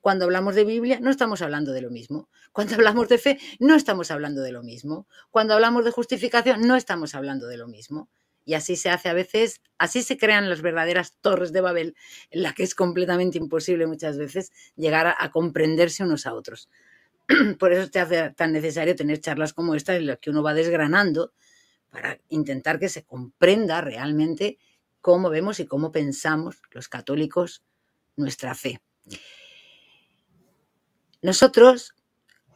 Cuando hablamos de Biblia, no estamos hablando de lo mismo. Cuando hablamos de fe, no estamos hablando de lo mismo. Cuando hablamos de justificación, no estamos hablando de lo mismo. Y así se hace a veces, así se crean las verdaderas torres de Babel, en las que es completamente imposible muchas veces llegar a comprenderse unos a otros. por eso te hace tan necesario tener charlas como estas en las que uno va desgranando para intentar que se comprenda realmente cómo vemos y cómo pensamos los católicos nuestra fe. Nosotros,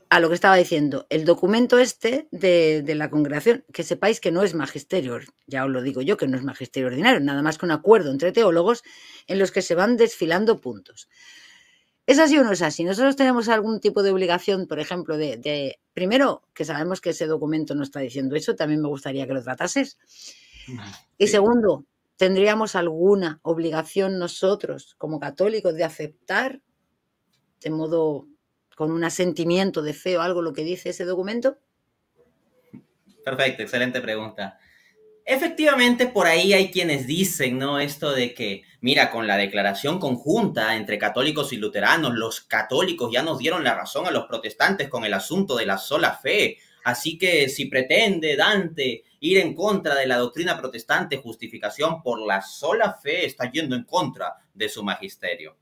a lo que estaba diciendo, el documento este de, de la congregación, que sepáis que no es magisterio, ya os lo digo yo, que no es magisterio ordinario, nada más que un acuerdo entre teólogos en los que se van desfilando puntos. Es así o no es así. Nosotros tenemos algún tipo de obligación, por ejemplo, de, de, primero, que sabemos que ese documento no está diciendo eso, también me gustaría que lo tratases. Y segundo, ¿tendríamos alguna obligación nosotros, como católicos, de aceptar de modo con un asentimiento de fe o algo lo que dice ese documento? Perfecto, excelente pregunta. Efectivamente, por ahí hay quienes dicen, ¿no? Esto de que, mira, con la declaración conjunta entre católicos y luteranos, los católicos ya nos dieron la razón a los protestantes con el asunto de la sola fe. Así que si pretende Dante ir en contra de la doctrina protestante, justificación por la sola fe está yendo en contra de su magisterio.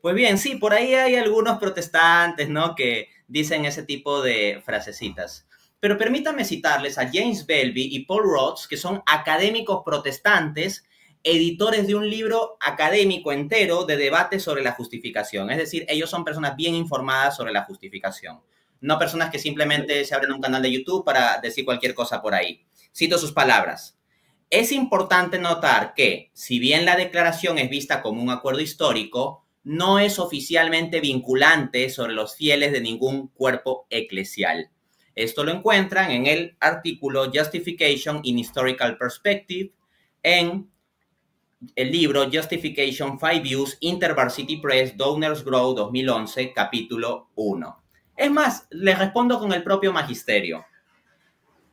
Pues bien, sí, por ahí hay algunos protestantes, ¿no? Que dicen ese tipo de frasecitas. Pero permítanme citarles a James Belby y Paul Rhodes, que son académicos protestantes, editores de un libro académico entero de debate sobre la justificación. Es decir, ellos son personas bien informadas sobre la justificación, no personas que simplemente se abren un canal de YouTube para decir cualquier cosa por ahí. Cito sus palabras. Es importante notar que, si bien la declaración es vista como un acuerdo histórico, no es oficialmente vinculante sobre los fieles de ningún cuerpo eclesial. Esto lo encuentran en el artículo Justification in Historical Perspective en el libro Justification Five Views, InterVarsity Press, Donors Grow 2011, capítulo 1. Es más, les respondo con el propio magisterio.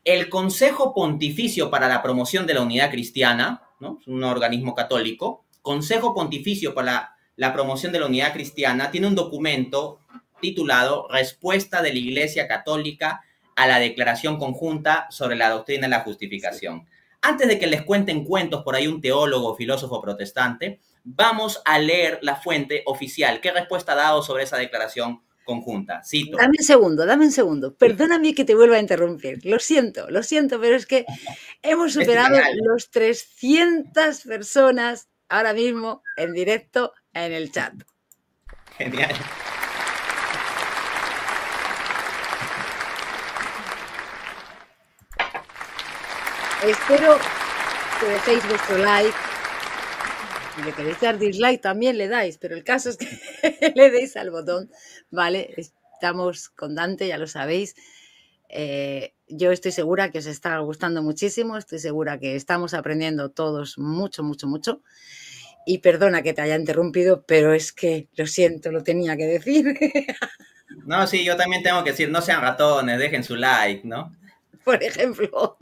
El Consejo Pontificio para la Promoción de la Unidad Cristiana, ¿no? un organismo católico, Consejo Pontificio para la, la Promoción de la Unidad Cristiana, tiene un documento titulado Respuesta de la Iglesia Católica a la declaración conjunta sobre la doctrina de la justificación. Antes de que les cuenten cuentos por ahí un teólogo filósofo protestante, vamos a leer la fuente oficial. ¿Qué respuesta ha dado sobre esa declaración conjunta? Cito. Dame un segundo, dame un segundo. Perdóname que te vuelva a interrumpir. Lo siento, lo siento, pero es que hemos superado los 300 personas ahora mismo en directo en el chat. Genial. Espero que dejéis vuestro like. Si le queréis dar dislike también le dais, pero el caso es que le deis al botón, ¿vale? Estamos con Dante, ya lo sabéis. Eh, yo estoy segura que os está gustando muchísimo, estoy segura que estamos aprendiendo todos mucho, mucho, mucho. Y perdona que te haya interrumpido, pero es que lo siento, lo tenía que decir. No, sí, yo también tengo que decir, no sean ratones, dejen su like, ¿no? por ejemplo.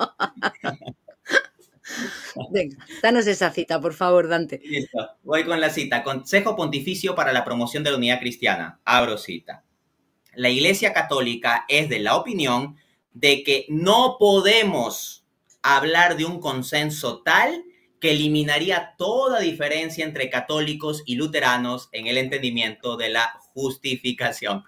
Venga, danos esa cita, por favor, Dante. Listo, voy con la cita. Consejo Pontificio para la Promoción de la Unidad Cristiana. Abro cita. La Iglesia Católica es de la opinión de que no podemos hablar de un consenso tal que eliminaría toda diferencia entre católicos y luteranos en el entendimiento de la justificación.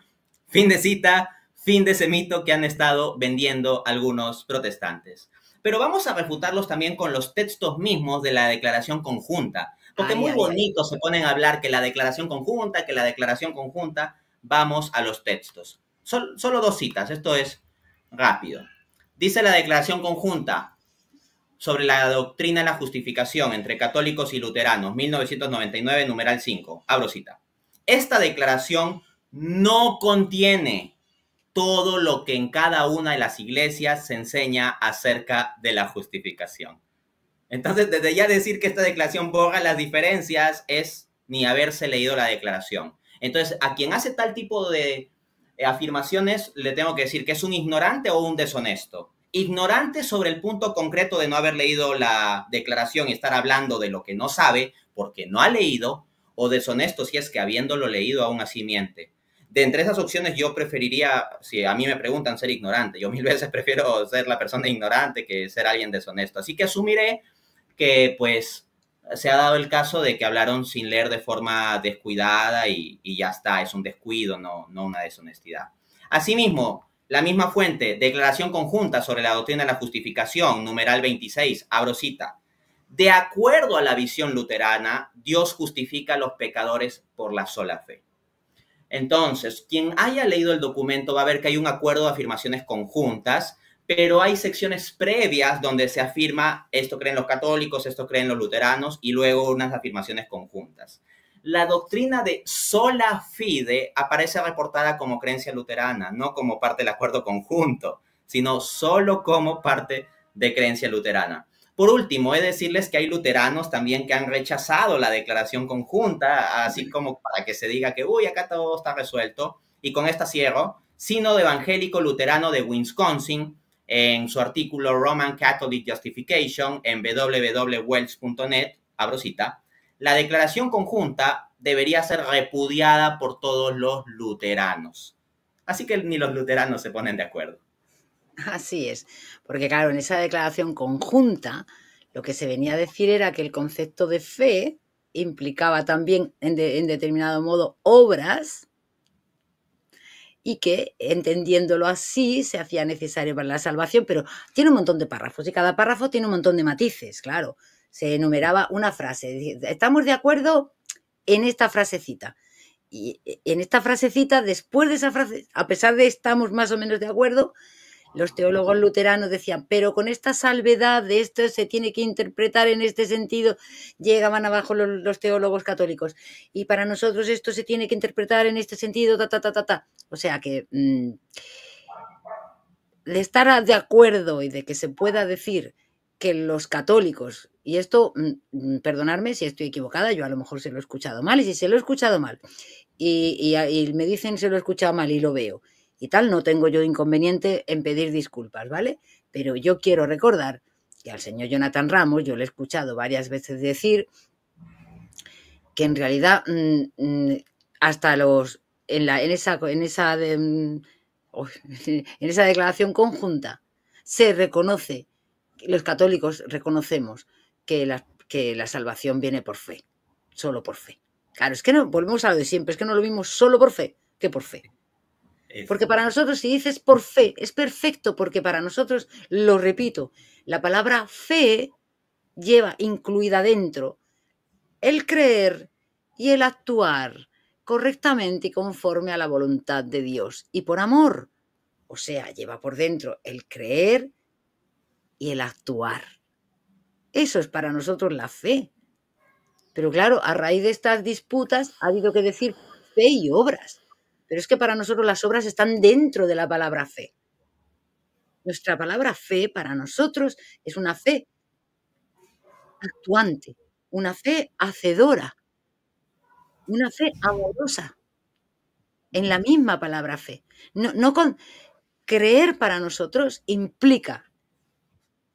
Fin de cita fin de ese mito que han estado vendiendo algunos protestantes. Pero vamos a refutarlos también con los textos mismos de la declaración conjunta, porque muy bonito se ponen a hablar que la declaración conjunta, que la declaración conjunta, vamos a los textos. solo dos citas, esto es rápido. Dice la declaración conjunta sobre la doctrina de la justificación entre católicos y luteranos, 1999, numeral 5. Abro cita. Esta declaración no contiene todo lo que en cada una de las iglesias se enseña acerca de la justificación. Entonces, desde ya decir que esta declaración borra las diferencias es ni haberse leído la declaración. Entonces, a quien hace tal tipo de afirmaciones, le tengo que decir que es un ignorante o un deshonesto. Ignorante sobre el punto concreto de no haber leído la declaración y estar hablando de lo que no sabe porque no ha leído, o deshonesto si es que habiéndolo leído aún así miente de entre esas opciones yo preferiría, si a mí me preguntan, ser ignorante. Yo mil veces prefiero ser la persona ignorante que ser alguien deshonesto. Así que asumiré que pues se ha dado el caso de que hablaron sin leer de forma descuidada y, ya está, es un descuido, no, no una deshonestidad. Asimismo, la misma fuente, Declaración Conjunta sobre la Doctrina de la Justificación, numeral 26, abro cita. De acuerdo a la visión luterana, Dios justifica a los pecadores por la sola fe. Entonces, quien haya leído el documento va a ver que hay un acuerdo de afirmaciones conjuntas, pero hay secciones previas donde se afirma esto creen los católicos, esto creen los luteranos y luego unas afirmaciones conjuntas. La doctrina de sola fide aparece reportada como creencia luterana, no como parte del acuerdo conjunto, sino solo como parte de creencia luterana. Por último, he de decirles que hay luteranos también que han rechazado la declaración conjunta, así como para que se diga que, uy, acá todo está resuelto. Y con esta cierro, sino de evangélico luterano de Wisconsin, en su artículo Roman Catholic Justification en www.wells.net, abro cita, la declaración conjunta debería ser repudiada por todos los luteranos. Así que ni los luteranos se ponen de acuerdo. Así es, porque claro, en esa declaración conjunta lo que se venía a decir era que el concepto de fe implicaba también en, determinado modo obras y que entendiéndolo así se hacía necesario para la salvación, pero tiene un montón de párrafos y cada párrafo tiene un montón de matices, claro. Se enumeraba una frase, estamos de acuerdo en esta frasecita. Y e, en esta frasecita, después de esa frase, a pesar de estamos más o menos de acuerdo, los teólogos luteranos decían, pero con esta salvedad de esto se tiene que interpretar en este sentido, llegaban abajo los, teólogos católicos, y para nosotros esto se tiene que interpretar en este sentido, ta, ta, ta, ta, ta. O sea que mm, de estar de acuerdo y de que se pueda decir que los católicos, y esto, mm, mm, perdonarme perdonadme si estoy equivocada, yo a lo mejor se lo he escuchado mal, y si se lo he escuchado mal, y, y me dicen se lo he escuchado mal y lo veo, y tal, no tengo yo inconveniente en pedir disculpas, ¿vale? Pero yo quiero recordar que al señor Jonathan Ramos, yo le he escuchado varias veces decir que en realidad mm, mm, hasta los en, la, en esa en esa em, en esa declaración conjunta se reconoce los católicos reconocemos que la, que la salvación viene por fe, solo por fe. Claro, es que no volvemos a lo de siempre, es que no lo vimos solo por fe que por fe. Porque para nosotros, si dices por fe, es perfecto, porque para nosotros, lo repito, la palabra fe lleva incluida dentro el creer y el actuar correctamente y conforme a la voluntad de Dios y por amor. O sea, lleva por dentro el creer y el actuar. Eso es para nosotros la fe. Pero claro, a raíz de estas disputas ha habido que decir fe y obras. Pero es que para nosotros las obras están dentro de la palabra fe. Nuestra palabra fe para nosotros es una fe actuante, una fe hacedora, una fe amorosa, en la misma palabra fe. No, creer para nosotros implica,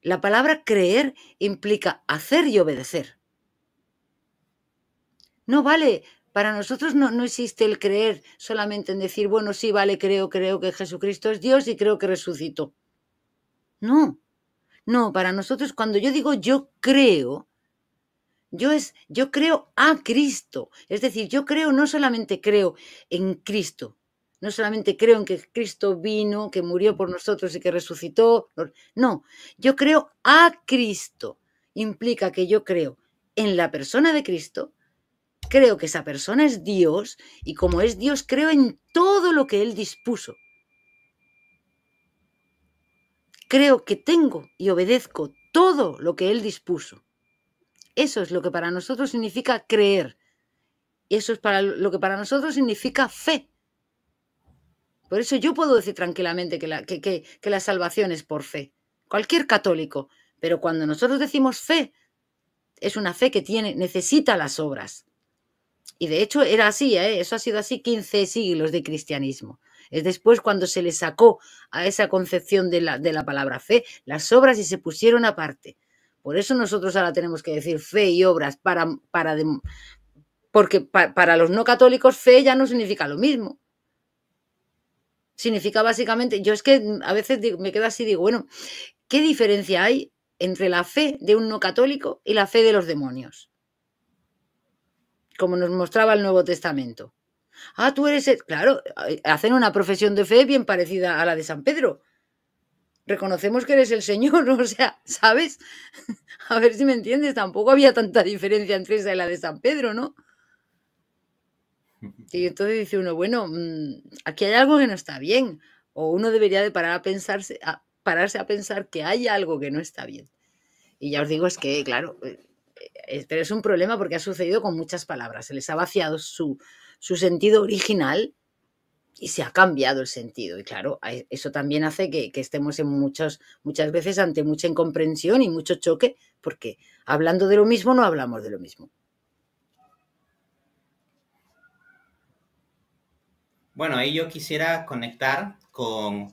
la palabra creer implica hacer y obedecer. No vale para nosotros no, existe el creer solamente en decir, bueno, sí, vale, creo, creo que Jesucristo es Dios y creo que resucitó. No, no, para nosotros cuando yo digo yo creo, yo, es, yo creo a Cristo. Es decir, yo creo, no solamente creo en Cristo, no solamente creo en que Cristo vino, que murió por nosotros y que resucitó. No, yo creo a Cristo. Implica que yo creo en la persona de Cristo, Creo que esa persona es Dios y como es Dios, creo en todo lo que Él dispuso. Creo que tengo y obedezco todo lo que Él dispuso. Eso es lo que para nosotros significa creer. y Eso es lo que para nosotros significa fe. Por eso yo puedo decir tranquilamente que la, que la salvación es por fe. Cualquier católico. Pero cuando nosotros decimos fe, es una fe que tiene, necesita las obras. Y de hecho era así, ¿eh? eso ha sido así 15 siglos de cristianismo. Es después cuando se le sacó a esa concepción de la, palabra fe las obras y se pusieron aparte. Por eso nosotros ahora tenemos que decir fe y obras para, para porque para los no católicos fe ya no significa lo mismo. Significa básicamente, yo es que a veces me quedo así digo, bueno, ¿qué diferencia hay entre la fe de un no católico y la fe de los demonios? como nos mostraba el Nuevo Testamento. Ah, tú eres, claro, eh, hacen una profesión de fe bien parecida a la de San Pedro. Reconocemos que eres el Señor, o sea, ¿sabes? A ver si me entiendes, tampoco había tanta diferencia entre esa y la de San Pedro, ¿no? Y entonces dice uno, bueno, mm, aquí hay algo que no está bien, o uno debería de parar a pensarse, pararse a pensar que hay algo que no está bien. Y ya os digo, es que, claro, eh, eh, pero es un problema porque ha sucedido con muchas palabras. Se les ha vaciado su, sentido original y se ha cambiado el sentido. Y claro, eso también hace que, estemos en muchas veces ante mucha incomprensión y mucho choque, porque hablando de lo mismo no hablamos de lo mismo. Bueno, ahí yo quisiera conectar con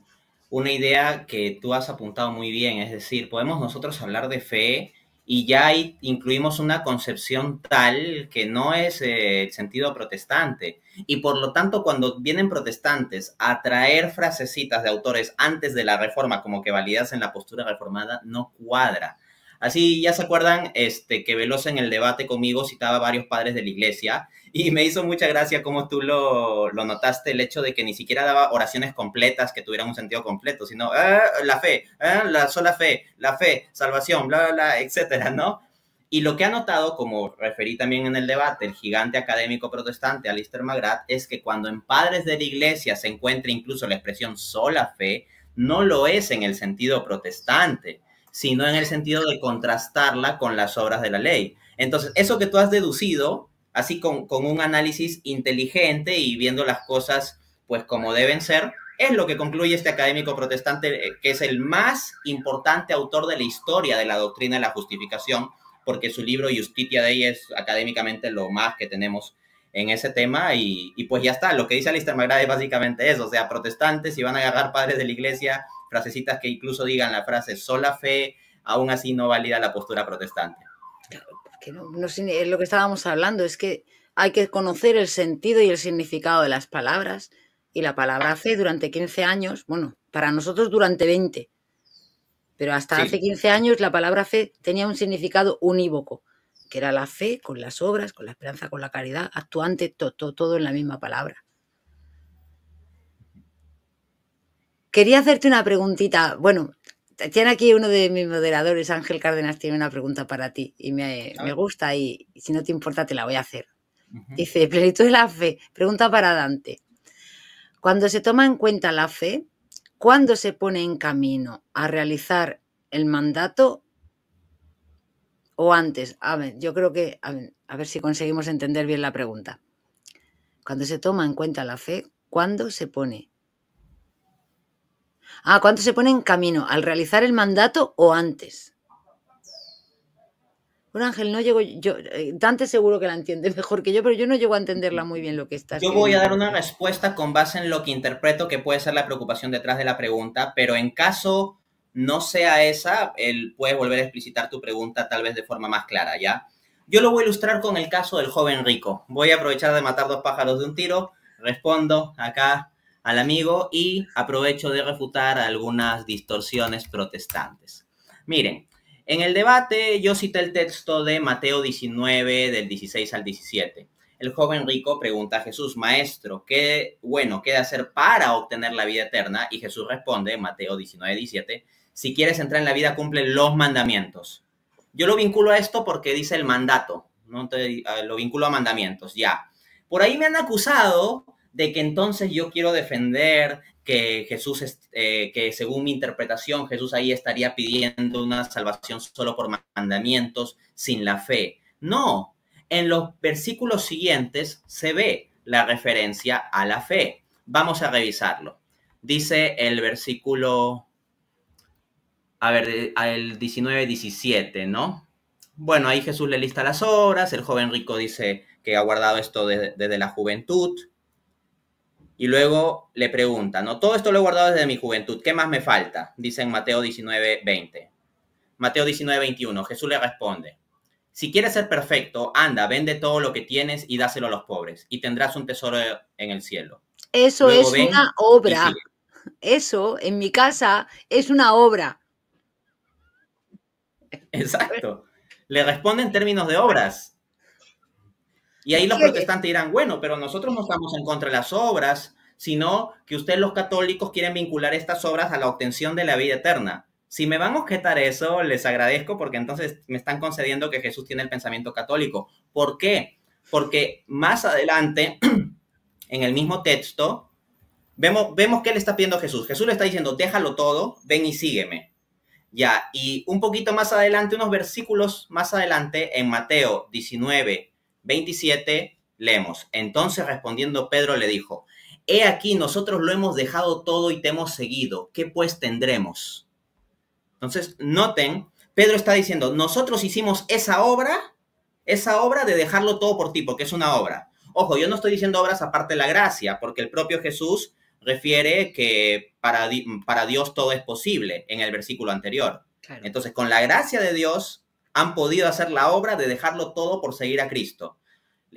una idea que tú has apuntado muy bien, es decir, podemos nosotros hablar de fe y ya ahí incluimos una concepción tal que no es eh, el sentido protestante. Y por lo tanto, cuando vienen protestantes a traer frasecitas de autores antes de la reforma como que en la postura reformada, no cuadra. Así ya se acuerdan este, que Veloz en el debate conmigo citaba varios padres de la iglesia y me hizo mucha gracia como tú lo, lo, notaste, el hecho de que ni siquiera daba oraciones completas que tuvieran un sentido completo, sino ah, la fe, ah, la sola fe, la fe, salvación, bla, bla, etcétera, ¿no? Y lo que ha notado, como referí también en el debate, el gigante académico protestante Alistair Magrath, es que cuando en padres de la iglesia se encuentra incluso la expresión sola fe, no lo es en el sentido protestante, sino en el sentido de contrastarla con las obras de la ley. Entonces, eso que tú has deducido así con, un análisis inteligente y viendo las cosas pues como deben ser, es lo que concluye este académico protestante eh, que es el más importante autor de la historia de la doctrina de la justificación, porque su libro Justitia Dei es académicamente lo más que tenemos en ese tema y, pues ya está, lo que dice Alistair McGrath es básicamente eso, o sea, protestantes si van a agarrar padres de la iglesia, frasecitas que incluso digan la frase sola fe, aún así no valida la postura protestante que es lo que estábamos hablando, es que hay que conocer el sentido y el significado de las palabras. Y la palabra fe durante 15 años, bueno, para nosotros durante 20, pero hasta hace 15 años la palabra fe tenía un significado unívoco, que era la fe con las obras, con la esperanza, con la caridad, actuante, todo en la misma palabra. Quería hacerte una preguntita, bueno, tiene aquí uno de mis moderadores, Ángel Cárdenas, tiene una pregunta para ti y me, gusta y si no te importa te la voy a hacer. Dice, plenitud de la fe, pregunta para Dante. Cuando se toma en cuenta la fe, ¿cuándo se pone en camino a realizar el mandato o antes? A ver, yo creo que, a ver, si conseguimos entender bien la pregunta. Cuando se toma en cuenta la fe, ¿cuándo se pone Ah, ¿cuánto se pone en camino? ¿Al realizar el mandato o antes? Bueno, Ángel, no llego yo. Eh, Dante seguro que la entiende mejor que yo, pero yo no llego a entenderla muy bien lo que está. Yo voy a dar una respuesta con base en lo que interpreto que puede ser la preocupación detrás de la pregunta, pero en caso no sea esa, él puede volver a explicitar tu pregunta tal vez de forma más clara, ¿ya? Yo lo voy a ilustrar con el caso del joven rico. Voy a aprovechar de matar dos pájaros de un tiro. Respondo acá al amigo y aprovecho de refutar algunas distorsiones protestantes. Miren, en el debate yo cité el texto de Mateo 19 del 16 al 17. El joven rico pregunta a Jesús, Maestro, ¿qué bueno queda hacer para obtener la vida eterna? Y Jesús responde, Mateo 19, 17, si quieres entrar en la vida, cumple los mandamientos. Yo lo vinculo a esto porque dice el mandato, ¿no? Ah, lo vinculo a mandamientos, ya. Por ahí me han acusado de que entonces yo quiero defender que Jesús, eh, que según mi interpretación, Jesús ahí estaría pidiendo una salvación solo por mandamientos, sin la fe. No, en los versículos siguientes se ve la referencia a la fe. Vamos a revisarlo. Dice el versículo, a ver, el 19, 17, ¿no? Bueno, ahí Jesús le lista las obras, el joven rico dice que ha guardado esto desde la juventud. Y luego le pregunta, ¿no? Todo esto lo he guardado desde mi juventud, ¿qué más me falta? Dice en Mateo 19, 20. Mateo 19, 21, Jesús le responde, si quieres ser perfecto, anda, vende todo lo que tienes y dáselo a los pobres, y tendrás un tesoro en el cielo. Eso es una obra. Eso, en mi casa, es una obra. Exacto. Le responde en términos de obras. Y ahí los protestantes dirán, bueno, pero nosotros no estamos en contra de las obras, sino que ustedes los católicos quieren vincular estas obras a la obtención de la vida eterna. Si me van a objetar eso, les agradezco porque entonces me están concediendo que Jesús tiene el pensamiento católico. ¿Por qué? Porque más adelante, en el mismo texto, vemos, vemos qué le está pidiendo Jesús. Jesús le está diciendo, déjalo todo, ven y sígueme. Ya, y un poquito más adelante, unos versículos más adelante, en Mateo 19, 27, leemos. Entonces respondiendo Pedro le dijo, He aquí, nosotros lo hemos dejado todo y te hemos seguido. ¿Qué pues tendremos? Entonces, noten, Pedro está diciendo, nosotros hicimos esa obra, esa obra de dejarlo todo por ti, porque es una obra. Ojo, yo no estoy diciendo obras aparte de la gracia, porque el propio Jesús refiere que para, para Dios todo es posible en el versículo anterior. Entonces, con la gracia de Dios, han podido hacer la obra de dejarlo todo por seguir a Cristo.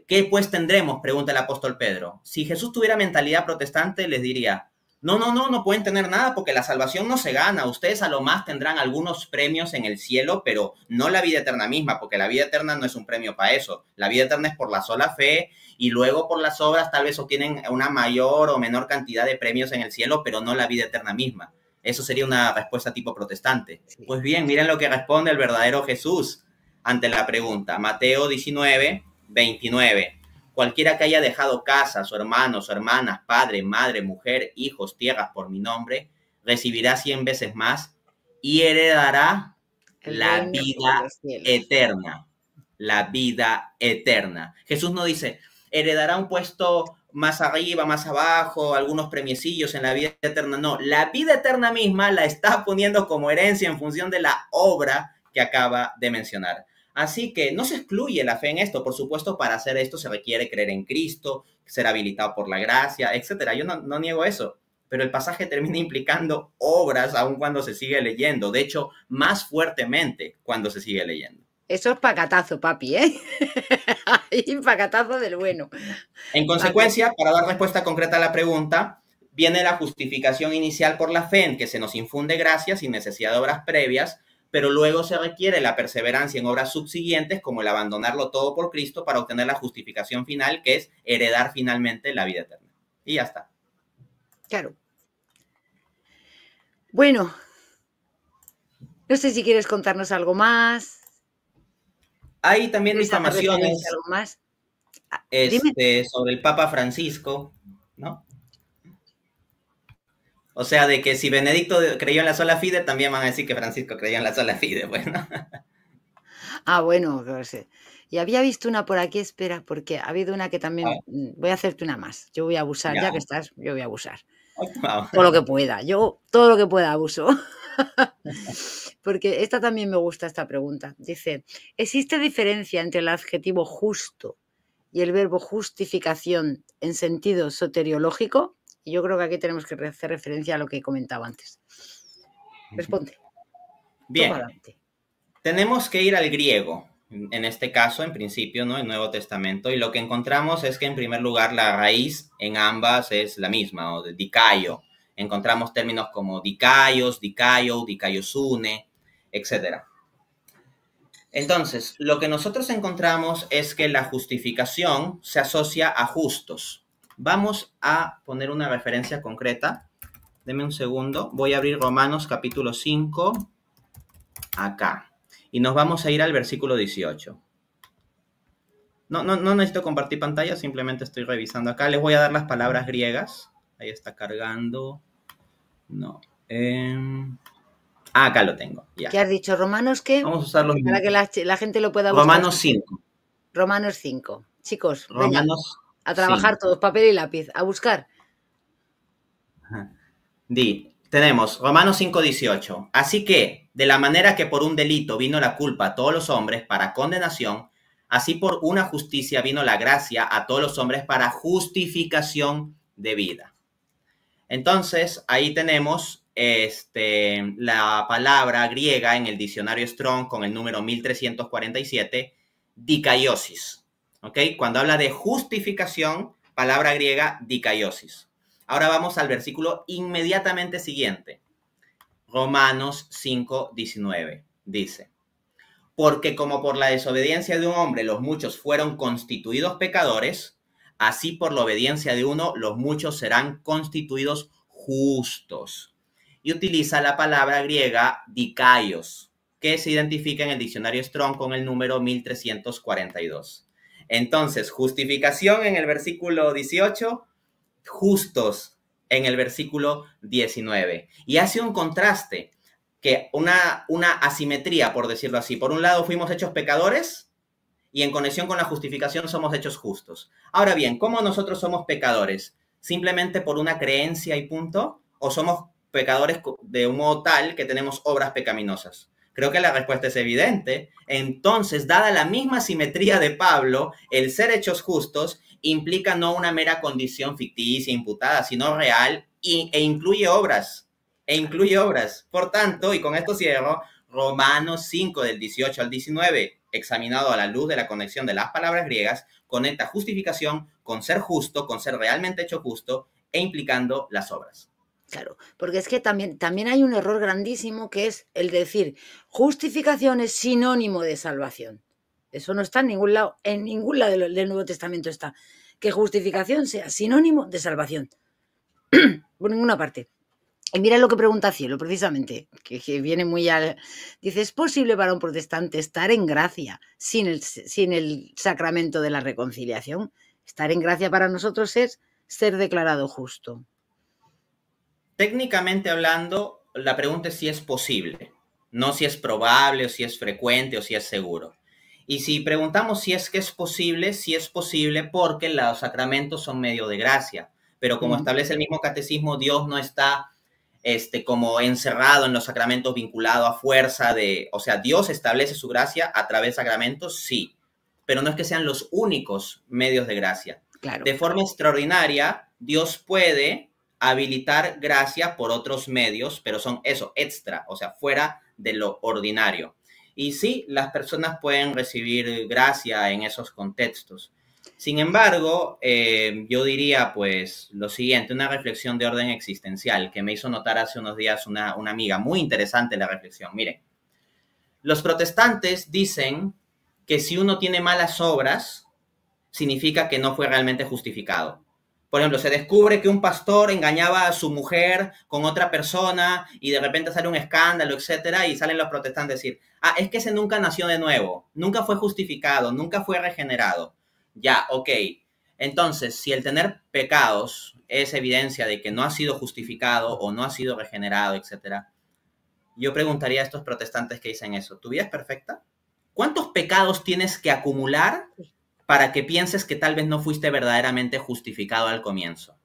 ¿Qué pues tendremos? pregunta el apóstol Pedro. Si Jesús tuviera mentalidad protestante, les diría, no, no, no, no pueden tener nada porque la salvación no se gana. Ustedes a lo más tendrán algunos premios en el cielo, pero no la vida eterna misma, porque la vida eterna no es un premio para eso. La vida eterna es por la sola fe y luego por las obras tal vez obtienen una mayor o menor cantidad de premios en el cielo, pero no la vida eterna misma. Eso sería una respuesta tipo protestante. Pues bien, miren lo que responde el verdadero Jesús ante la pregunta. Mateo 19, 29. Cualquiera que haya dejado casa, su hermano, su hermana, padre, madre, mujer, hijos, tierras por mi nombre, recibirá cien veces más y heredará la vida eterna. La vida eterna. Jesús no dice, heredará un puesto más arriba, más abajo, algunos premiecillos en la vida eterna. No, la vida eterna misma la está poniendo como herencia en función de la obra que acaba de mencionar. Así que no se excluye la fe en esto. Por supuesto, para hacer esto se requiere creer en Cristo, ser habilitado por la gracia, etc. Yo no, niego eso. Pero el pasaje termina implicando obras aun cuando se sigue leyendo. De hecho, más fuertemente cuando se sigue leyendo. Eso es pacatazo, papi, ¿eh? pacatazo del bueno. En consecuencia, para dar respuesta concreta a la pregunta, viene la justificación inicial por la fe en que se nos infunde gracia sin necesidad de obras previas, pero luego se requiere la perseverancia en obras subsiguientes, como el abandonarlo todo por Cristo para obtener la justificación final, que es heredar finalmente la vida eterna. Y ya está. Claro. Bueno, no sé si quieres contarnos algo más. Hay también difamaciones ah, este, sobre el Papa Francisco, ¿no? O sea, de que si Benedicto creyó en la sola fide, también van a decir que Francisco creyó en la sola fide, bueno. Ah, bueno, no sé. Y había visto una por aquí, espera, porque ha habido una que también. Ah. Mm, voy a hacerte una más. Yo voy a abusar, ya, que estás, yo voy a abusar. por lo que pueda. Yo todo lo que pueda abuso. Porque esta también me gusta esta pregunta. Dice, ¿existe diferencia entre el adjetivo justo y el verbo justificación en sentido soteriológico? Y yo creo que aquí tenemos que hacer referencia a lo que comentaba antes. Responde. Bien. Tenemos que ir al griego, en este caso, en principio, ¿no? El Nuevo Testamento. Y lo que encontramos es que, en primer lugar, la raíz en ambas es la misma, o de dicayo, encontramos términos como dicayos, dicayo, dicayosune, etc. Entonces, lo que nosotros encontramos es que la justificación se asocia a justos. Vamos a poner una referencia concreta. Deme un segundo. Voy a abrir Romanos capítulo 5 acá. Y nos vamos a ir al versículo 18. No, no, no necesito compartir pantalla, simplemente estoy revisando acá. Les voy a dar las palabras griegas. Ahí está cargando. No. Em, ah, acá lo tengo. Ya. ¿Qué has dicho? ¿Romanos qué? Vamos a Para que la, gente lo pueda buscar. Romanos 5. Romanos 5. Chicos, Romanos a trabajar todos, papel y lápiz, a buscar. Di, tenemos Romanos 5.18. Así que, de la manera que por un delito vino la culpa a todos los hombres para condenación, así por una justicia vino la gracia a todos los hombres para justificación de vida. Entonces, ahí tenemos este, la palabra griega en el diccionario Strong con el número 1347, dikaiosis. ¿Ok? Cuando habla de justificación, palabra griega dikaiosis. Ahora vamos al versículo inmediatamente siguiente. Romanos 5, 19. Dice, porque como por la desobediencia de un hombre los muchos fueron constituidos pecadores, Así por la obediencia de uno, los muchos serán constituidos justos. Y utiliza la palabra griega dikaios, que se identifica en el diccionario Strong con el número 1342. Entonces, justificación en el versículo 18, justos en el versículo 19. Y hace un contraste, que una, una asimetría, por decirlo así. Por un lado fuimos hechos pecadores, y en conexión con la justificación somos hechos justos. Ahora bien, ¿cómo nosotros somos pecadores? ¿Simplemente por una creencia y punto? ¿O somos pecadores de un modo tal que tenemos obras pecaminosas? Creo que la respuesta es evidente. Entonces, dada la misma simetría de Pablo, el ser hechos justos implica no una mera condición ficticia, imputada, sino real e incluye obras. E incluye obras. Por tanto, y con esto cierro, Romanos 5 del 18 al 19 examinado a la luz de la conexión de las palabras griegas, conecta justificación con ser justo, con ser realmente hecho justo e implicando las obras. Claro, porque es que también, también hay un error grandísimo que es el decir justificación es sinónimo de salvación. Eso no está en ningún lado, en ningún lado del Nuevo Testamento está. Que justificación sea sinónimo de salvación. Por ninguna parte. Y mira lo que pregunta Cielo, precisamente, que, viene muy al... Dice, ¿es posible para un protestante estar en gracia sin el, el sacramento de la reconciliación? Estar en gracia para nosotros es ser declarado justo. Técnicamente hablando, la pregunta es si es posible, no si es probable o si es frecuente o si es seguro. Y si preguntamos si es que es posible, si es posible porque los sacramentos son medio de gracia, pero como establece el mismo catecismo, Dios no está este, como encerrado en los sacramentos, vinculado a fuerza de, o sea, Dios establece su gracia a través de sacramentos, sí, pero no es que sean los únicos medios de gracia. De forma extraordinaria, Dios puede habilitar gracia por otros medios, pero son eso, extra, o sea, fuera de lo ordinario. Y sí, las personas pueden recibir gracia en esos contextos. Sin embargo, eh, yo diría pues lo siguiente, una reflexión de orden existencial que me hizo notar hace unos días una, una amiga, muy interesante la reflexión. Miren, los protestantes dicen que si uno tiene malas obras, significa que no fue realmente justificado. Por ejemplo, se descubre que un pastor engañaba a su mujer con otra persona y de repente sale un escándalo, etcétera, y salen los protestantes a decir, ah, es que ese nunca nació de nuevo, nunca fue justificado, nunca fue regenerado. Ya, ok. Entonces, si el tener pecados es evidencia de que no ha sido justificado o no ha sido regenerado, etc., yo preguntaría a estos protestantes que dicen eso, ¿tu vida es perfecta? ¿Cuántos pecados tienes que acumular para que pienses que tal vez no fuiste verdaderamente justificado al comienzo?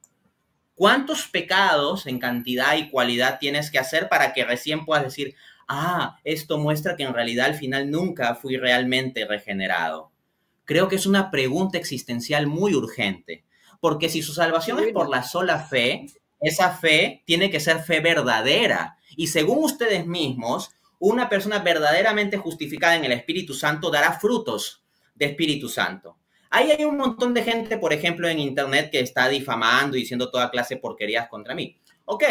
¿Cuántos pecados en cantidad y cualidad tienes que hacer para que recién puedas decir, ah, esto muestra que en realidad al final nunca fui realmente regenerado? Creo que es una pregunta existencial muy urgente, porque si su salvación es por la sola fe, esa fe tiene que ser fe verdadera. Y según ustedes mismos, una persona verdaderamente justificada en el Espíritu Santo dará frutos de Espíritu Santo. Ahí hay un montón de gente, por ejemplo, en Internet que está difamando y diciendo toda clase de porquerías contra mí. Ok,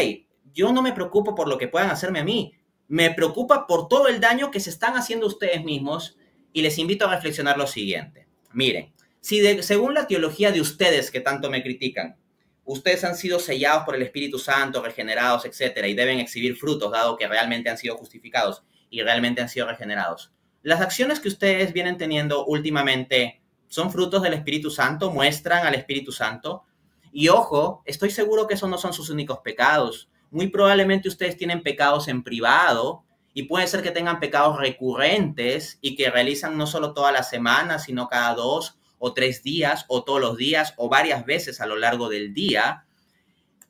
yo no me preocupo por lo que puedan hacerme a mí. Me preocupa por todo el daño que se están haciendo ustedes mismos y les invito a reflexionar lo siguiente. Miren, si según la teología de ustedes que tanto me critican, ustedes han sido sellados por el Espíritu Santo, regenerados, etcétera, y deben exhibir frutos, dado que realmente han sido justificados y realmente han sido regenerados. Las acciones que ustedes vienen teniendo últimamente son frutos del Espíritu Santo, muestran al Espíritu Santo. Y ojo, estoy seguro que esos no son sus únicos pecados. Muy probablemente ustedes tienen pecados en privado y puede ser que tengan pecados recurrentes y que realizan no solo toda la semana, sino cada dos o tres días o todos los días o varias veces a lo largo del día.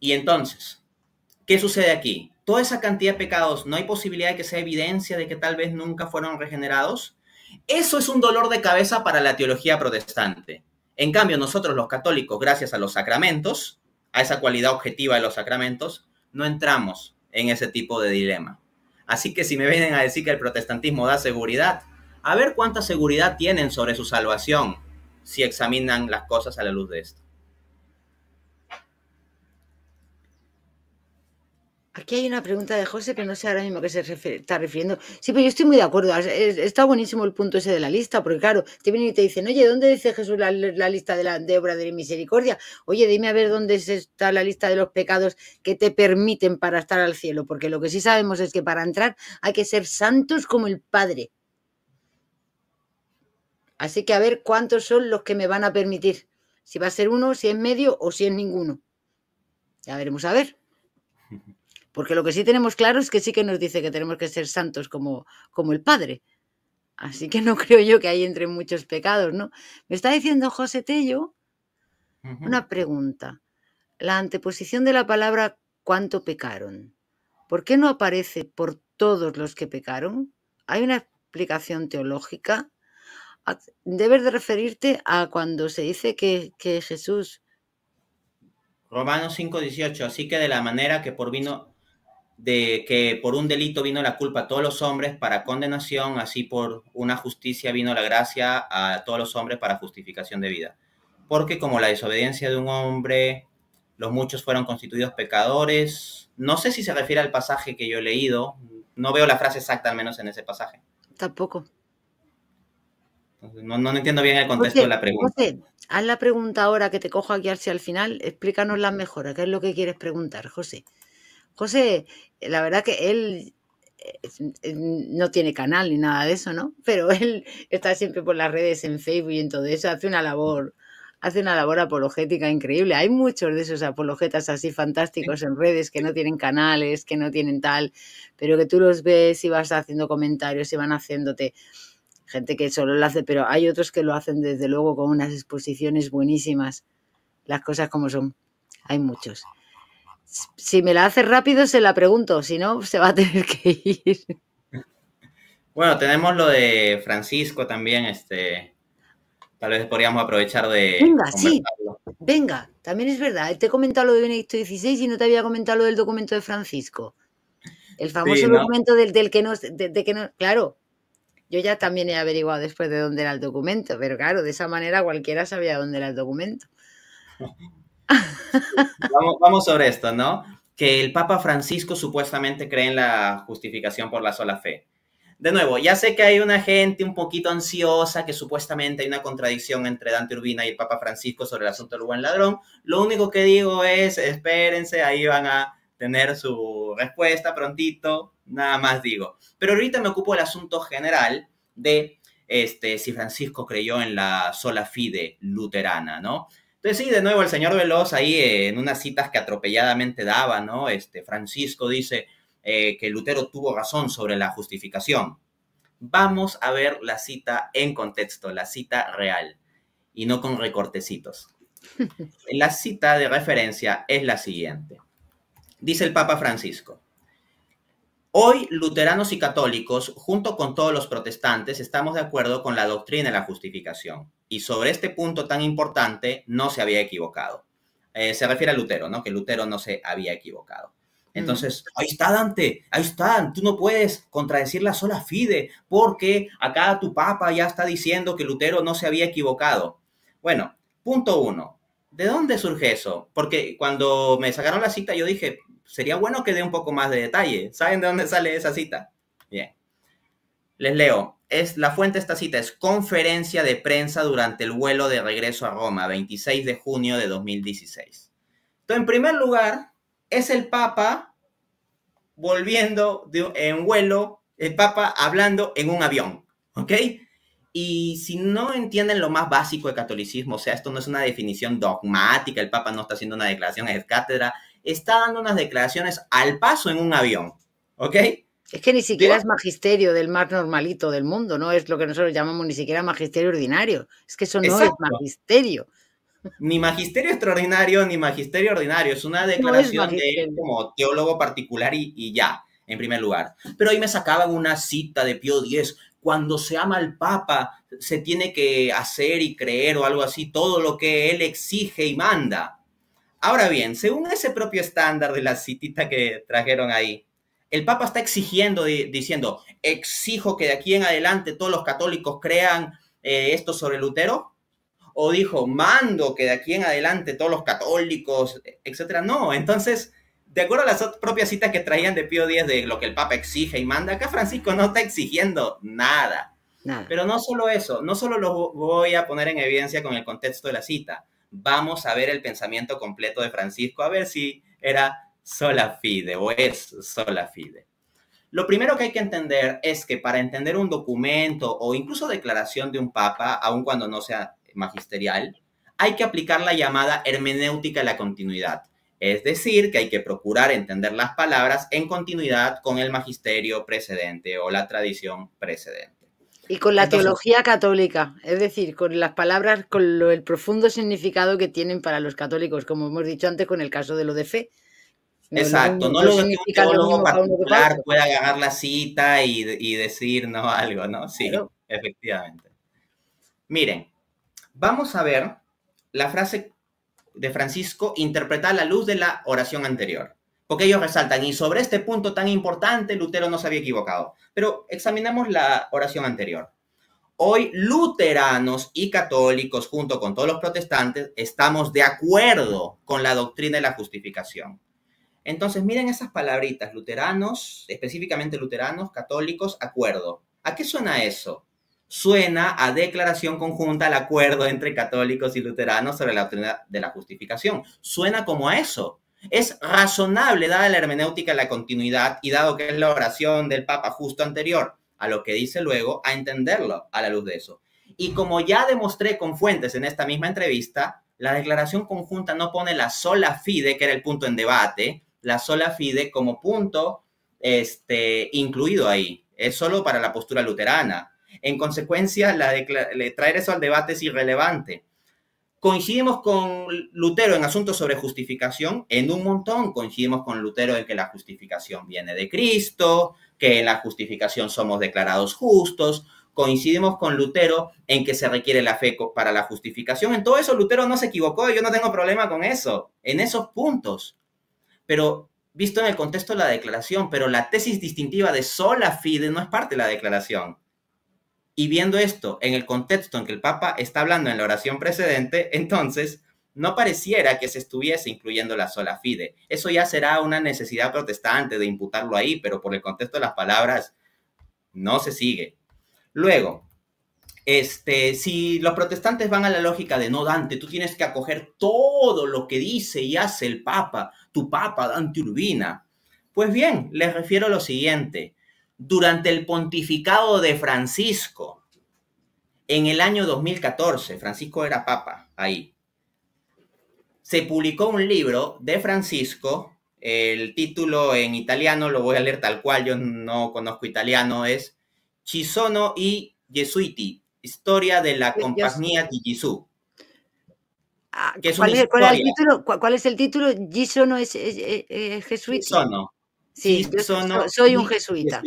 Y entonces, ¿qué sucede aquí? Toda esa cantidad de pecados, ¿no hay posibilidad de que sea evidencia de que tal vez nunca fueron regenerados? Eso es un dolor de cabeza para la teología protestante. En cambio, nosotros los católicos, gracias a los sacramentos, a esa cualidad objetiva de los sacramentos, no entramos en ese tipo de dilema. Así que si me vienen a decir que el protestantismo da seguridad, a ver cuánta seguridad tienen sobre su salvación si examinan las cosas a la luz de esto. Aquí hay una pregunta de José que no sé ahora mismo a qué se está refiriendo. Sí, pero yo estoy muy de acuerdo. Está buenísimo el punto ese de la lista, porque claro, te vienen y te dicen, oye, ¿dónde dice Jesús la, lista de, la, de obra de misericordia? Oye, dime a ver dónde está la lista de los pecados que te permiten para estar al cielo, porque lo que sí sabemos es que para entrar hay que ser santos como el Padre. Así que a ver cuántos son los que me van a permitir. Si va a ser uno, si es medio o si es ninguno. Ya veremos, a ver. Porque lo que sí tenemos claro es que sí que nos dice que tenemos que ser santos como, como el Padre. Así que no creo yo que ahí entren muchos pecados, ¿no? Me está diciendo José Tello una pregunta. La anteposición de la palabra cuánto pecaron. ¿Por qué no aparece por todos los que pecaron? ¿Hay una explicación teológica? Ah, debes de referirte a cuando se dice que, que Jesús Romanos 5:18, así que de la manera que por vino de que por un delito vino la culpa a todos los hombres para condenación, así por una justicia vino la gracia a todos los hombres para justificación de vida. Porque como la desobediencia de un hombre, los muchos fueron constituidos pecadores. No sé si se refiere al pasaje que yo he leído, no veo la frase exacta al menos en ese pasaje. Tampoco. No, entiendo bien el contexto de la pregunta. José, haz la pregunta ahora que te cojo aquí hacia el final, explícanos mejor, qué es lo que quieres preguntar, José. José, la verdad que él eh, no tiene canal ni nada de eso, ¿no? Pero él está siempre por las redes en Facebook y en todo eso, hace una labor, hace una labor apologética increíble. Hay muchos de esos apologetas así fantásticos en redes que no tienen canales, que no tienen tal, pero que tú los ves y vas haciendo comentarios y van haciéndote gente que solo lo hace, pero hay otros que lo hacen desde luego con unas exposiciones buenísimas. Las cosas como son. Hay muchos. Si me la hace rápido, se la pregunto, si no, se va a tener que ir. Bueno, tenemos lo de Francisco también, este. Tal vez podríamos aprovechar de. Venga, sí. Venga, también es verdad. Te he comentado lo de Benedicto XVI y no te había comentado lo del documento de Francisco. El famoso documento del, que no, que no. Claro, yo ya también he averiguado después de dónde era el documento, pero claro, de esa manera cualquiera sabía dónde era el documento. vamos, sobre esto, ¿no? Que el Papa Francisco supuestamente cree en la justificación por la sola fe. De nuevo, ya sé que hay una gente un poquito ansiosa que supuestamente hay una contradicción entre Dante Urbina y el Papa Francisco sobre el asunto del buen ladrón. Lo único que digo es, espérense, ahí van a tener su respuesta prontito, nada más digo. Pero ahorita me ocupo del asunto general de este, si Francisco creyó en la sola fide luterana, ¿no? Entonces sí, de nuevo, el señor Veloz ahí eh, en unas citas que atropelladamente daba, ¿no? Este, Francisco dice eh, que Lutero tuvo razón sobre la justificación. Vamos a ver la cita en contexto, la cita real, y no con recortecitos. La cita de referencia es la siguiente. Dice el Papa Francisco. Hoy, luteranos y católicos, junto con todos los protestantes, estamos de acuerdo con la doctrina de la justificación y sobre este punto tan importante no se había equivocado. Eh, se refiere a Lutero, ¿no? Que Lutero no se había equivocado. Entonces, ahí está Dante, ahí está, tú no puedes contradecir la sola fide, porque acá tu papa ya está diciendo que Lutero no se había equivocado. Bueno, punto uno, ¿de dónde surge eso? Porque cuando me sacaron la cita yo dije, sería bueno que dé un poco más de detalle. ¿Saben de dónde sale esa cita? Bien, les leo es, la fuente de esta cita es conferencia de prensa durante el vuelo de regreso a Roma, 26 de junio de 2016. Entonces, en primer lugar, es el Papa volviendo en vuelo, el Papa hablando en un avión, ¿ok? Y si no entienden lo más básico de catolicismo, o sea, esto no es una definición dogmática, el Papa no está haciendo una declaración es cátedra, está dando unas declaraciones al paso en un avión, ¿ok? Es que ni siquiera es magisterio del más normalito del mundo, no es lo que nosotros llamamos ni siquiera magisterio ordinario. Es que eso no es magisterio. Ni magisterio extraordinario, ni magisterio ordinario. Es una declaración de él como teólogo particular y, y, ya, en primer lugar. Pero ahí me sacaban una cita de Pío X. Cuando se ama al Papa, se tiene que hacer y creer o algo así, todo lo que él exige y manda. Ahora bien, según ese propio estándar de la citita que trajeron ahí, el Papa está exigiendo, diciendo, exijo que de aquí en adelante todos los católicos crean eh, esto sobre Lutero. O dijo, mando que de aquí en adelante todos los católicos, etcétera. No, entonces, de acuerdo a las propias citas que traían de Pío X de lo que el Papa exige y manda, acá Francisco no está exigiendo nada. Pero no solo eso, no solo lo voy a poner en evidencia con el contexto de la cita. Vamos a ver el pensamiento completo de Francisco, a ver si era sola fide o es sola fide. Lo primero que hay que entender es que para entender un documento o incluso declaración de un papa, aun cuando no sea magisterial, hay que aplicar la llamada hermenéutica de la continuidad. Es decir, que hay que procurar entender las palabras en continuidad con el magisterio precedente o la tradición precedente. Y con la teología católica, es decir, con las palabras, con el profundo significado que tienen para los católicos, como hemos dicho antes con el caso de lo de fe, Exacto, no, lo que un teólogo particular pueda agarrar la cita y, decir no algo, ¿no? Sí, efectivamente. Miren, vamos a ver la frase de Francisco interpretada a la luz de la oración anterior. Porque ellos resaltan, y sobre este punto tan importante, Lutero no se había equivocado. Pero examinemos la oración anterior. Hoy, luteranos y católicos, junto con todos los protestantes, estamos de acuerdo con la doctrina de la justificación. Entonces, miren esas palabritas, luteranos, específicamente luteranos, católicos, acuerdo. ¿A qué suena eso? Suena a declaración conjunta al acuerdo entre católicos y luteranos sobre la doctrina de la justificación. Suena como a eso. Es razonable, dada la hermenéutica, la continuidad y dado que es la oración del Papa justo anterior a lo que dice luego, a entenderlo a la luz de eso. Y como ya demostré con fuentes en esta misma entrevista, la declaración conjunta no pone la sola fide, que era el punto en debate, la sola fide como punto este, incluido ahí. Es solo para la postura luterana. En consecuencia, la traer eso al debate es irrelevante. Coincidimos con Lutero en asuntos sobre justificación, en un montón coincidimos con Lutero en que la justificación viene de Cristo, que en la justificación somos declarados justos, coincidimos con Lutero en que se requiere la fe para la justificación, en todo eso Lutero no se equivocó, yo no tengo problema con eso, en esos puntos pero visto en el contexto de la declaración, pero la tesis distintiva de sola fide no es parte de la declaración. Y viendo esto en el contexto en que el Papa está hablando en la oración precedente, entonces no pareciera que se estuviese incluyendo la sola fide. Eso ya será una necesidad protestante de imputarlo ahí, pero por el contexto de las palabras no se sigue. Luego, este, si los protestantes van a la lógica de no, Dante, tú tienes que acoger todo lo que dice y hace el Papa, tu Papa, Dante Urbina. Pues bien, les refiero lo siguiente. Durante el pontificado de Francisco, en el año 2014, Francisco era Papa ahí, se publicó un libro de Francisco, el título en italiano, lo voy a leer tal cual, yo no conozco italiano, es Chisono y Jesuiti, Historia de la compañía de Ah, ¿cuál, es, el título? ¿Cuál es es, jesuita. no. Sí, soy un jesuita.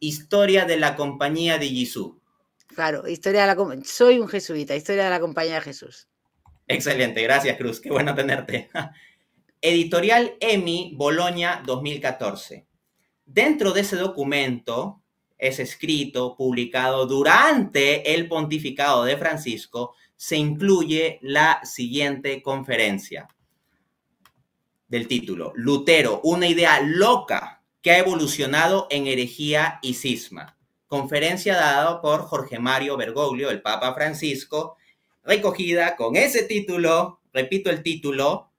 Historia de la compañía de Jesús. Claro, historia de la soy un jesuita, historia de la compañía de Jesús. Excelente, gracias Cruz, qué bueno tenerte. Editorial EMI, Bolonia 2014. Dentro de ese documento es escrito, publicado durante el pontificado de Francisco, se incluye la siguiente conferencia del título, Lutero, una idea loca que ha evolucionado en herejía y cisma. Conferencia dada por Jorge Mario Bergoglio, el Papa Francisco, recogida con ese título, repito el título,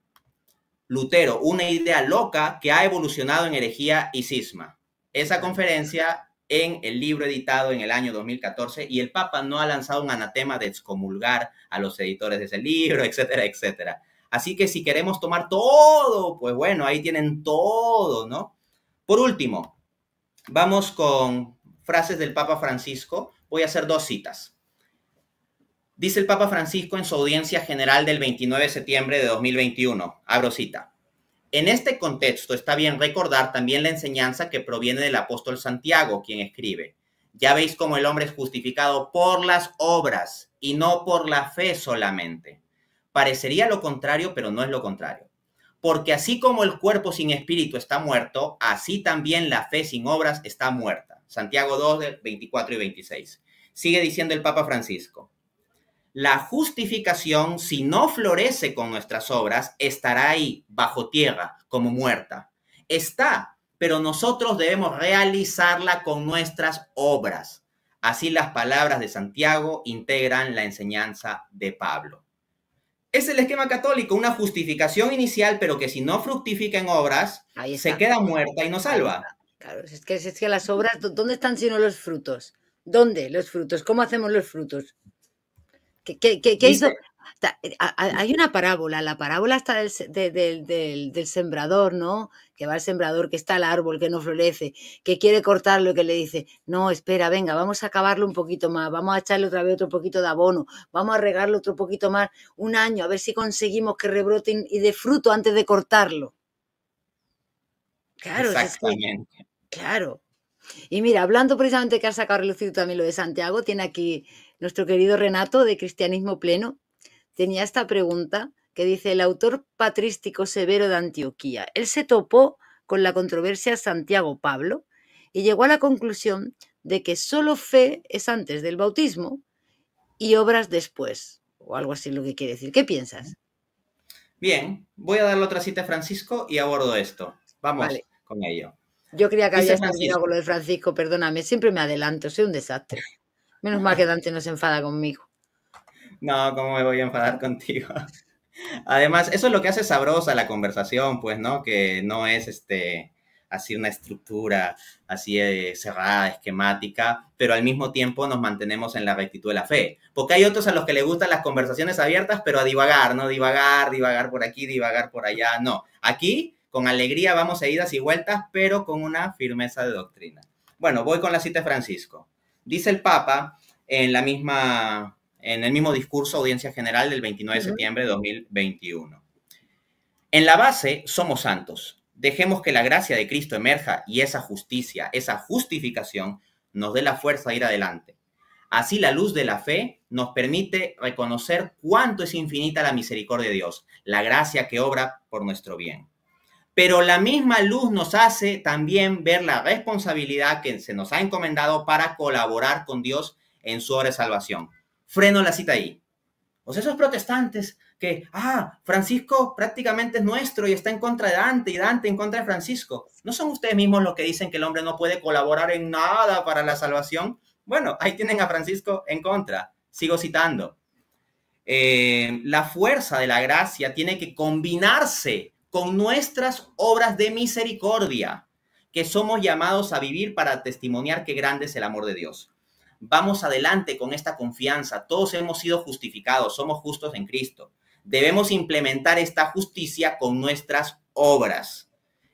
Lutero, una idea loca que ha evolucionado en herejía y cisma. Esa conferencia en el libro editado en el año 2014 y el Papa no ha lanzado un anatema de excomulgar a los editores de ese libro, etcétera, etcétera. Así que si queremos tomar todo, pues bueno, ahí tienen todo, ¿no? Por último, vamos con frases del Papa Francisco. Voy a hacer dos citas. Dice el Papa Francisco en su audiencia general del 29 de septiembre de 2021. Abro cita. En este contexto está bien recordar también la enseñanza que proviene del apóstol Santiago, quien escribe, ya veis cómo el hombre es justificado por las obras y no por la fe solamente. Parecería lo contrario, pero no es lo contrario. Porque así como el cuerpo sin espíritu está muerto, así también la fe sin obras está muerta. Santiago 2, 24 y 26. Sigue diciendo el Papa Francisco la justificación, si no florece con nuestras obras, estará ahí, bajo tierra, como muerta. Está, pero nosotros debemos realizarla con nuestras obras. Así las palabras de Santiago integran la enseñanza de Pablo. Es el esquema católico, una justificación inicial, pero que si no fructifica en obras, se queda muerta y no salva. Claro, es que, es que las obras, ¿dónde están sino los frutos? ¿Dónde los frutos? ¿Cómo hacemos los frutos? ¿Qué, hizo? Eh, hay una parábola, la parábola está del, del, del, sembrador, ¿no? Que va el sembrador, que está el árbol, que no florece, que quiere cortarlo, que le dice, no, espera, venga, vamos a acabarlo un poquito más, vamos a echarle otra vez otro poquito de abono, vamos a regarlo otro poquito más, un año, a ver si conseguimos que rebroten y de fruto antes de cortarlo. Claro, Exactamente. claro. Y mira, hablando precisamente que has sacado a también lo de Santiago, tiene aquí nuestro querido Renato de Cristianismo Pleno, tenía esta pregunta que dice, el autor patrístico severo de Antioquía, él se topó con la controversia Santiago Pablo y llegó a la conclusión de que solo fe es antes del bautismo y obras después, o algo así lo que quiere decir. ¿Qué piensas? Bien, voy a darle otra cita a Francisco y abordo esto. Vamos con ello. Yo creía que había terminado con lo de Francisco, perdóname, siempre me adelanto, soy un desastre. Menos mal que Dante no se enfada conmigo. No, ¿cómo me voy a enfadar contigo? Además, eso es lo que hace sabrosa la conversación, pues, ¿no? Que no es este así una estructura así eh, cerrada, esquemática, pero al mismo tiempo nos mantenemos en la rectitud de la fe. Porque hay otros a los que les gustan las conversaciones abiertas, pero a divagar, ¿no? Divagar, divagar por aquí, divagar por allá. No, aquí con alegría vamos a idas y vueltas, pero con una firmeza de doctrina. Bueno, voy con la cita de Francisco. Dice el Papa en, la misma, en el mismo discurso Audiencia General del 29 de septiembre de 2021. En la base somos santos. Dejemos que la gracia de Cristo emerja y esa justicia, esa justificación nos dé la fuerza a ir adelante. Así la luz de la fe nos permite reconocer cuánto es infinita la misericordia de Dios, la gracia que obra por nuestro bien pero la misma luz nos hace también ver la responsabilidad que se nos ha encomendado para colaborar con Dios en su obra de salvación. Freno la cita ahí. sea, pues esos protestantes que, ah, Francisco prácticamente es nuestro y está en contra de Dante y Dante en contra de Francisco. ¿No son ustedes mismos los que dicen que el hombre no puede colaborar en nada para la salvación? Bueno, ahí tienen a Francisco en contra. Sigo citando. Eh, la fuerza de la gracia tiene que combinarse con nuestras obras de misericordia, que somos llamados a vivir para testimoniar qué grande es el amor de Dios. Vamos adelante con esta confianza. Todos hemos sido justificados, somos justos en Cristo. Debemos implementar esta justicia con nuestras obras.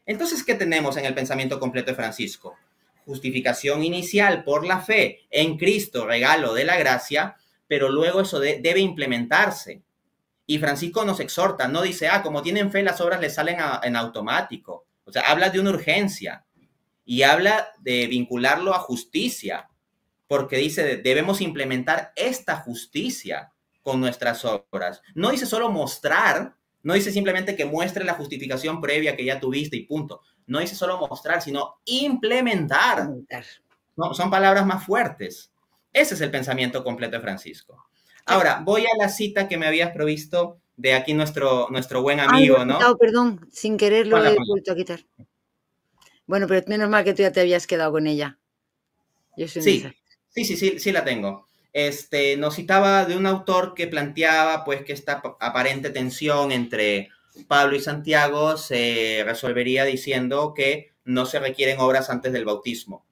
Entonces, ¿qué tenemos en el pensamiento completo de Francisco? Justificación inicial por la fe en Cristo, regalo de la gracia, pero luego eso debe implementarse. Y Francisco nos exhorta, no dice, ah, como tienen fe, las obras les salen en automático. O sea, habla de una urgencia y habla de vincularlo a justicia, porque dice, debemos implementar esta justicia con nuestras obras. No dice solo mostrar, no dice simplemente que muestre la justificación previa que ya tuviste y punto. No dice solo mostrar, sino implementar. No, son palabras más fuertes. Ese es el pensamiento completo de Francisco. Ahora, voy a la cita que me habías provisto de aquí nuestro, nuestro buen amigo, ¿no? perdón, sin querer lo he vuelto a quitar. Bueno, pero menos mal que tú ya te habías quedado con ella. Yo sí, sí, sí, sí, sí la tengo. Este, nos citaba de un autor que planteaba pues que esta aparente tensión entre Pablo y Santiago se resolvería diciendo que no se requieren obras antes del bautismo.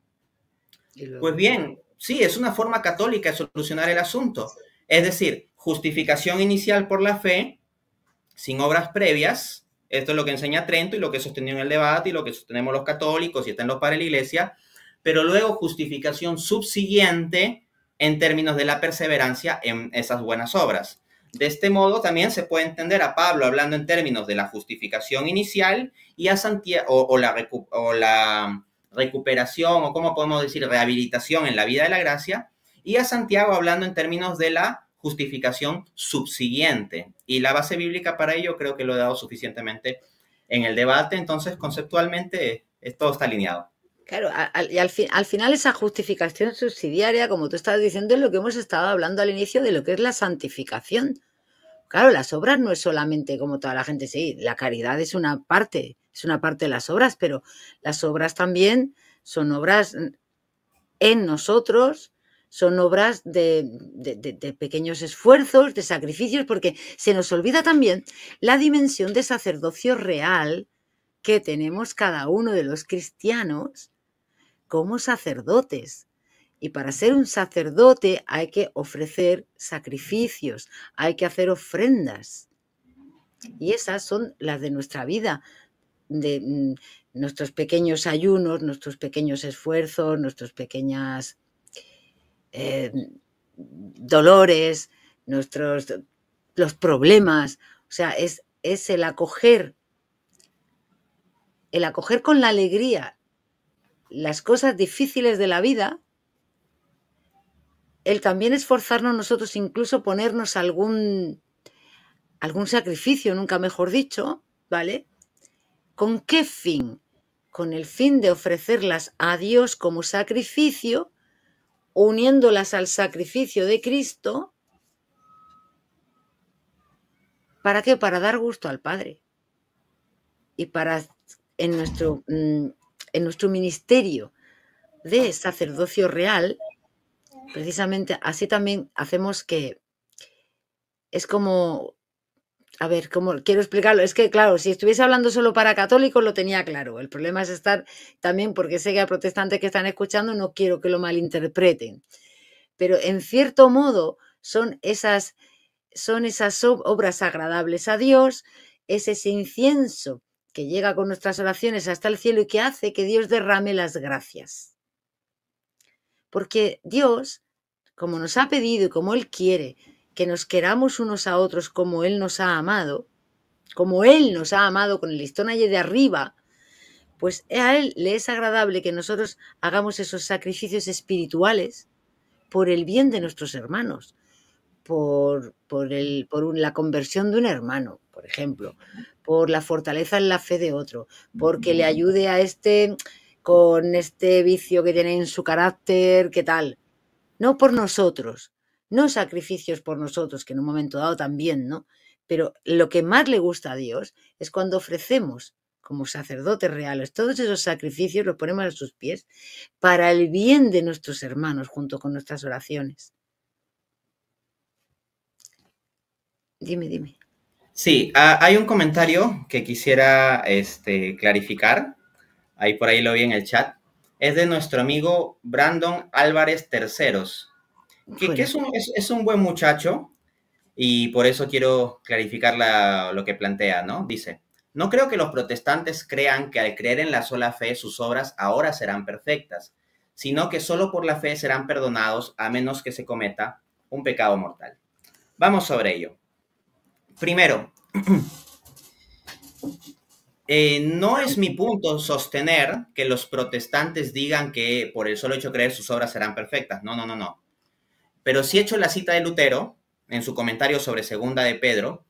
Pues bien, sí, es una forma católica de solucionar el asunto. Es decir, justificación inicial por la fe, sin obras previas. Esto es lo que enseña Trento y lo que sostenió en el debate y lo que sostenemos los católicos y están los padres de la iglesia. Pero luego justificación subsiguiente en términos de la perseverancia en esas buenas obras. De este modo también se puede entender a Pablo hablando en términos de la justificación inicial y a la, o la recuperación o como podemos decir rehabilitación en la vida de la gracia y a Santiago hablando en términos de la justificación subsiguiente. Y la base bíblica para ello creo que lo he dado suficientemente en el debate, entonces conceptualmente eh, todo está alineado. Claro, y al, al, final esa justificación subsidiaria, como tú estás diciendo, es lo que hemos estado hablando al inicio de lo que es la santificación. Claro, las obras no es solamente como toda la gente, sí, la caridad es una parte, es una parte de las obras, pero las obras también son obras en nosotros son obras de, pequeños esfuerzos, de sacrificios, porque se nos olvida también la dimensión de sacerdocio real que tenemos cada uno de los cristianos como sacerdotes. Y para ser un sacerdote hay que ofrecer sacrificios, hay que hacer ofrendas. Y esas son las de nuestra vida, de mm, nuestros pequeños ayunos, nuestros pequeños esfuerzos, nuestras pequeñas eh, dolores, nuestros los problemas. O sea, es, es el acoger, el acoger con la alegría las cosas difíciles de la vida, el también esforzarnos nosotros, incluso ponernos algún, algún sacrificio, nunca mejor dicho, ¿vale? ¿Con qué fin? Con el fin de ofrecerlas a Dios como sacrificio uniéndolas al sacrificio de Cristo, ¿para qué? Para dar gusto al Padre. Y para en nuestro, mm, en nuestro ministerio de sacerdocio real, precisamente así también hacemos que es como a ver, ¿cómo quiero explicarlo? Es que, claro, si estuviese hablando solo para católicos lo tenía claro. El problema es estar también, porque sé que a protestantes que están escuchando no quiero que lo malinterpreten. Pero en cierto modo son esas, son esas obras agradables a Dios, es ese incienso que llega con nuestras oraciones hasta el cielo y que hace que Dios derrame las gracias. Porque Dios, como nos ha pedido y como Él quiere, que nos queramos unos a otros como Él nos ha amado, como Él nos ha amado con el listón allí de arriba, pues a Él le es agradable que nosotros hagamos esos sacrificios espirituales por el bien de nuestros hermanos, por, por, el, por la conversión de un hermano, por ejemplo, por la fortaleza en la fe de otro, porque le ayude a este con este vicio que tiene en su carácter, qué tal. No por nosotros, no sacrificios por nosotros, que en un momento dado también, ¿no? Pero lo que más le gusta a Dios es cuando ofrecemos como sacerdotes reales, todos esos sacrificios los ponemos a sus pies para el bien de nuestros hermanos junto con nuestras oraciones. Dime, dime. Sí, hay un comentario que quisiera este, clarificar. Ahí por ahí lo vi en el chat. Es de nuestro amigo Brandon Álvarez Terceros que, es, un, buen muchacho y por eso quiero clarificar lo que plantea, ¿no? Dice, no creo que los protestantes crean que al creer en la sola fe sus obras ahora serán perfectas, sino que solo por la fe serán perdonados a menos que se cometa un pecado mortal. Vamos sobre ello. Primero, eh, no es mi punto sostener que los protestantes digan que por el solo hecho de creer sus obras serán perfectas. No, no, no, no. Pero sí he hecho la cita de Lutero en su comentario sobre Segunda de Pedro,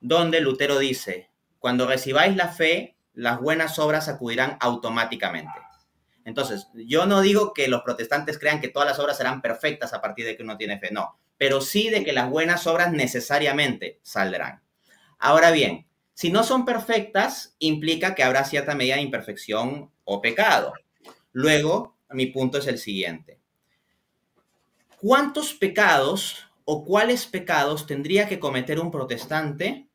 donde Lutero dice, cuando recibáis la fe, las buenas obras acudirán automáticamente. Entonces, yo no digo que los protestantes crean que todas las obras serán perfectas a partir de que uno tiene fe, no, pero sí de que las buenas obras necesariamente saldrán. Ahora bien, si no son perfectas, implica que habrá cierta medida de imperfección o pecado. Luego, mi punto es el siguiente. ¿Cuántos pecados o cuáles pecados tendría que cometer un protestante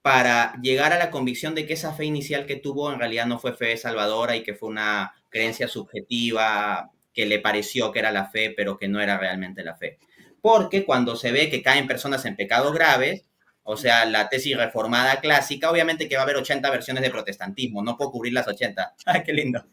para llegar a la convicción de que esa fe inicial que tuvo en realidad no fue fe salvadora y que fue una creencia subjetiva que le pareció que era la fe, pero que no era realmente la fe? Porque cuando se ve que caen personas en pecados graves, o sea, la tesis reformada clásica, obviamente que va a haber 80 versiones de protestantismo, no puedo cubrir las 80. ¡Ay, ah, qué lindo!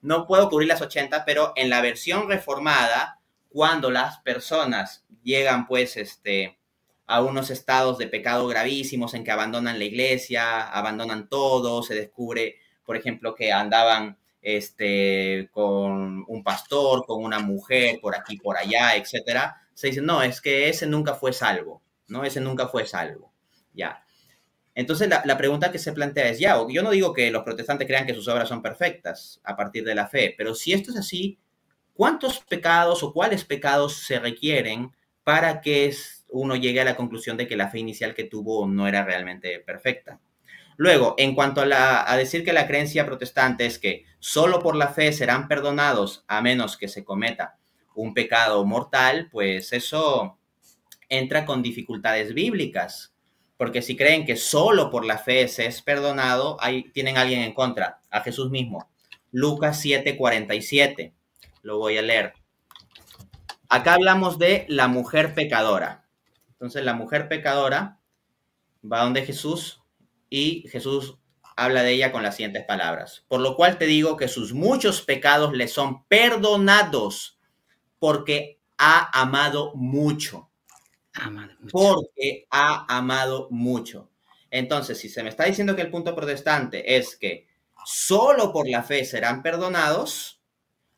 No puedo cubrir las 80, pero en la versión reformada cuando las personas llegan pues este a unos estados de pecado gravísimos en que abandonan la iglesia, abandonan todo, se descubre, por ejemplo, que andaban este, con un pastor, con una mujer, por aquí, por allá, etcétera, se dice, no, es que ese nunca fue salvo, ¿no? Ese nunca fue salvo, ya. Entonces, la, la, pregunta que se plantea es, ya, yo no digo que los protestantes crean que sus obras son perfectas a partir de la fe, pero si esto es así, ¿Cuántos pecados o cuáles pecados se requieren para que uno llegue a la conclusión de que la fe inicial que tuvo no era realmente perfecta? Luego, en cuanto a, decir que la creencia protestante es que solo por la fe serán perdonados a menos que se cometa un pecado mortal, pues eso entra con dificultades bíblicas, porque si creen que solo por la fe se es perdonado, ahí tienen a alguien en contra, a Jesús mismo. Lucas 7:47. Lo voy a leer. Acá hablamos de la mujer pecadora. Entonces la mujer pecadora va donde Jesús y Jesús habla de ella con las siguientes palabras. Por lo cual te digo que sus muchos pecados le son perdonados porque ha amado mucho. Porque ha amado mucho. Entonces, si se me está diciendo que el punto protestante es que solo por la fe serán perdonados,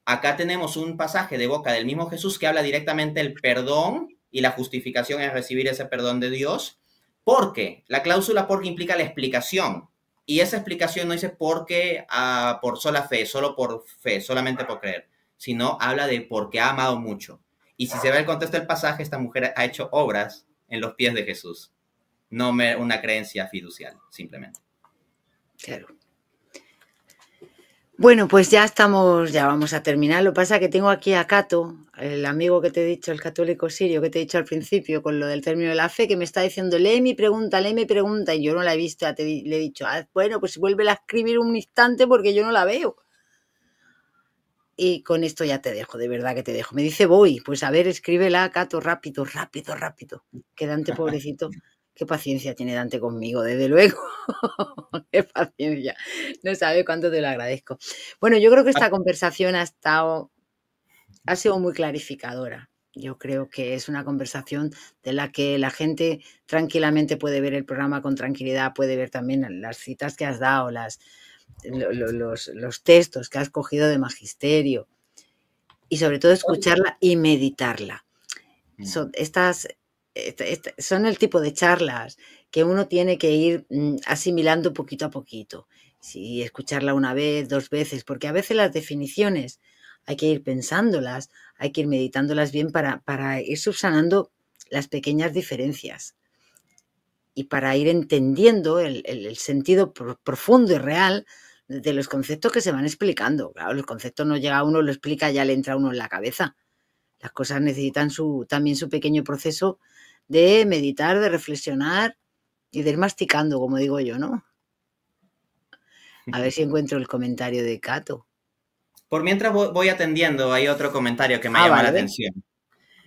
Acá tenemos un pasaje de boca del mismo Jesús que habla directamente del perdón y la justificación es recibir ese perdón de Dios, porque la cláusula porque implica la explicación. Y esa explicación no dice porque ah, por sola fe, solo por fe, solamente por creer, sino habla de porque ha amado mucho. Y si se ve el contexto del pasaje, esta mujer ha hecho obras en los pies de Jesús, no una creencia fiducial, simplemente. Claro. Bueno, pues ya estamos, ya vamos a terminar. Lo que pasa es que tengo aquí a Cato, el amigo que te he dicho, el católico sirio que te he dicho al principio con lo del término de la fe, que me está diciendo, lee mi pregunta, lee mi pregunta, y yo no la he visto, te, le he dicho, ah, bueno, pues vuelve a escribir un instante porque yo no la veo. Y con esto ya te dejo, de verdad que te dejo. Me dice, voy, pues a ver, escríbela, Cato, rápido, rápido, rápido. Quedante, pobrecito. Qué paciencia tiene Dante conmigo, desde luego. Qué paciencia. No sabe cuánto te lo agradezco. Bueno, yo creo que esta ah. conversación ha estado, ha sido muy clarificadora. Yo creo que es una conversación de la que la gente tranquilamente puede ver el programa con tranquilidad, puede ver también las citas que has dado, las, los, textos que has cogido de magisterio y sobre todo escucharla y meditarla. Mm. estas, este, este, son el tipo de charlas que uno tiene que ir mm, asimilando poquito a poquito. Sí, escucharla una vez, dos veces, porque a veces las definiciones hay que ir pensándolas, hay que ir meditándolas bien para, para ir subsanando las pequeñas diferencias y para ir entendiendo el, sentido profundo y real de los conceptos que se van explicando. Claro, los conceptos no llega a uno, lo explica, ya le entra a uno en la cabeza. Las cosas necesitan su, también su pequeño proceso de meditar, de reflexionar y de ir masticando, como digo yo, ¿no? A ver si encuentro el comentario de Cato. Por mientras voy atendiendo, hay otro comentario que me ah, llama la atención.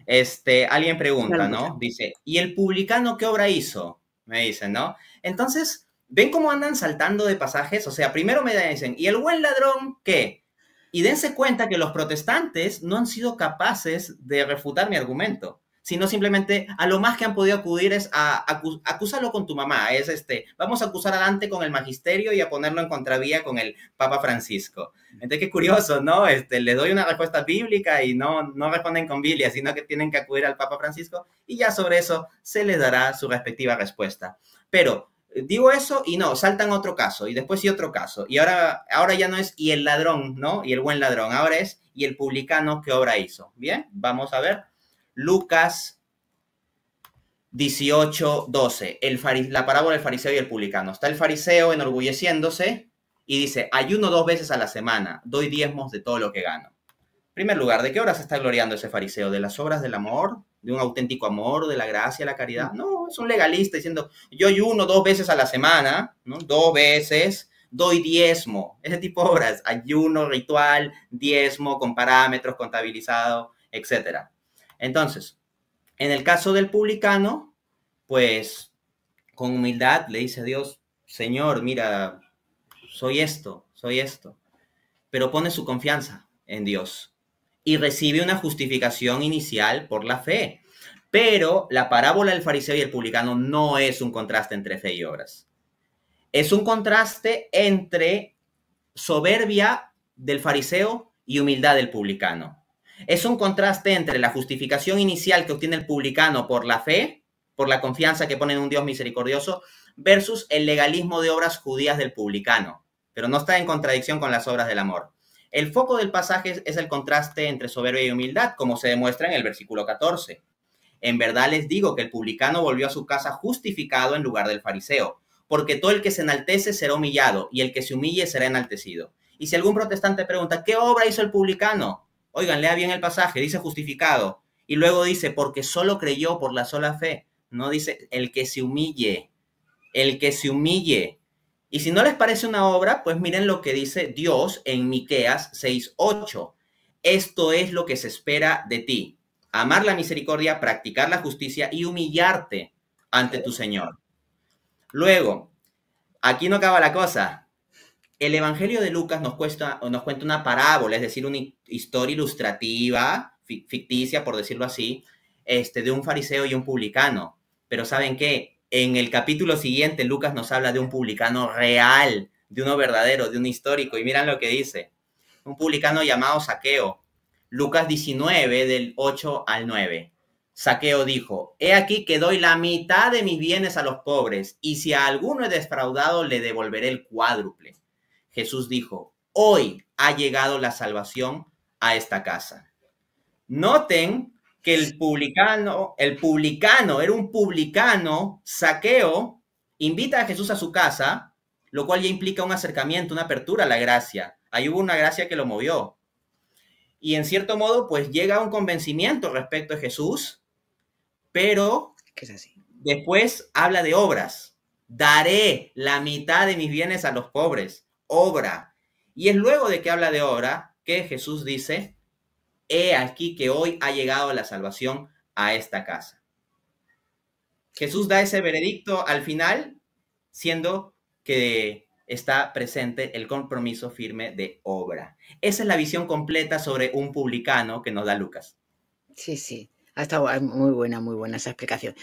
Este, alguien pregunta, ¿no? Dice, ¿y el publicano qué obra hizo? Me dicen, ¿no? Entonces, ¿ven cómo andan saltando de pasajes? O sea, primero me dicen, ¿y el buen ladrón qué? Y dense cuenta que los protestantes no han sido capaces de refutar mi argumento, sino simplemente a lo más que han podido acudir es a acusarlo con tu mamá, es este, vamos a acusar a con el magisterio y a ponerlo en contravía con el Papa Francisco. Entonces, qué curioso, ¿no? Este, le doy una respuesta bíblica y no, no responden con Biblia, sino que tienen que acudir al Papa Francisco y ya sobre eso se les dará su respectiva respuesta. Pero digo eso y no, saltan otro caso y después sí otro caso. Y ahora, ahora ya no es y el ladrón, ¿no? Y el buen ladrón, ahora es y el publicano ¿qué obra hizo. Bien, vamos a ver. Lucas 18, 12, el la parábola del fariseo y el publicano. Está el fariseo enorgulleciéndose y dice, ayuno dos veces a la semana, doy diezmos de todo lo que gano. En primer lugar, ¿de qué obra se está gloriando ese fariseo? ¿De las obras del amor? de un auténtico amor, de la gracia, la caridad. Mm. No, es un legalista diciendo, yo ayuno dos veces a la semana, ¿no? Dos veces, doy diezmo, ese tipo de obras, ayuno, ritual, diezmo con parámetros, contabilizado, etc. Entonces, en el caso del publicano, pues con humildad le dice a Dios, Señor, mira, soy esto, soy esto, pero pone su confianza en Dios y recibe una justificación inicial por la fe. Pero la parábola del fariseo y el publicano no es un contraste entre fe y obras. Es un contraste entre soberbia del fariseo y humildad del publicano. Es un contraste entre la justificación inicial que obtiene el publicano por la fe, por la confianza que pone en un Dios misericordioso, versus el legalismo de obras judías del publicano. Pero no está en contradicción con las obras del amor. El foco del pasaje es el contraste entre soberbia y humildad, como se demuestra en el versículo 14. En verdad les digo que el publicano volvió a su casa justificado en lugar del fariseo, porque todo el que se enaltece será humillado y el que se humille será enaltecido. Y si algún protestante pregunta, ¿qué obra hizo el publicano? Oigan, lea bien el pasaje, dice justificado. Y luego dice, porque solo creyó por la sola fe. No dice, el que se humille, el que se humille. Y si no les parece una obra, pues miren lo que dice Dios en Miqueas 6:8. Esto es lo que se espera de ti: amar la misericordia, practicar la justicia y humillarte ante tu Señor. Luego, aquí no acaba la cosa. El Evangelio de Lucas nos, cuesta, nos cuenta una parábola, es decir, una historia ilustrativa, ficticia, por decirlo así, este, de un fariseo y un publicano. Pero ¿saben qué? En el capítulo siguiente, Lucas nos habla de un publicano real, de uno verdadero, de un histórico. Y miran lo que dice. Un publicano llamado Saqueo. Lucas 19, del 8 al 9. Saqueo dijo, He aquí que doy la mitad de mis bienes a los pobres, y si a alguno he desfraudado, le devolveré el cuádruple. Jesús dijo, Hoy ha llegado la salvación a esta casa. Noten que el publicano, el publicano, era un publicano, saqueo, invita a Jesús a su casa, lo cual ya implica un acercamiento, una apertura a la gracia. Ahí hubo una gracia que lo movió. Y en cierto modo, pues llega a un convencimiento respecto a Jesús, pero así? después habla de obras. Daré la mitad de mis bienes a los pobres, obra. Y es luego de que habla de obra que Jesús dice, he aquí que hoy ha llegado la salvación a esta casa. Jesús da ese veredicto al final, siendo que está presente el compromiso firme de obra. Esa es la visión completa sobre un publicano que nos da Lucas. Sí, sí, ha estado muy buena, muy buena esa explicación.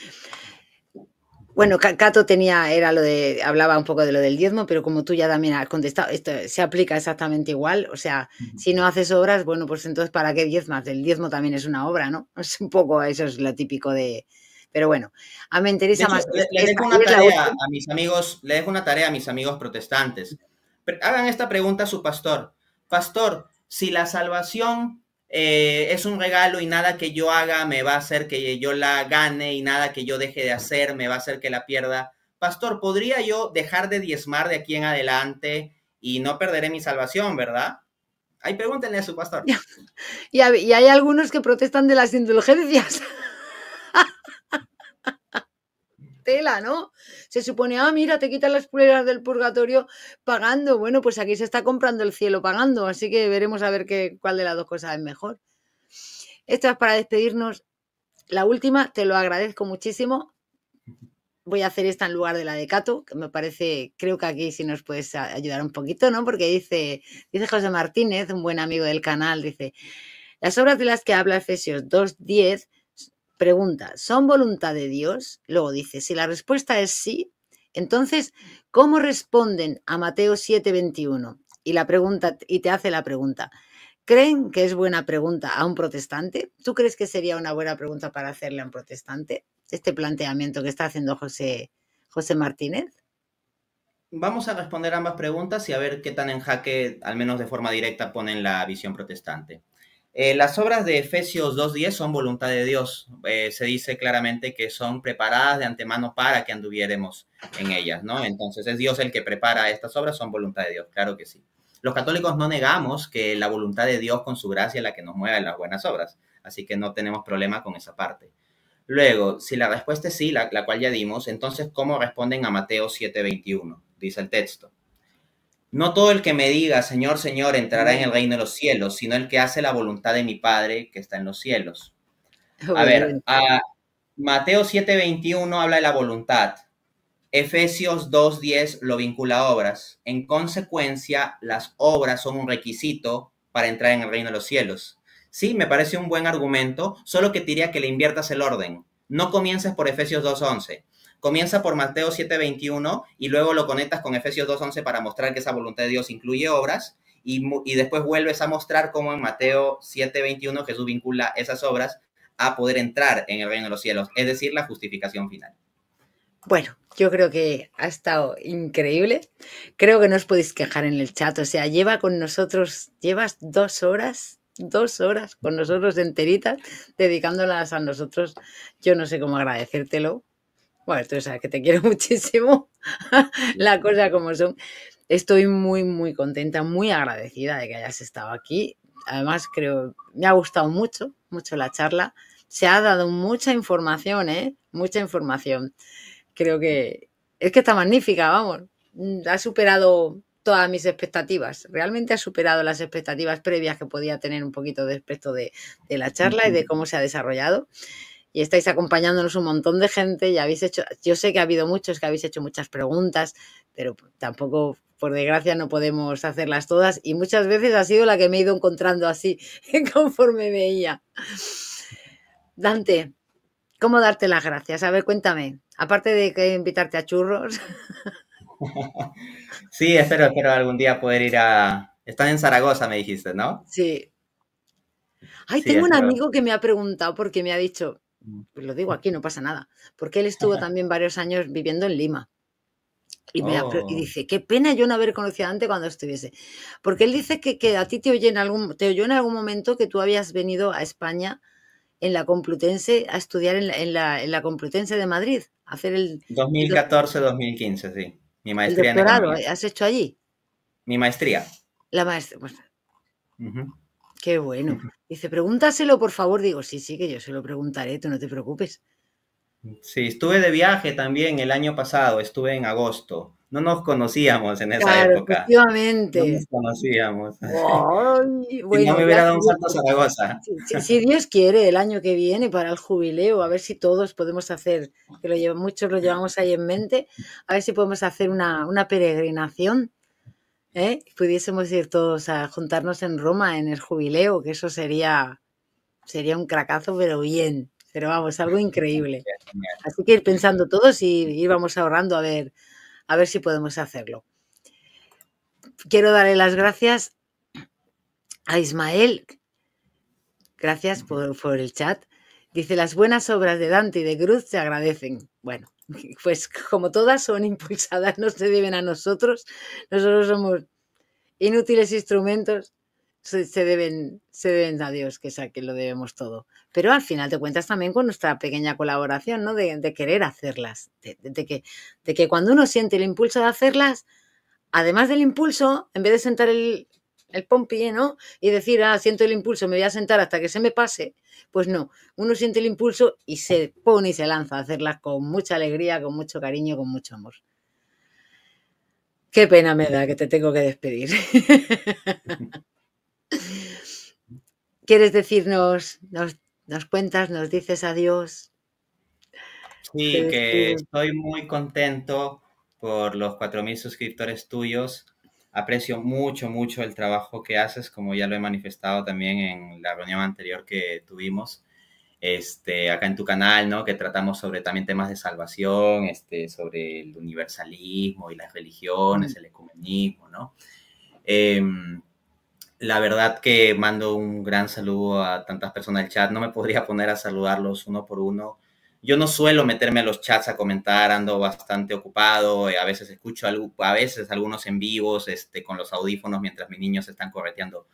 Bueno, Cato tenía, era lo de, hablaba un poco de lo del diezmo, pero como tú ya también has contestado, esto se aplica exactamente igual. O sea, si no haces obras, bueno, pues entonces, ¿para qué diezmas? El diezmo también es una obra, ¿no? Es un poco, eso es lo típico de. Pero bueno, a mí me interesa más. a mis amigos, le dejo una tarea a mis amigos protestantes. Hagan esta pregunta a su pastor. Pastor, si la salvación eh, es un regalo y nada que yo haga me va a hacer que yo la gane y nada que yo deje de hacer me va a hacer que la pierda. Pastor, ¿podría yo dejar de diezmar de aquí en adelante y no perderé mi salvación, verdad? Ahí pregúntenle a su pastor. y hay algunos que protestan de las indulgencias. tela, ¿no? Se supone, ah, mira, te quitan las pulgas del purgatorio pagando. Bueno, pues aquí se está comprando el cielo pagando, así que veremos a ver qué, cuál de las dos cosas es mejor. estas es para despedirnos. La última, te lo agradezco muchísimo. Voy a hacer esta en lugar de la de Cato, que me parece, creo que aquí sí nos puedes ayudar un poquito, ¿no? Porque dice, dice José Martínez, un buen amigo del canal, dice, las obras de las que habla Efesios 2.10 pregunta, ¿son voluntad de Dios? Luego dice, si la respuesta es sí, entonces, ¿cómo responden a Mateo 7:21? Y la pregunta y te hace la pregunta. ¿Creen que es buena pregunta a un protestante? ¿Tú crees que sería una buena pregunta para hacerle a un protestante? Este planteamiento que está haciendo José, José Martínez. Vamos a responder ambas preguntas y a ver qué tan en jaque, al menos de forma directa, ponen la visión protestante. Eh, las obras de Efesios 2.10 son voluntad de Dios. Eh, se dice claramente que son preparadas de antemano para que anduviéremos en ellas, ¿no? Entonces es Dios el que prepara estas obras, son voluntad de Dios, claro que sí. Los católicos no negamos que la voluntad de Dios con su gracia es la que nos mueve las buenas obras, así que no tenemos problema con esa parte. Luego, si la respuesta es sí, la, la cual ya dimos, entonces ¿cómo responden a Mateo 7.21? Dice el texto. No todo el que me diga, Señor, Señor, entrará en el reino de los cielos, sino el que hace la voluntad de mi Padre que está en los cielos. A ver, a Mateo 7:21 habla de la voluntad. Efesios 2:10 lo vincula a obras. En consecuencia, las obras son un requisito para entrar en el reino de los cielos. Sí, me parece un buen argumento, solo que te diría que le inviertas el orden. No comiences por Efesios 2:11 Comienza por Mateo 7:21 y luego lo conectas con Efesios 2:11 para mostrar que esa voluntad de Dios incluye obras y, después vuelves a mostrar cómo en Mateo 7:21 Jesús vincula esas obras a poder entrar en el reino de los cielos, es decir, la justificación final. Bueno, yo creo que ha estado increíble. Creo que no os podéis quejar en el chat. O sea, lleva con nosotros, llevas dos horas, dos horas con nosotros enteritas, dedicándolas a nosotros. Yo no sé cómo agradecértelo bueno, tú sabes que te quiero muchísimo, la cosa como son. Estoy muy, muy contenta, muy agradecida de que hayas estado aquí. Además, creo, me ha gustado mucho, mucho la charla. Se ha dado mucha información, ¿eh? Mucha información. Creo que es que está magnífica, vamos. Mm, ha superado todas mis expectativas. Realmente ha superado las expectativas previas que podía tener un poquito de respecto de, de la charla y de cómo se ha desarrollado y estáis acompañándonos un montón de gente y habéis hecho, yo sé que ha habido muchos que habéis hecho muchas preguntas, pero tampoco, por desgracia, no podemos hacerlas todas y muchas veces ha sido la que me he ido encontrando así conforme veía. Dante, ¿cómo darte las gracias? A ver, cuéntame, aparte de que invitarte a churros. Sí, espero, espero algún día poder ir a... Están en Zaragoza, me dijiste, ¿no? Sí. Ay, tengo un amigo que me ha preguntado porque me ha dicho, pues lo digo aquí, no pasa nada, porque él estuvo también varios años viviendo en Lima. Y, me, oh. dice, qué pena yo no haber conocido antes cuando estuviese. Porque él dice que, a ti te, oye en algún, te oyó en algún momento que tú habías venido a España en la Complutense a estudiar en la, Complutense de Madrid, hacer el... 2014-2015, sí. Mi maestría. El Madrid. ¿eh? ¿has hecho allí? Mi maestría. La maestría. Pues, Qué bueno. Dice, pregúntaselo, por favor. Digo, sí, sí, que yo se lo preguntaré, tú no te preocupes. Sí, estuve de viaje también el año pasado, estuve en agosto. No nos conocíamos en esa claro, época. Efectivamente. No nos conocíamos. Y no me hubiera dado un salto a Zaragoza. Si, Dios quiere, el año que viene para el jubileo, a ver si todos podemos hacer, que lo muchos lo llevamos ahí en mente, a ver si podemos hacer una, una peregrinación ¿eh? pudiésemos ir todos a juntarnos en Roma en el jubileo, que eso sería, sería un cracazo, pero bien. Pero vamos, algo increíble. Así que ir pensando todos y ir vamos ahorrando a ver, a ver si podemos hacerlo. Quiero darle las gracias a Ismael. Gracias por, por el chat. Dice, las buenas obras de Dante y de Cruz se agradecen. Bueno, pues como todas son impulsadas, no se deben a nosotros, nosotros somos inútiles instrumentos, se, deben, se deben a Dios, que, es que lo debemos todo. Pero al final te cuentas también con nuestra pequeña colaboración, ¿no? De, querer hacerlas, que, de que cuando uno siente el impulso de hacerlas, además del impulso, en vez de sentar el, el pompi, ¿no? Y decir, ah, siento el impulso, me voy a sentar hasta que se me pase. Pues no, uno siente el impulso y se pone y se lanza a hacerlas con mucha alegría, con mucho cariño, con mucho amor. Qué pena me da que te tengo que despedir. ¿Quieres decirnos, nos, nos cuentas, nos dices adiós? Sí, que estoy muy contento por los 4.000 suscriptores tuyos aprecio mucho, mucho el trabajo que haces, como ya lo he manifestado también en la reunión anterior que tuvimos, este, acá en tu canal, ¿no? Que tratamos sobre también temas de salvación, este, sobre el universalismo y las religiones, el ecumenismo, ¿no? Em, la verdad que mando un gran saludo a tantas personas del chat. No me podría poner a saludarlos uno por uno, yo no suelo meterme a los chats a comentar, ando bastante ocupado, eh, a veces escucho algo, a veces algunos en vivos este, con los audífonos mientras mis niños están correteando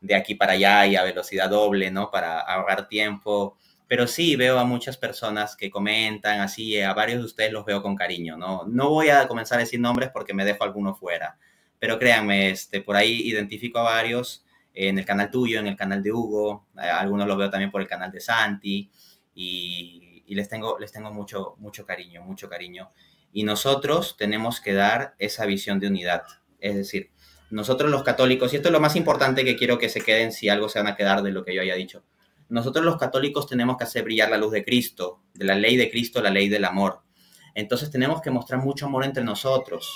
de aquí para allá y a velocidad doble, ¿no? Para ahorrar tiempo. Pero sí veo a muchas personas que comentan así, eh, a varios de ustedes los veo con cariño, ¿no? No voy a comenzar a decir nombres porque me dejo alguno fuera, pero créanme, este, por ahí identifico a varios en el canal tuyo, en el canal de Hugo, eh, algunos los veo también por el canal de Santi y y les tengo, les tengo mucho, mucho cariño, mucho cariño. Y nosotros tenemos que dar esa visión de unidad. Es decir, nosotros los católicos, y esto es lo más importante que quiero que se queden si algo se van a quedar de lo que yo haya dicho, nosotros los católicos tenemos que hacer brillar la luz de Cristo, de la ley de Cristo, la ley del amor. Entonces tenemos que mostrar mucho amor entre nosotros,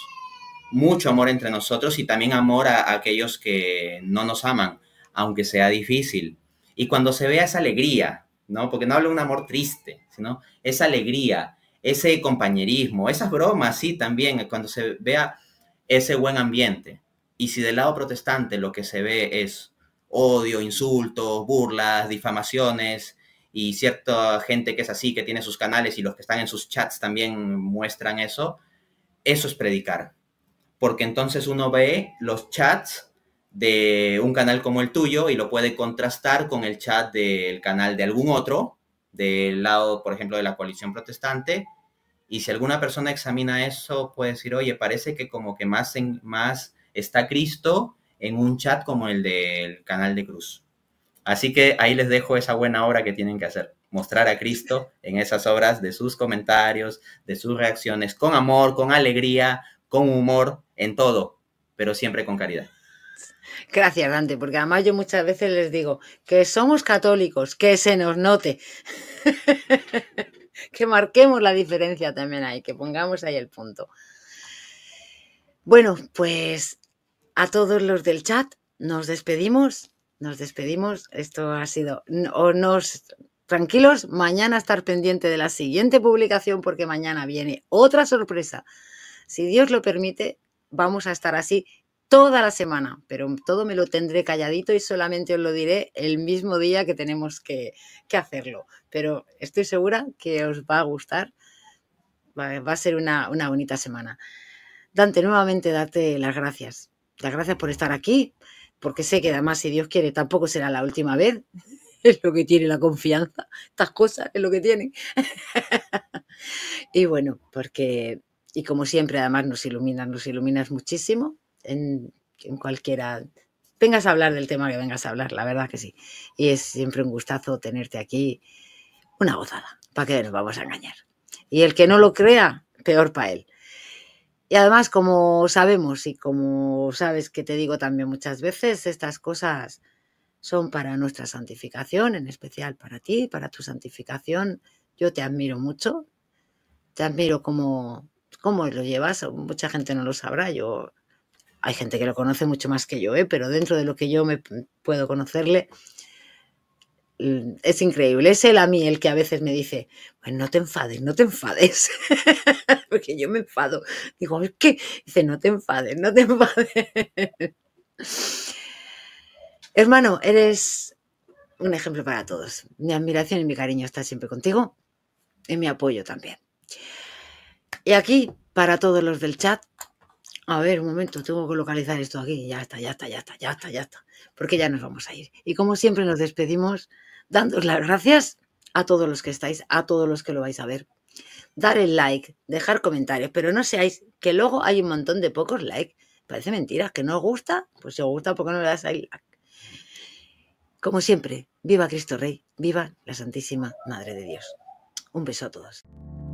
mucho amor entre nosotros y también amor a aquellos que no nos aman, aunque sea difícil. Y cuando se vea esa alegría, ¿no? Porque no hablo de un amor triste, sino esa alegría, ese compañerismo, esas bromas, sí, también, cuando se vea ese buen ambiente. Y si del lado protestante lo que se ve es odio, insultos, burlas, difamaciones y cierta gente que es así, que tiene sus canales y los que están en sus chats también muestran eso, eso es predicar. Porque entonces uno ve los chats de un canal como el tuyo y lo puede contrastar con el chat del canal de algún otro, del lado, por ejemplo, de la coalición protestante. Y si alguna persona examina eso, puede decir, oye, parece que como que más, en, más está Cristo en un chat como el del canal de Cruz. Así que ahí les dejo esa buena obra que tienen que hacer, mostrar a Cristo en esas obras de sus comentarios, de sus reacciones, con amor, con alegría, con humor, en todo, pero siempre con caridad. Gracias, Dante, porque además yo muchas veces les digo que somos católicos, que se nos note. que marquemos la diferencia también ahí, que pongamos ahí el punto. Bueno, pues a todos los del chat, nos despedimos, nos despedimos. Esto ha sido, o nos, tranquilos, mañana estar pendiente de la siguiente publicación porque mañana viene otra sorpresa. Si Dios lo permite, vamos a estar así toda la semana, pero todo me lo tendré calladito y solamente os lo diré el mismo día que tenemos que, hacerlo. Pero estoy segura que os va a gustar. Va, a ser una, bonita semana. Dante, nuevamente darte las gracias. Las gracias por estar aquí, porque sé que además, si Dios quiere, tampoco será la última vez. Es lo que tiene la confianza. Estas cosas es lo que tiene. y bueno, porque, y como siempre, además nos iluminas, nos iluminas muchísimo en, cualquiera. Vengas a hablar del tema que vengas a hablar, la verdad que sí. Y es siempre un gustazo tenerte aquí. Una gozada, ¿para qué nos vamos a engañar? Y el que no lo crea, peor para él. Y además, como sabemos y como sabes que te digo también muchas veces, estas cosas son para nuestra santificación, en especial para ti, para tu santificación. Yo te admiro mucho, te admiro como, cómo lo llevas, mucha gente no lo sabrá, yo hay gente que lo conoce mucho más que yo, ¿eh? pero dentro de lo que yo me puedo conocerle, mm, es increíble. Es él a mí el que a veces me dice, pues no te enfades, no te enfades. Porque yo me enfado. Digo, ¿qué? dice, no te enfades, no te enfades. Hermano, eres un ejemplo para todos. Mi admiración y mi cariño está siempre contigo y mi apoyo también. Y aquí, para todos los del chat, a ver, un momento, tengo que localizar esto aquí. Ya está, ya está, ya está, ya está, ya está. Porque ya nos vamos a ir. Y como siempre nos despedimos dándos las gracias a todos los que estáis, a todos los que lo vais a ver. Dar el like, dejar comentarios, pero no seáis que luego hay un montón de pocos likes. Parece mentira, que no os gusta, pues si os gusta, ¿por qué no le das ahí like? Como siempre, viva Cristo Rey, viva la Santísima Madre de Dios. Un beso a todos.